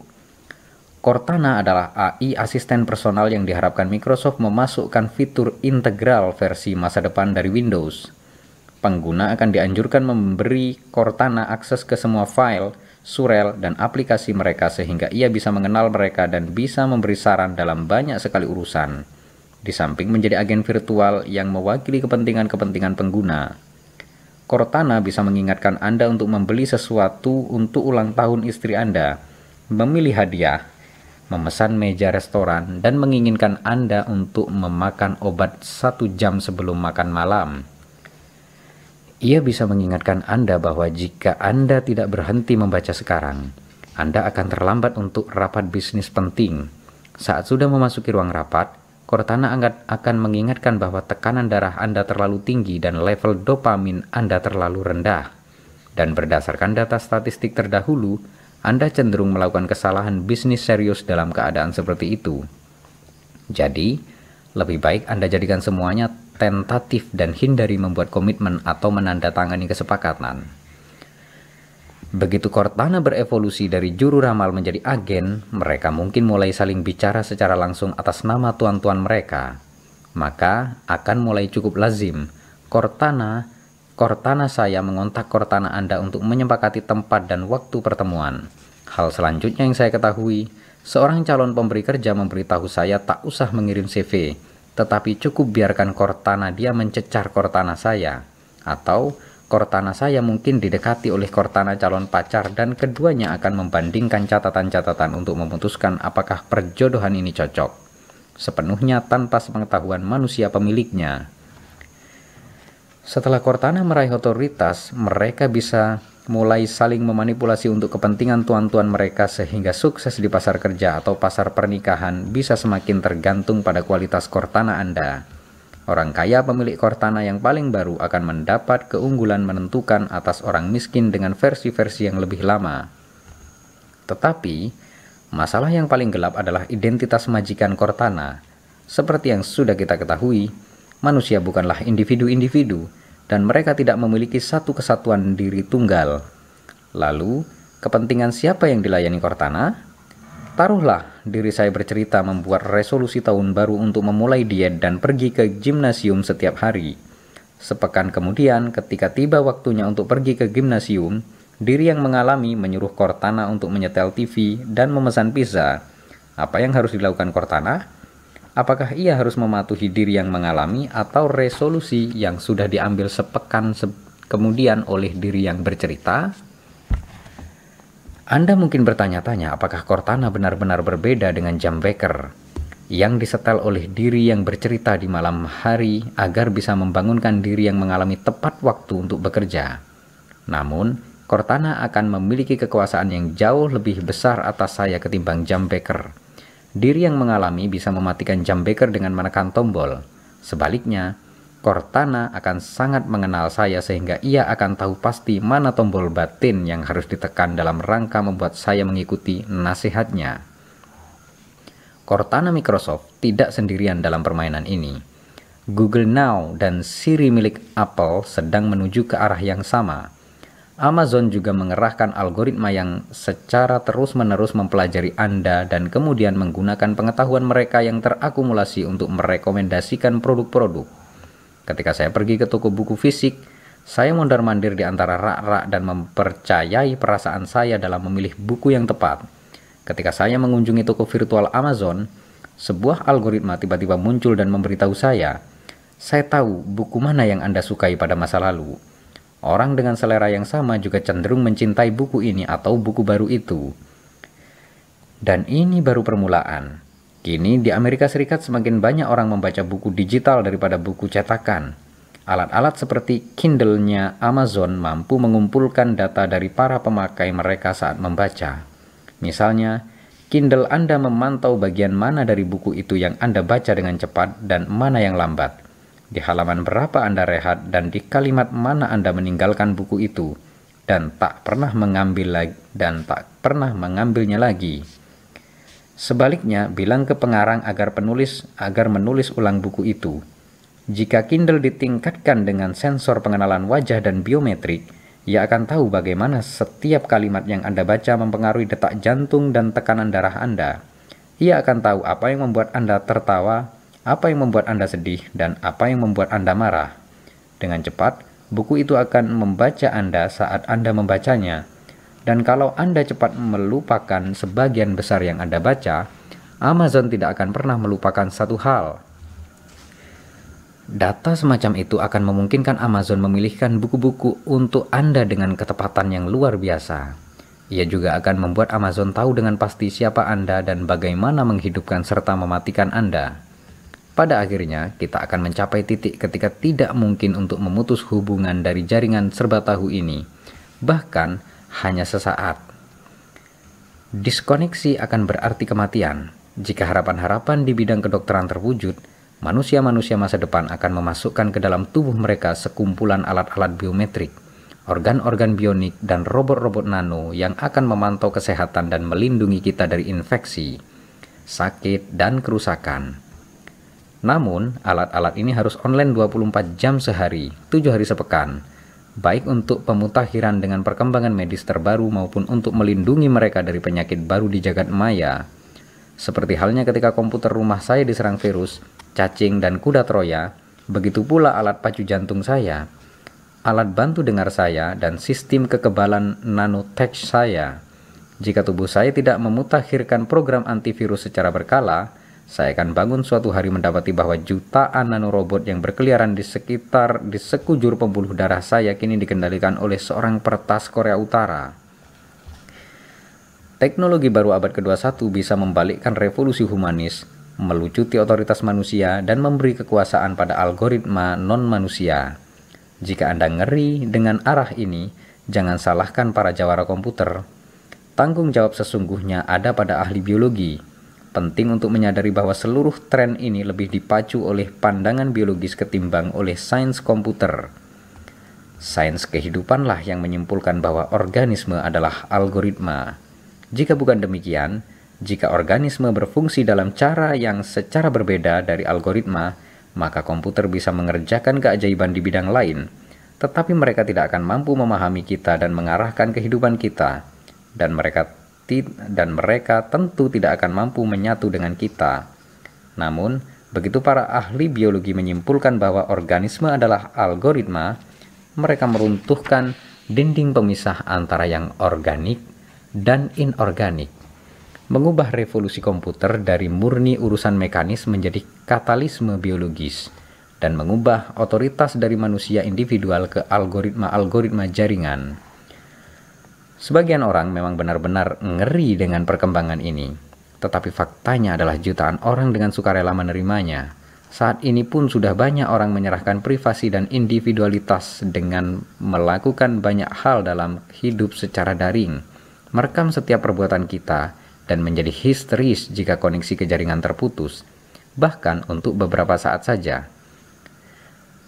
Cortana adalah AI asisten personal yang diharapkan Microsoft memasukkan fitur integral versi masa depan dari Windows pengguna akan dianjurkan memberi Cortana akses ke semua file, surel, dan aplikasi mereka sehingga ia bisa mengenal mereka dan bisa memberi saran dalam banyak sekali urusan. Di samping menjadi agen virtual yang mewakili kepentingan-kepentingan pengguna. Cortana bisa mengingatkan Anda untuk membeli sesuatu untuk ulang tahun istri Anda, memilih hadiah, memesan meja restoran, dan menginginkan Anda untuk memakan obat satu jam sebelum makan malam. Ia bisa mengingatkan Anda bahwa jika Anda tidak berhenti membaca sekarang, Anda akan terlambat untuk rapat bisnis penting. Saat sudah memasuki ruang rapat, Cortana angkat akan mengingatkan bahwa tekanan darah Anda terlalu tinggi dan level dopamin Anda terlalu rendah. Dan berdasarkan data statistik terdahulu, Anda cenderung melakukan kesalahan bisnis serius dalam keadaan seperti itu. Jadi, lebih baik Anda jadikan semuanya tentatif dan hindari membuat komitmen atau menandatangani kesepakatan. Begitu Cortana berevolusi dari juru ramal menjadi agen, mereka mungkin mulai saling bicara secara langsung atas nama tuan-tuan mereka. Maka akan mulai cukup lazim. Cortana, Cortana saya mengontak Cortana Anda untuk menyepakati tempat dan waktu pertemuan. Hal selanjutnya yang saya ketahui, seorang calon pemberi kerja memberitahu saya tak usah mengirim CV tetapi cukup biarkan Cortana dia mencecar Cortana saya, atau Cortana saya mungkin didekati oleh Cortana calon pacar dan keduanya akan membandingkan catatan-catatan untuk memutuskan apakah perjodohan ini cocok, sepenuhnya tanpa sepengetahuan manusia pemiliknya. Setelah Cortana meraih otoritas, mereka bisa mulai saling memanipulasi untuk kepentingan tuan-tuan mereka sehingga sukses di pasar kerja atau pasar pernikahan bisa semakin tergantung pada kualitas Cortana Anda. Orang kaya pemilik Cortana yang paling baru akan mendapat keunggulan menentukan atas orang miskin dengan versi-versi yang lebih lama. Tetapi, masalah yang paling gelap adalah identitas majikan Cortana. Seperti yang sudah kita ketahui, manusia bukanlah individu-individu, dan mereka tidak memiliki satu kesatuan diri tunggal. Lalu, kepentingan siapa yang dilayani Cortana? Taruhlah diri saya bercerita membuat resolusi tahun baru untuk memulai diet dan pergi ke gimnasium setiap hari. Sepekan kemudian, ketika tiba waktunya untuk pergi ke gimnasium, diri yang mengalami menyuruh Cortana untuk menyetel TV dan memesan pizza. Apa yang harus dilakukan Cortana? apakah ia harus mematuhi diri yang mengalami atau resolusi yang sudah diambil sepekan se kemudian oleh diri yang bercerita? Anda mungkin bertanya-tanya apakah Cortana benar-benar berbeda dengan jam Baker yang disetel oleh diri yang bercerita di malam hari agar bisa membangunkan diri yang mengalami tepat waktu untuk bekerja. Namun, Cortana akan memiliki kekuasaan yang jauh lebih besar atas saya ketimbang jam Baker. Diri yang mengalami bisa mematikan jam beker dengan menekan tombol. Sebaliknya, Cortana akan sangat mengenal saya sehingga ia akan tahu pasti mana tombol batin yang harus ditekan dalam rangka membuat saya mengikuti nasihatnya. Cortana Microsoft tidak sendirian dalam permainan ini. Google Now dan Siri milik Apple sedang menuju ke arah yang sama. Amazon juga mengerahkan algoritma yang secara terus-menerus mempelajari Anda dan kemudian menggunakan pengetahuan mereka yang terakumulasi untuk merekomendasikan produk-produk. Ketika saya pergi ke toko buku fisik, saya mondar-mandir di antara rak-rak dan mempercayai perasaan saya dalam memilih buku yang tepat. Ketika saya mengunjungi toko virtual Amazon, sebuah algoritma tiba-tiba muncul dan memberitahu saya, "Saya tahu buku mana yang Anda sukai pada masa lalu." Orang dengan selera yang sama juga cenderung mencintai buku ini atau buku baru itu. Dan ini baru permulaan. Kini di Amerika Serikat semakin banyak orang membaca buku digital daripada buku cetakan. Alat-alat seperti Kindle-nya Amazon mampu mengumpulkan data dari para pemakai mereka saat membaca. Misalnya, Kindle Anda memantau bagian mana dari buku itu yang Anda baca dengan cepat dan mana yang lambat di halaman berapa Anda rehat dan di kalimat mana Anda meninggalkan buku itu dan tak pernah mengambil lagi dan tak pernah mengambilnya lagi. Sebaliknya, bilang ke pengarang agar penulis agar menulis ulang buku itu. Jika Kindle ditingkatkan dengan sensor pengenalan wajah dan biometrik, ia akan tahu bagaimana setiap kalimat yang Anda baca mempengaruhi detak jantung dan tekanan darah Anda. Ia akan tahu apa yang membuat Anda tertawa, apa yang membuat Anda sedih dan apa yang membuat Anda marah. Dengan cepat, buku itu akan membaca Anda saat Anda membacanya. Dan kalau Anda cepat melupakan sebagian besar yang Anda baca, Amazon tidak akan pernah melupakan satu hal. Data semacam itu akan memungkinkan Amazon memilihkan buku-buku untuk Anda dengan ketepatan yang luar biasa. Ia juga akan membuat Amazon tahu dengan pasti siapa Anda dan bagaimana menghidupkan serta mematikan Anda. Pada akhirnya, kita akan mencapai titik ketika tidak mungkin untuk memutus hubungan dari jaringan serba tahu ini, bahkan hanya sesaat. Diskoneksi akan berarti kematian. Jika harapan-harapan di bidang kedokteran terwujud, manusia-manusia masa depan akan memasukkan ke dalam tubuh mereka sekumpulan alat-alat biometrik, organ-organ bionik, dan robot-robot nano yang akan memantau kesehatan dan melindungi kita dari infeksi, sakit, dan kerusakan. Namun, alat-alat ini harus online 24 jam sehari, 7 hari sepekan, baik untuk pemutakhiran dengan perkembangan medis terbaru maupun untuk melindungi mereka dari penyakit baru di jagat maya. Seperti halnya ketika komputer rumah saya diserang virus, cacing, dan kuda Troya, begitu pula alat pacu jantung saya, alat bantu dengar saya, dan sistem kekebalan nanotech saya. Jika tubuh saya tidak memutakhirkan program antivirus secara berkala, saya akan bangun suatu hari mendapati bahwa jutaan nanorobot yang berkeliaran di sekitar di sekujur pembuluh darah saya kini dikendalikan oleh seorang pertas Korea Utara. Teknologi baru abad ke-21 bisa membalikkan revolusi humanis, melucuti otoritas manusia, dan memberi kekuasaan pada algoritma non-manusia. Jika Anda ngeri dengan arah ini, jangan salahkan para jawara komputer. Tanggung jawab sesungguhnya ada pada ahli biologi, Penting untuk menyadari bahwa seluruh tren ini lebih dipacu oleh pandangan biologis ketimbang oleh sains komputer. Sains kehidupanlah yang menyimpulkan bahwa organisme adalah algoritma. Jika bukan demikian, jika organisme berfungsi dalam cara yang secara berbeda dari algoritma, maka komputer bisa mengerjakan keajaiban di bidang lain, tetapi mereka tidak akan mampu memahami kita dan mengarahkan kehidupan kita, dan mereka pasti dan mereka tentu tidak akan mampu menyatu dengan kita. Namun, begitu para ahli biologi menyimpulkan bahwa organisme adalah algoritma, mereka meruntuhkan dinding pemisah antara yang organik dan inorganik. Mengubah revolusi komputer dari murni urusan mekanis menjadi katalisme biologis dan mengubah otoritas dari manusia individual ke algoritma-algoritma jaringan. Sebagian orang memang benar-benar ngeri dengan perkembangan ini, tetapi faktanya adalah jutaan orang dengan sukarela menerimanya. Saat ini pun sudah banyak orang menyerahkan privasi dan individualitas dengan melakukan banyak hal dalam hidup secara daring, merekam setiap perbuatan kita, dan menjadi histeris jika koneksi ke jaringan terputus, bahkan untuk beberapa saat saja.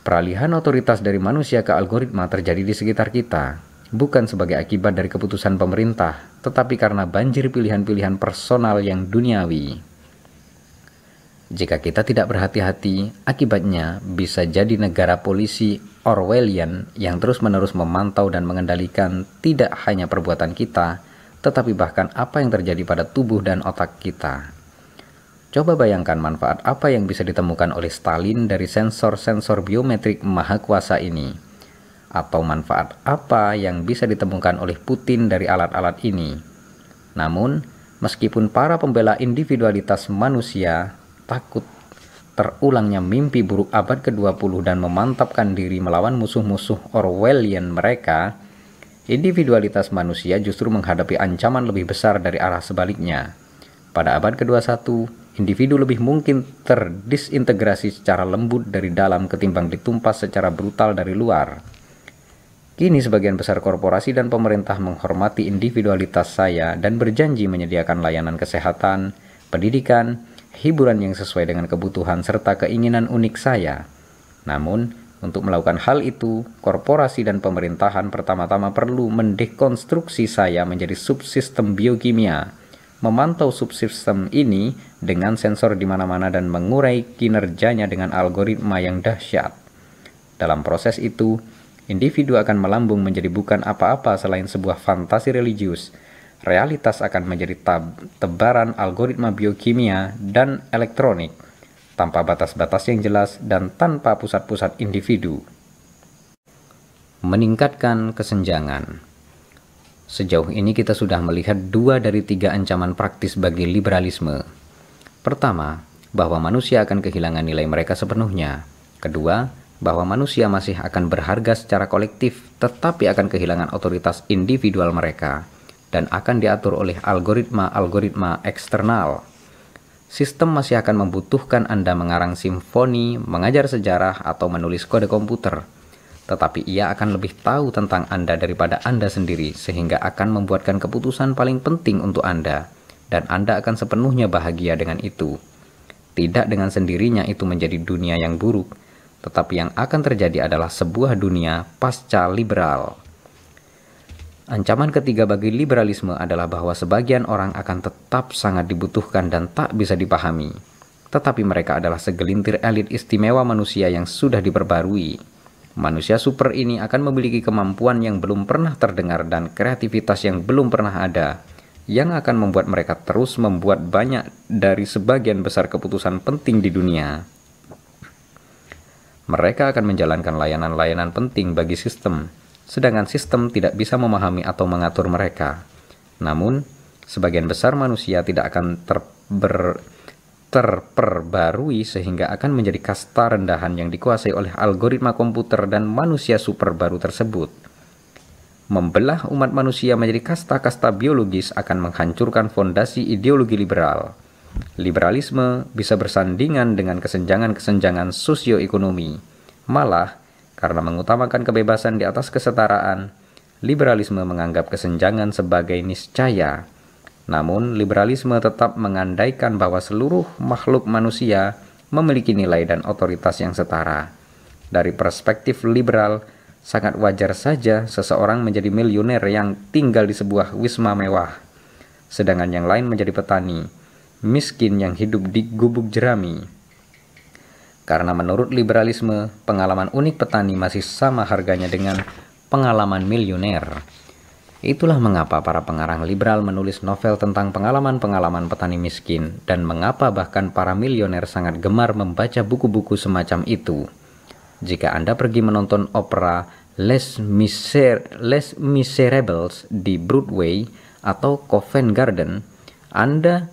Peralihan otoritas dari manusia ke algoritma terjadi di sekitar kita, bukan sebagai akibat dari keputusan pemerintah, tetapi karena banjir pilihan-pilihan personal yang duniawi. Jika kita tidak berhati-hati, akibatnya bisa jadi negara polisi Orwellian yang terus-menerus memantau dan mengendalikan tidak hanya perbuatan kita, tetapi bahkan apa yang terjadi pada tubuh dan otak kita. Coba bayangkan manfaat apa yang bisa ditemukan oleh Stalin dari sensor-sensor biometrik maha kuasa ini atau manfaat apa yang bisa ditemukan oleh Putin dari alat-alat ini. Namun, meskipun para pembela individualitas manusia takut terulangnya mimpi buruk abad ke-20 dan memantapkan diri melawan musuh-musuh Orwellian mereka, individualitas manusia justru menghadapi ancaman lebih besar dari arah sebaliknya. Pada abad ke-21, individu lebih mungkin terdisintegrasi secara lembut dari dalam ketimbang ditumpas secara brutal dari luar. Kini sebagian besar korporasi dan pemerintah menghormati individualitas saya dan berjanji menyediakan layanan kesehatan, pendidikan, hiburan yang sesuai dengan kebutuhan serta keinginan unik saya. Namun, untuk melakukan hal itu, korporasi dan pemerintahan pertama-tama perlu mendekonstruksi saya menjadi subsistem biokimia, memantau subsistem ini dengan sensor di mana-mana dan mengurai kinerjanya dengan algoritma yang dahsyat. Dalam proses itu, individu akan melambung menjadi bukan apa-apa selain sebuah fantasi religius. Realitas akan menjadi tab tebaran algoritma biokimia dan elektronik, tanpa batas-batas yang jelas dan tanpa pusat-pusat individu. Meningkatkan kesenjangan Sejauh ini kita sudah melihat dua dari tiga ancaman praktis bagi liberalisme. Pertama, bahwa manusia akan kehilangan nilai mereka sepenuhnya. Kedua, bahwa manusia masih akan berharga secara kolektif, tetapi akan kehilangan otoritas individual mereka dan akan diatur oleh algoritma-algoritma eksternal. Sistem masih akan membutuhkan Anda mengarang simfoni, mengajar sejarah, atau menulis kode komputer. Tetapi ia akan lebih tahu tentang Anda daripada Anda sendiri, sehingga akan membuatkan keputusan paling penting untuk Anda, dan Anda akan sepenuhnya bahagia dengan itu. Tidak dengan sendirinya itu menjadi dunia yang buruk, tetapi yang akan terjadi adalah sebuah dunia pasca liberal. Ancaman ketiga bagi liberalisme adalah bahwa sebagian orang akan tetap sangat dibutuhkan dan tak bisa dipahami, tetapi mereka adalah segelintir elit istimewa manusia yang sudah diperbarui. Manusia super ini akan memiliki kemampuan yang belum pernah terdengar dan kreativitas yang belum pernah ada, yang akan membuat mereka terus membuat banyak dari sebagian besar keputusan penting di dunia mereka akan menjalankan layanan-layanan penting bagi sistem, sedangkan sistem tidak bisa memahami atau mengatur mereka. Namun, sebagian besar manusia tidak akan terber, terperbarui sehingga akan menjadi kasta rendahan yang dikuasai oleh algoritma komputer dan manusia super baru tersebut. Membelah umat manusia menjadi kasta-kasta biologis akan menghancurkan fondasi ideologi liberal liberalisme bisa bersandingan dengan kesenjangan-kesenjangan sosioekonomi. Malah, karena mengutamakan kebebasan di atas kesetaraan, liberalisme menganggap kesenjangan sebagai niscaya. Namun, liberalisme tetap mengandaikan bahwa seluruh makhluk manusia memiliki nilai dan otoritas yang setara. Dari perspektif liberal, sangat wajar saja seseorang menjadi miliuner yang tinggal di sebuah wisma mewah, sedangkan yang lain menjadi petani miskin yang hidup di gubuk jerami. Karena menurut liberalisme, pengalaman unik petani masih sama harganya dengan pengalaman milioner. Itulah mengapa para pengarang liberal menulis novel tentang pengalaman-pengalaman petani miskin dan mengapa bahkan para milioner sangat gemar membaca buku-buku semacam itu. Jika Anda pergi menonton opera Les, Miser Les Miserables di Broadway atau Covent Garden, Anda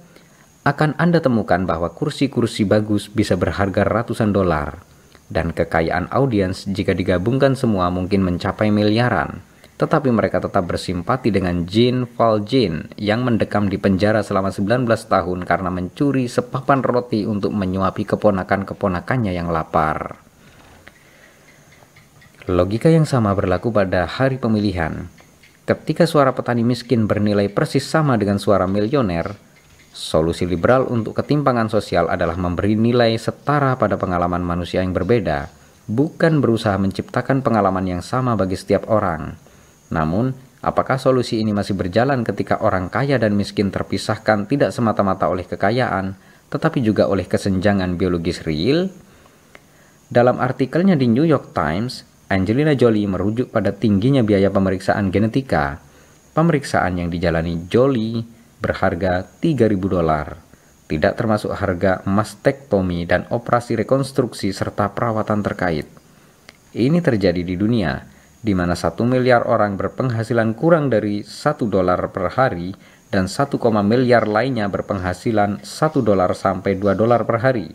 akan Anda temukan bahwa kursi-kursi bagus bisa berharga ratusan dolar, dan kekayaan audiens jika digabungkan semua mungkin mencapai miliaran. Tetapi mereka tetap bersimpati dengan Jean Valjean yang mendekam di penjara selama 19 tahun karena mencuri sepapan roti untuk menyuapi keponakan-keponakannya yang lapar. Logika yang sama berlaku pada hari pemilihan. Ketika suara petani miskin bernilai persis sama dengan suara milioner, Solusi liberal untuk ketimpangan sosial adalah memberi nilai setara pada pengalaman manusia yang berbeda, bukan berusaha menciptakan pengalaman yang sama bagi setiap orang. Namun, apakah solusi ini masih berjalan ketika orang kaya dan miskin terpisahkan tidak semata-mata oleh kekayaan, tetapi juga oleh kesenjangan biologis real? Dalam artikelnya di New York Times, Angelina Jolie merujuk pada tingginya biaya pemeriksaan genetika. Pemeriksaan yang dijalani Jolie berharga 3.000 dolar, tidak termasuk harga mastektomi dan operasi rekonstruksi serta perawatan terkait. Ini terjadi di dunia, di mana 1 miliar orang berpenghasilan kurang dari 1 dolar per hari dan 1, miliar lainnya berpenghasilan 1 dolar sampai 2 dolar per hari.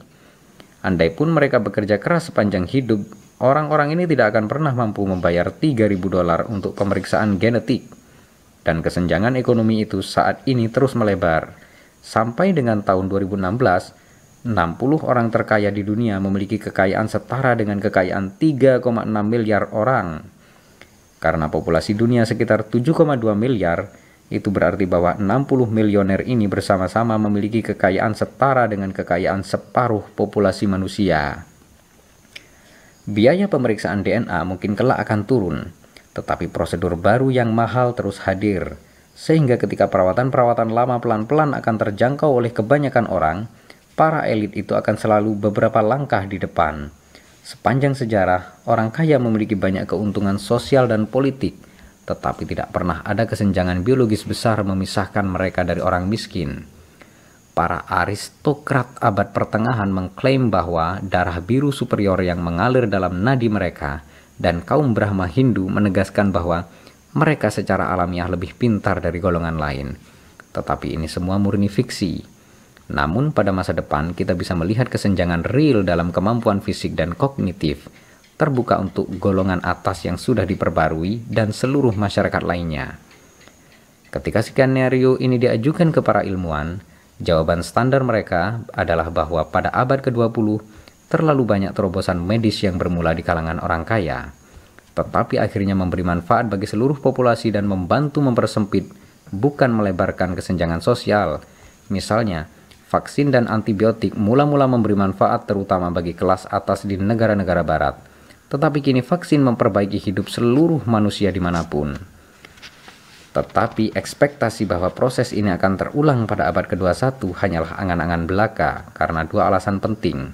Andai pun mereka bekerja keras sepanjang hidup, orang-orang ini tidak akan pernah mampu membayar 3.000 dolar untuk pemeriksaan genetik dan kesenjangan ekonomi itu saat ini terus melebar. Sampai dengan tahun 2016, 60 orang terkaya di dunia memiliki kekayaan setara dengan kekayaan 3,6 miliar orang. Karena populasi dunia sekitar 7,2 miliar, itu berarti bahwa 60 milioner ini bersama-sama memiliki kekayaan setara dengan kekayaan separuh populasi manusia. Biaya pemeriksaan DNA mungkin kelak akan turun, tetapi prosedur baru yang mahal terus hadir, sehingga ketika perawatan-perawatan lama pelan-pelan akan terjangkau oleh kebanyakan orang, para elit itu akan selalu beberapa langkah di depan. Sepanjang sejarah, orang kaya memiliki banyak keuntungan sosial dan politik, tetapi tidak pernah ada kesenjangan biologis besar memisahkan mereka dari orang miskin. Para aristokrat abad pertengahan mengklaim bahwa darah biru superior yang mengalir dalam nadi mereka dan kaum Brahma Hindu menegaskan bahwa mereka secara alamiah lebih pintar dari golongan lain. Tetapi ini semua murni fiksi. Namun pada masa depan kita bisa melihat kesenjangan real dalam kemampuan fisik dan kognitif terbuka untuk golongan atas yang sudah diperbarui dan seluruh masyarakat lainnya. Ketika skenario ini diajukan ke para ilmuwan, jawaban standar mereka adalah bahwa pada abad ke-20 terlalu banyak terobosan medis yang bermula di kalangan orang kaya, tetapi akhirnya memberi manfaat bagi seluruh populasi dan membantu mempersempit, bukan melebarkan kesenjangan sosial. Misalnya, vaksin dan antibiotik mula-mula memberi manfaat terutama bagi kelas atas di negara-negara barat, tetapi kini vaksin memperbaiki hidup seluruh manusia dimanapun. Tetapi ekspektasi bahwa proses ini akan terulang pada abad ke-21 hanyalah angan-angan belaka karena dua alasan penting.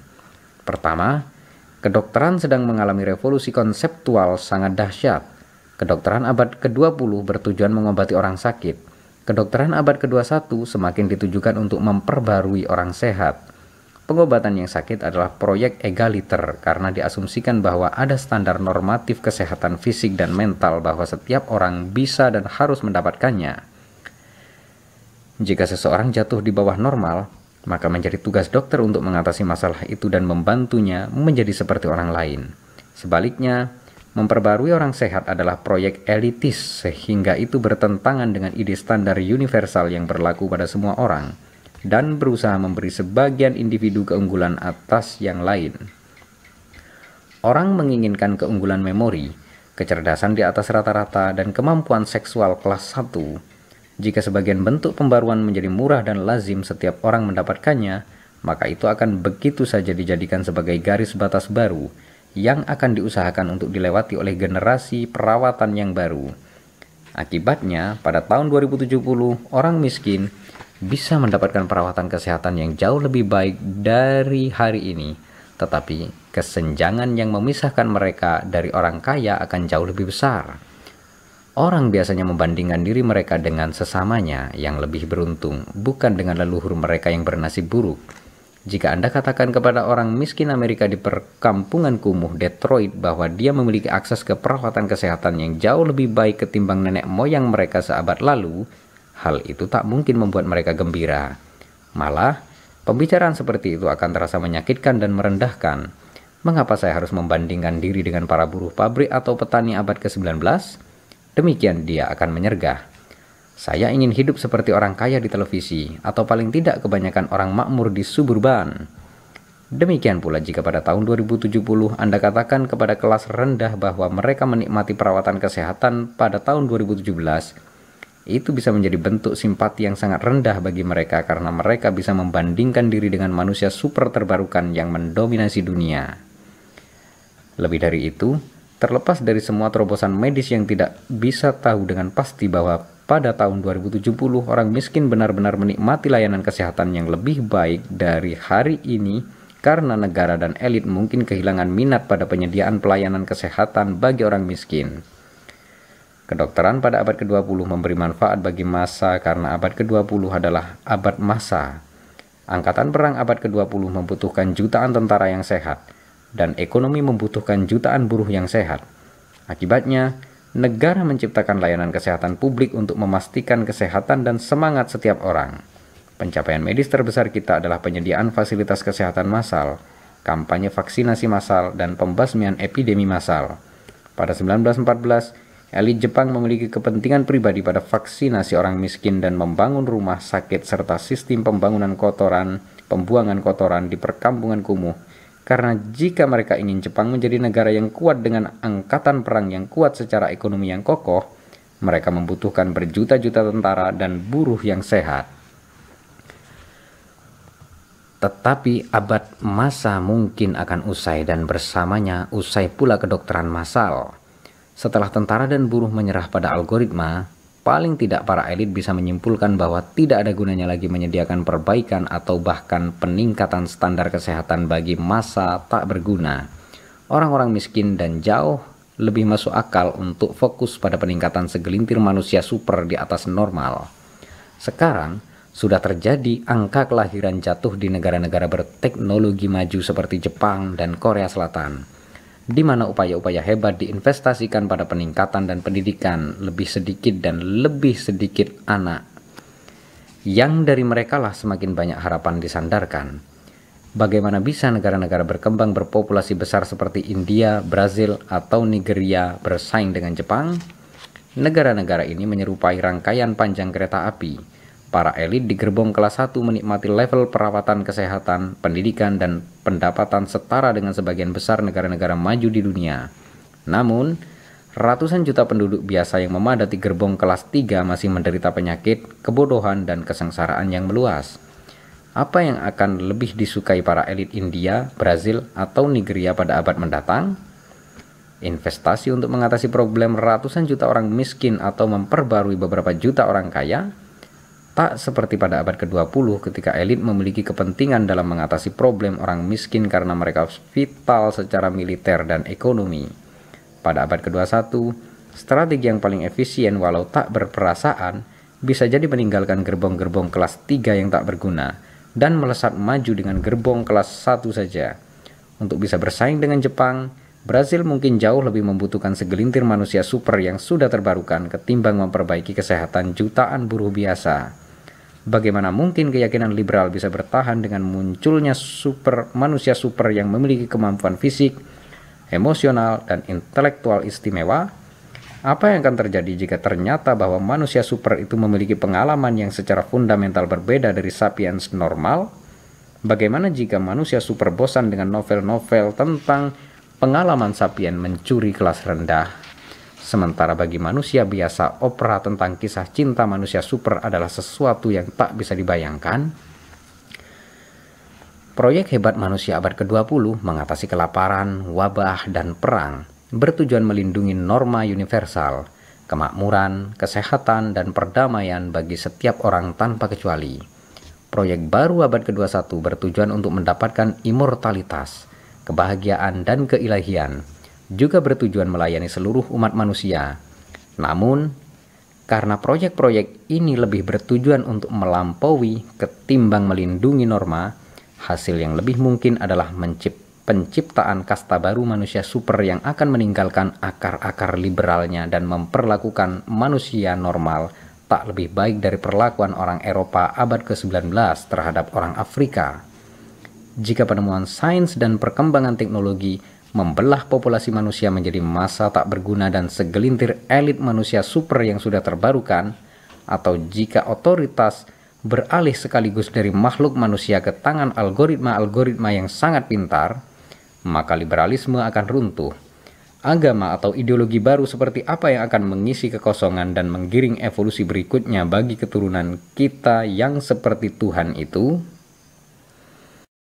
Pertama, kedokteran sedang mengalami revolusi konseptual sangat dahsyat. Kedokteran abad ke-20 bertujuan mengobati orang sakit. Kedokteran abad ke-21 semakin ditujukan untuk memperbarui orang sehat. Pengobatan yang sakit adalah proyek egaliter karena diasumsikan bahwa ada standar normatif kesehatan fisik dan mental bahwa setiap orang bisa dan harus mendapatkannya. Jika seseorang jatuh di bawah normal, maka menjadi tugas dokter untuk mengatasi masalah itu dan membantunya menjadi seperti orang lain. Sebaliknya, memperbarui orang sehat adalah proyek elitis sehingga itu bertentangan dengan ide standar universal yang berlaku pada semua orang dan berusaha memberi sebagian individu keunggulan atas yang lain. Orang menginginkan keunggulan memori, kecerdasan di atas rata-rata, dan kemampuan seksual kelas 1 jika sebagian bentuk pembaruan menjadi murah dan lazim setiap orang mendapatkannya, maka itu akan begitu saja dijadikan sebagai garis batas baru yang akan diusahakan untuk dilewati oleh generasi perawatan yang baru. Akibatnya, pada tahun 2070, orang miskin bisa mendapatkan perawatan kesehatan yang jauh lebih baik dari hari ini. Tetapi, kesenjangan yang memisahkan mereka dari orang kaya akan jauh lebih besar. Orang biasanya membandingkan diri mereka dengan sesamanya yang lebih beruntung, bukan dengan leluhur mereka yang bernasib buruk. Jika Anda katakan kepada orang miskin Amerika di perkampungan kumuh Detroit bahwa dia memiliki akses ke perawatan kesehatan yang jauh lebih baik ketimbang nenek moyang mereka seabad lalu, hal itu tak mungkin membuat mereka gembira. Malah, pembicaraan seperti itu akan terasa menyakitkan dan merendahkan. Mengapa saya harus membandingkan diri dengan para buruh pabrik atau petani abad ke-19? Demikian dia akan menyergah. Saya ingin hidup seperti orang kaya di televisi, atau paling tidak kebanyakan orang makmur di suburban. Demikian pula jika pada tahun 2070 Anda katakan kepada kelas rendah bahwa mereka menikmati perawatan kesehatan pada tahun 2017, itu bisa menjadi bentuk simpati yang sangat rendah bagi mereka karena mereka bisa membandingkan diri dengan manusia super terbarukan yang mendominasi dunia. Lebih dari itu, Terlepas dari semua terobosan medis yang tidak bisa tahu dengan pasti bahwa pada tahun 2070 orang miskin benar-benar menikmati layanan kesehatan yang lebih baik dari hari ini karena negara dan elit mungkin kehilangan minat pada penyediaan pelayanan kesehatan bagi orang miskin. Kedokteran pada abad ke-20 memberi manfaat bagi masa karena abad ke-20 adalah abad masa. Angkatan perang abad ke-20 membutuhkan jutaan tentara yang sehat dan ekonomi membutuhkan jutaan buruh yang sehat. Akibatnya, negara menciptakan layanan kesehatan publik untuk memastikan kesehatan dan semangat setiap orang. Pencapaian medis terbesar kita adalah penyediaan fasilitas kesehatan massal, kampanye vaksinasi massal, dan pembasmian epidemi massal. Pada 1914, elit Jepang memiliki kepentingan pribadi pada vaksinasi orang miskin dan membangun rumah sakit serta sistem pembangunan kotoran, pembuangan kotoran di perkampungan kumuh karena jika mereka ingin Jepang menjadi negara yang kuat dengan angkatan perang yang kuat secara ekonomi yang kokoh, mereka membutuhkan berjuta-juta tentara dan buruh yang sehat. Tetapi abad masa mungkin akan usai dan bersamanya usai pula kedokteran massal. Setelah tentara dan buruh menyerah pada algoritma, Paling tidak para elit bisa menyimpulkan bahwa tidak ada gunanya lagi menyediakan perbaikan atau bahkan peningkatan standar kesehatan bagi masa tak berguna. Orang-orang miskin dan jauh lebih masuk akal untuk fokus pada peningkatan segelintir manusia super di atas normal. Sekarang, sudah terjadi angka kelahiran jatuh di negara-negara berteknologi maju seperti Jepang dan Korea Selatan di mana upaya-upaya hebat diinvestasikan pada peningkatan dan pendidikan lebih sedikit dan lebih sedikit anak. Yang dari merekalah semakin banyak harapan disandarkan. Bagaimana bisa negara-negara berkembang berpopulasi besar seperti India, Brazil, atau Nigeria bersaing dengan Jepang? Negara-negara ini menyerupai rangkaian panjang kereta api Para elit di gerbong kelas 1 menikmati level perawatan kesehatan, pendidikan, dan pendapatan setara dengan sebagian besar negara-negara maju di dunia. Namun, ratusan juta penduduk biasa yang memadati gerbong kelas 3 masih menderita penyakit, kebodohan, dan kesengsaraan yang meluas. Apa yang akan lebih disukai para elit India, Brazil, atau Nigeria pada abad mendatang? Investasi untuk mengatasi problem ratusan juta orang miskin atau memperbarui beberapa juta orang kaya? Tak seperti pada abad ke-20 ketika elit memiliki kepentingan dalam mengatasi problem orang miskin karena mereka vital secara militer dan ekonomi. Pada abad ke-21, strategi yang paling efisien walau tak berperasaan bisa jadi meninggalkan gerbong-gerbong kelas 3 yang tak berguna dan melesat maju dengan gerbong kelas 1 saja. Untuk bisa bersaing dengan Jepang, Brazil mungkin jauh lebih membutuhkan segelintir manusia super yang sudah terbarukan ketimbang memperbaiki kesehatan jutaan buruh biasa. Bagaimana mungkin keyakinan liberal bisa bertahan dengan munculnya super manusia super yang memiliki kemampuan fisik, emosional, dan intelektual istimewa? Apa yang akan terjadi jika ternyata bahwa manusia super itu memiliki pengalaman yang secara fundamental berbeda dari sapiens normal? Bagaimana jika manusia super bosan dengan novel-novel tentang pengalaman sapien mencuri kelas rendah? Sementara bagi manusia biasa, opera tentang kisah cinta manusia super adalah sesuatu yang tak bisa dibayangkan. Proyek hebat manusia abad ke-20 mengatasi kelaparan, wabah, dan perang bertujuan melindungi norma universal, kemakmuran, kesehatan, dan perdamaian bagi setiap orang tanpa kecuali. Proyek baru abad ke-21 bertujuan untuk mendapatkan imortalitas, kebahagiaan, dan keilahian juga bertujuan melayani seluruh umat manusia. Namun, karena proyek-proyek ini lebih bertujuan untuk melampaui ketimbang melindungi norma, hasil yang lebih mungkin adalah mencipt penciptaan kasta baru manusia super yang akan meninggalkan akar-akar liberalnya dan memperlakukan manusia normal tak lebih baik dari perlakuan orang Eropa abad ke-19 terhadap orang Afrika. Jika penemuan sains dan perkembangan teknologi membelah populasi manusia menjadi masa tak berguna dan segelintir elit manusia super yang sudah terbarukan, atau jika otoritas beralih sekaligus dari makhluk manusia ke tangan algoritma-algoritma yang sangat pintar, maka liberalisme akan runtuh. Agama atau ideologi baru seperti apa yang akan mengisi kekosongan dan menggiring evolusi berikutnya bagi keturunan kita yang seperti Tuhan itu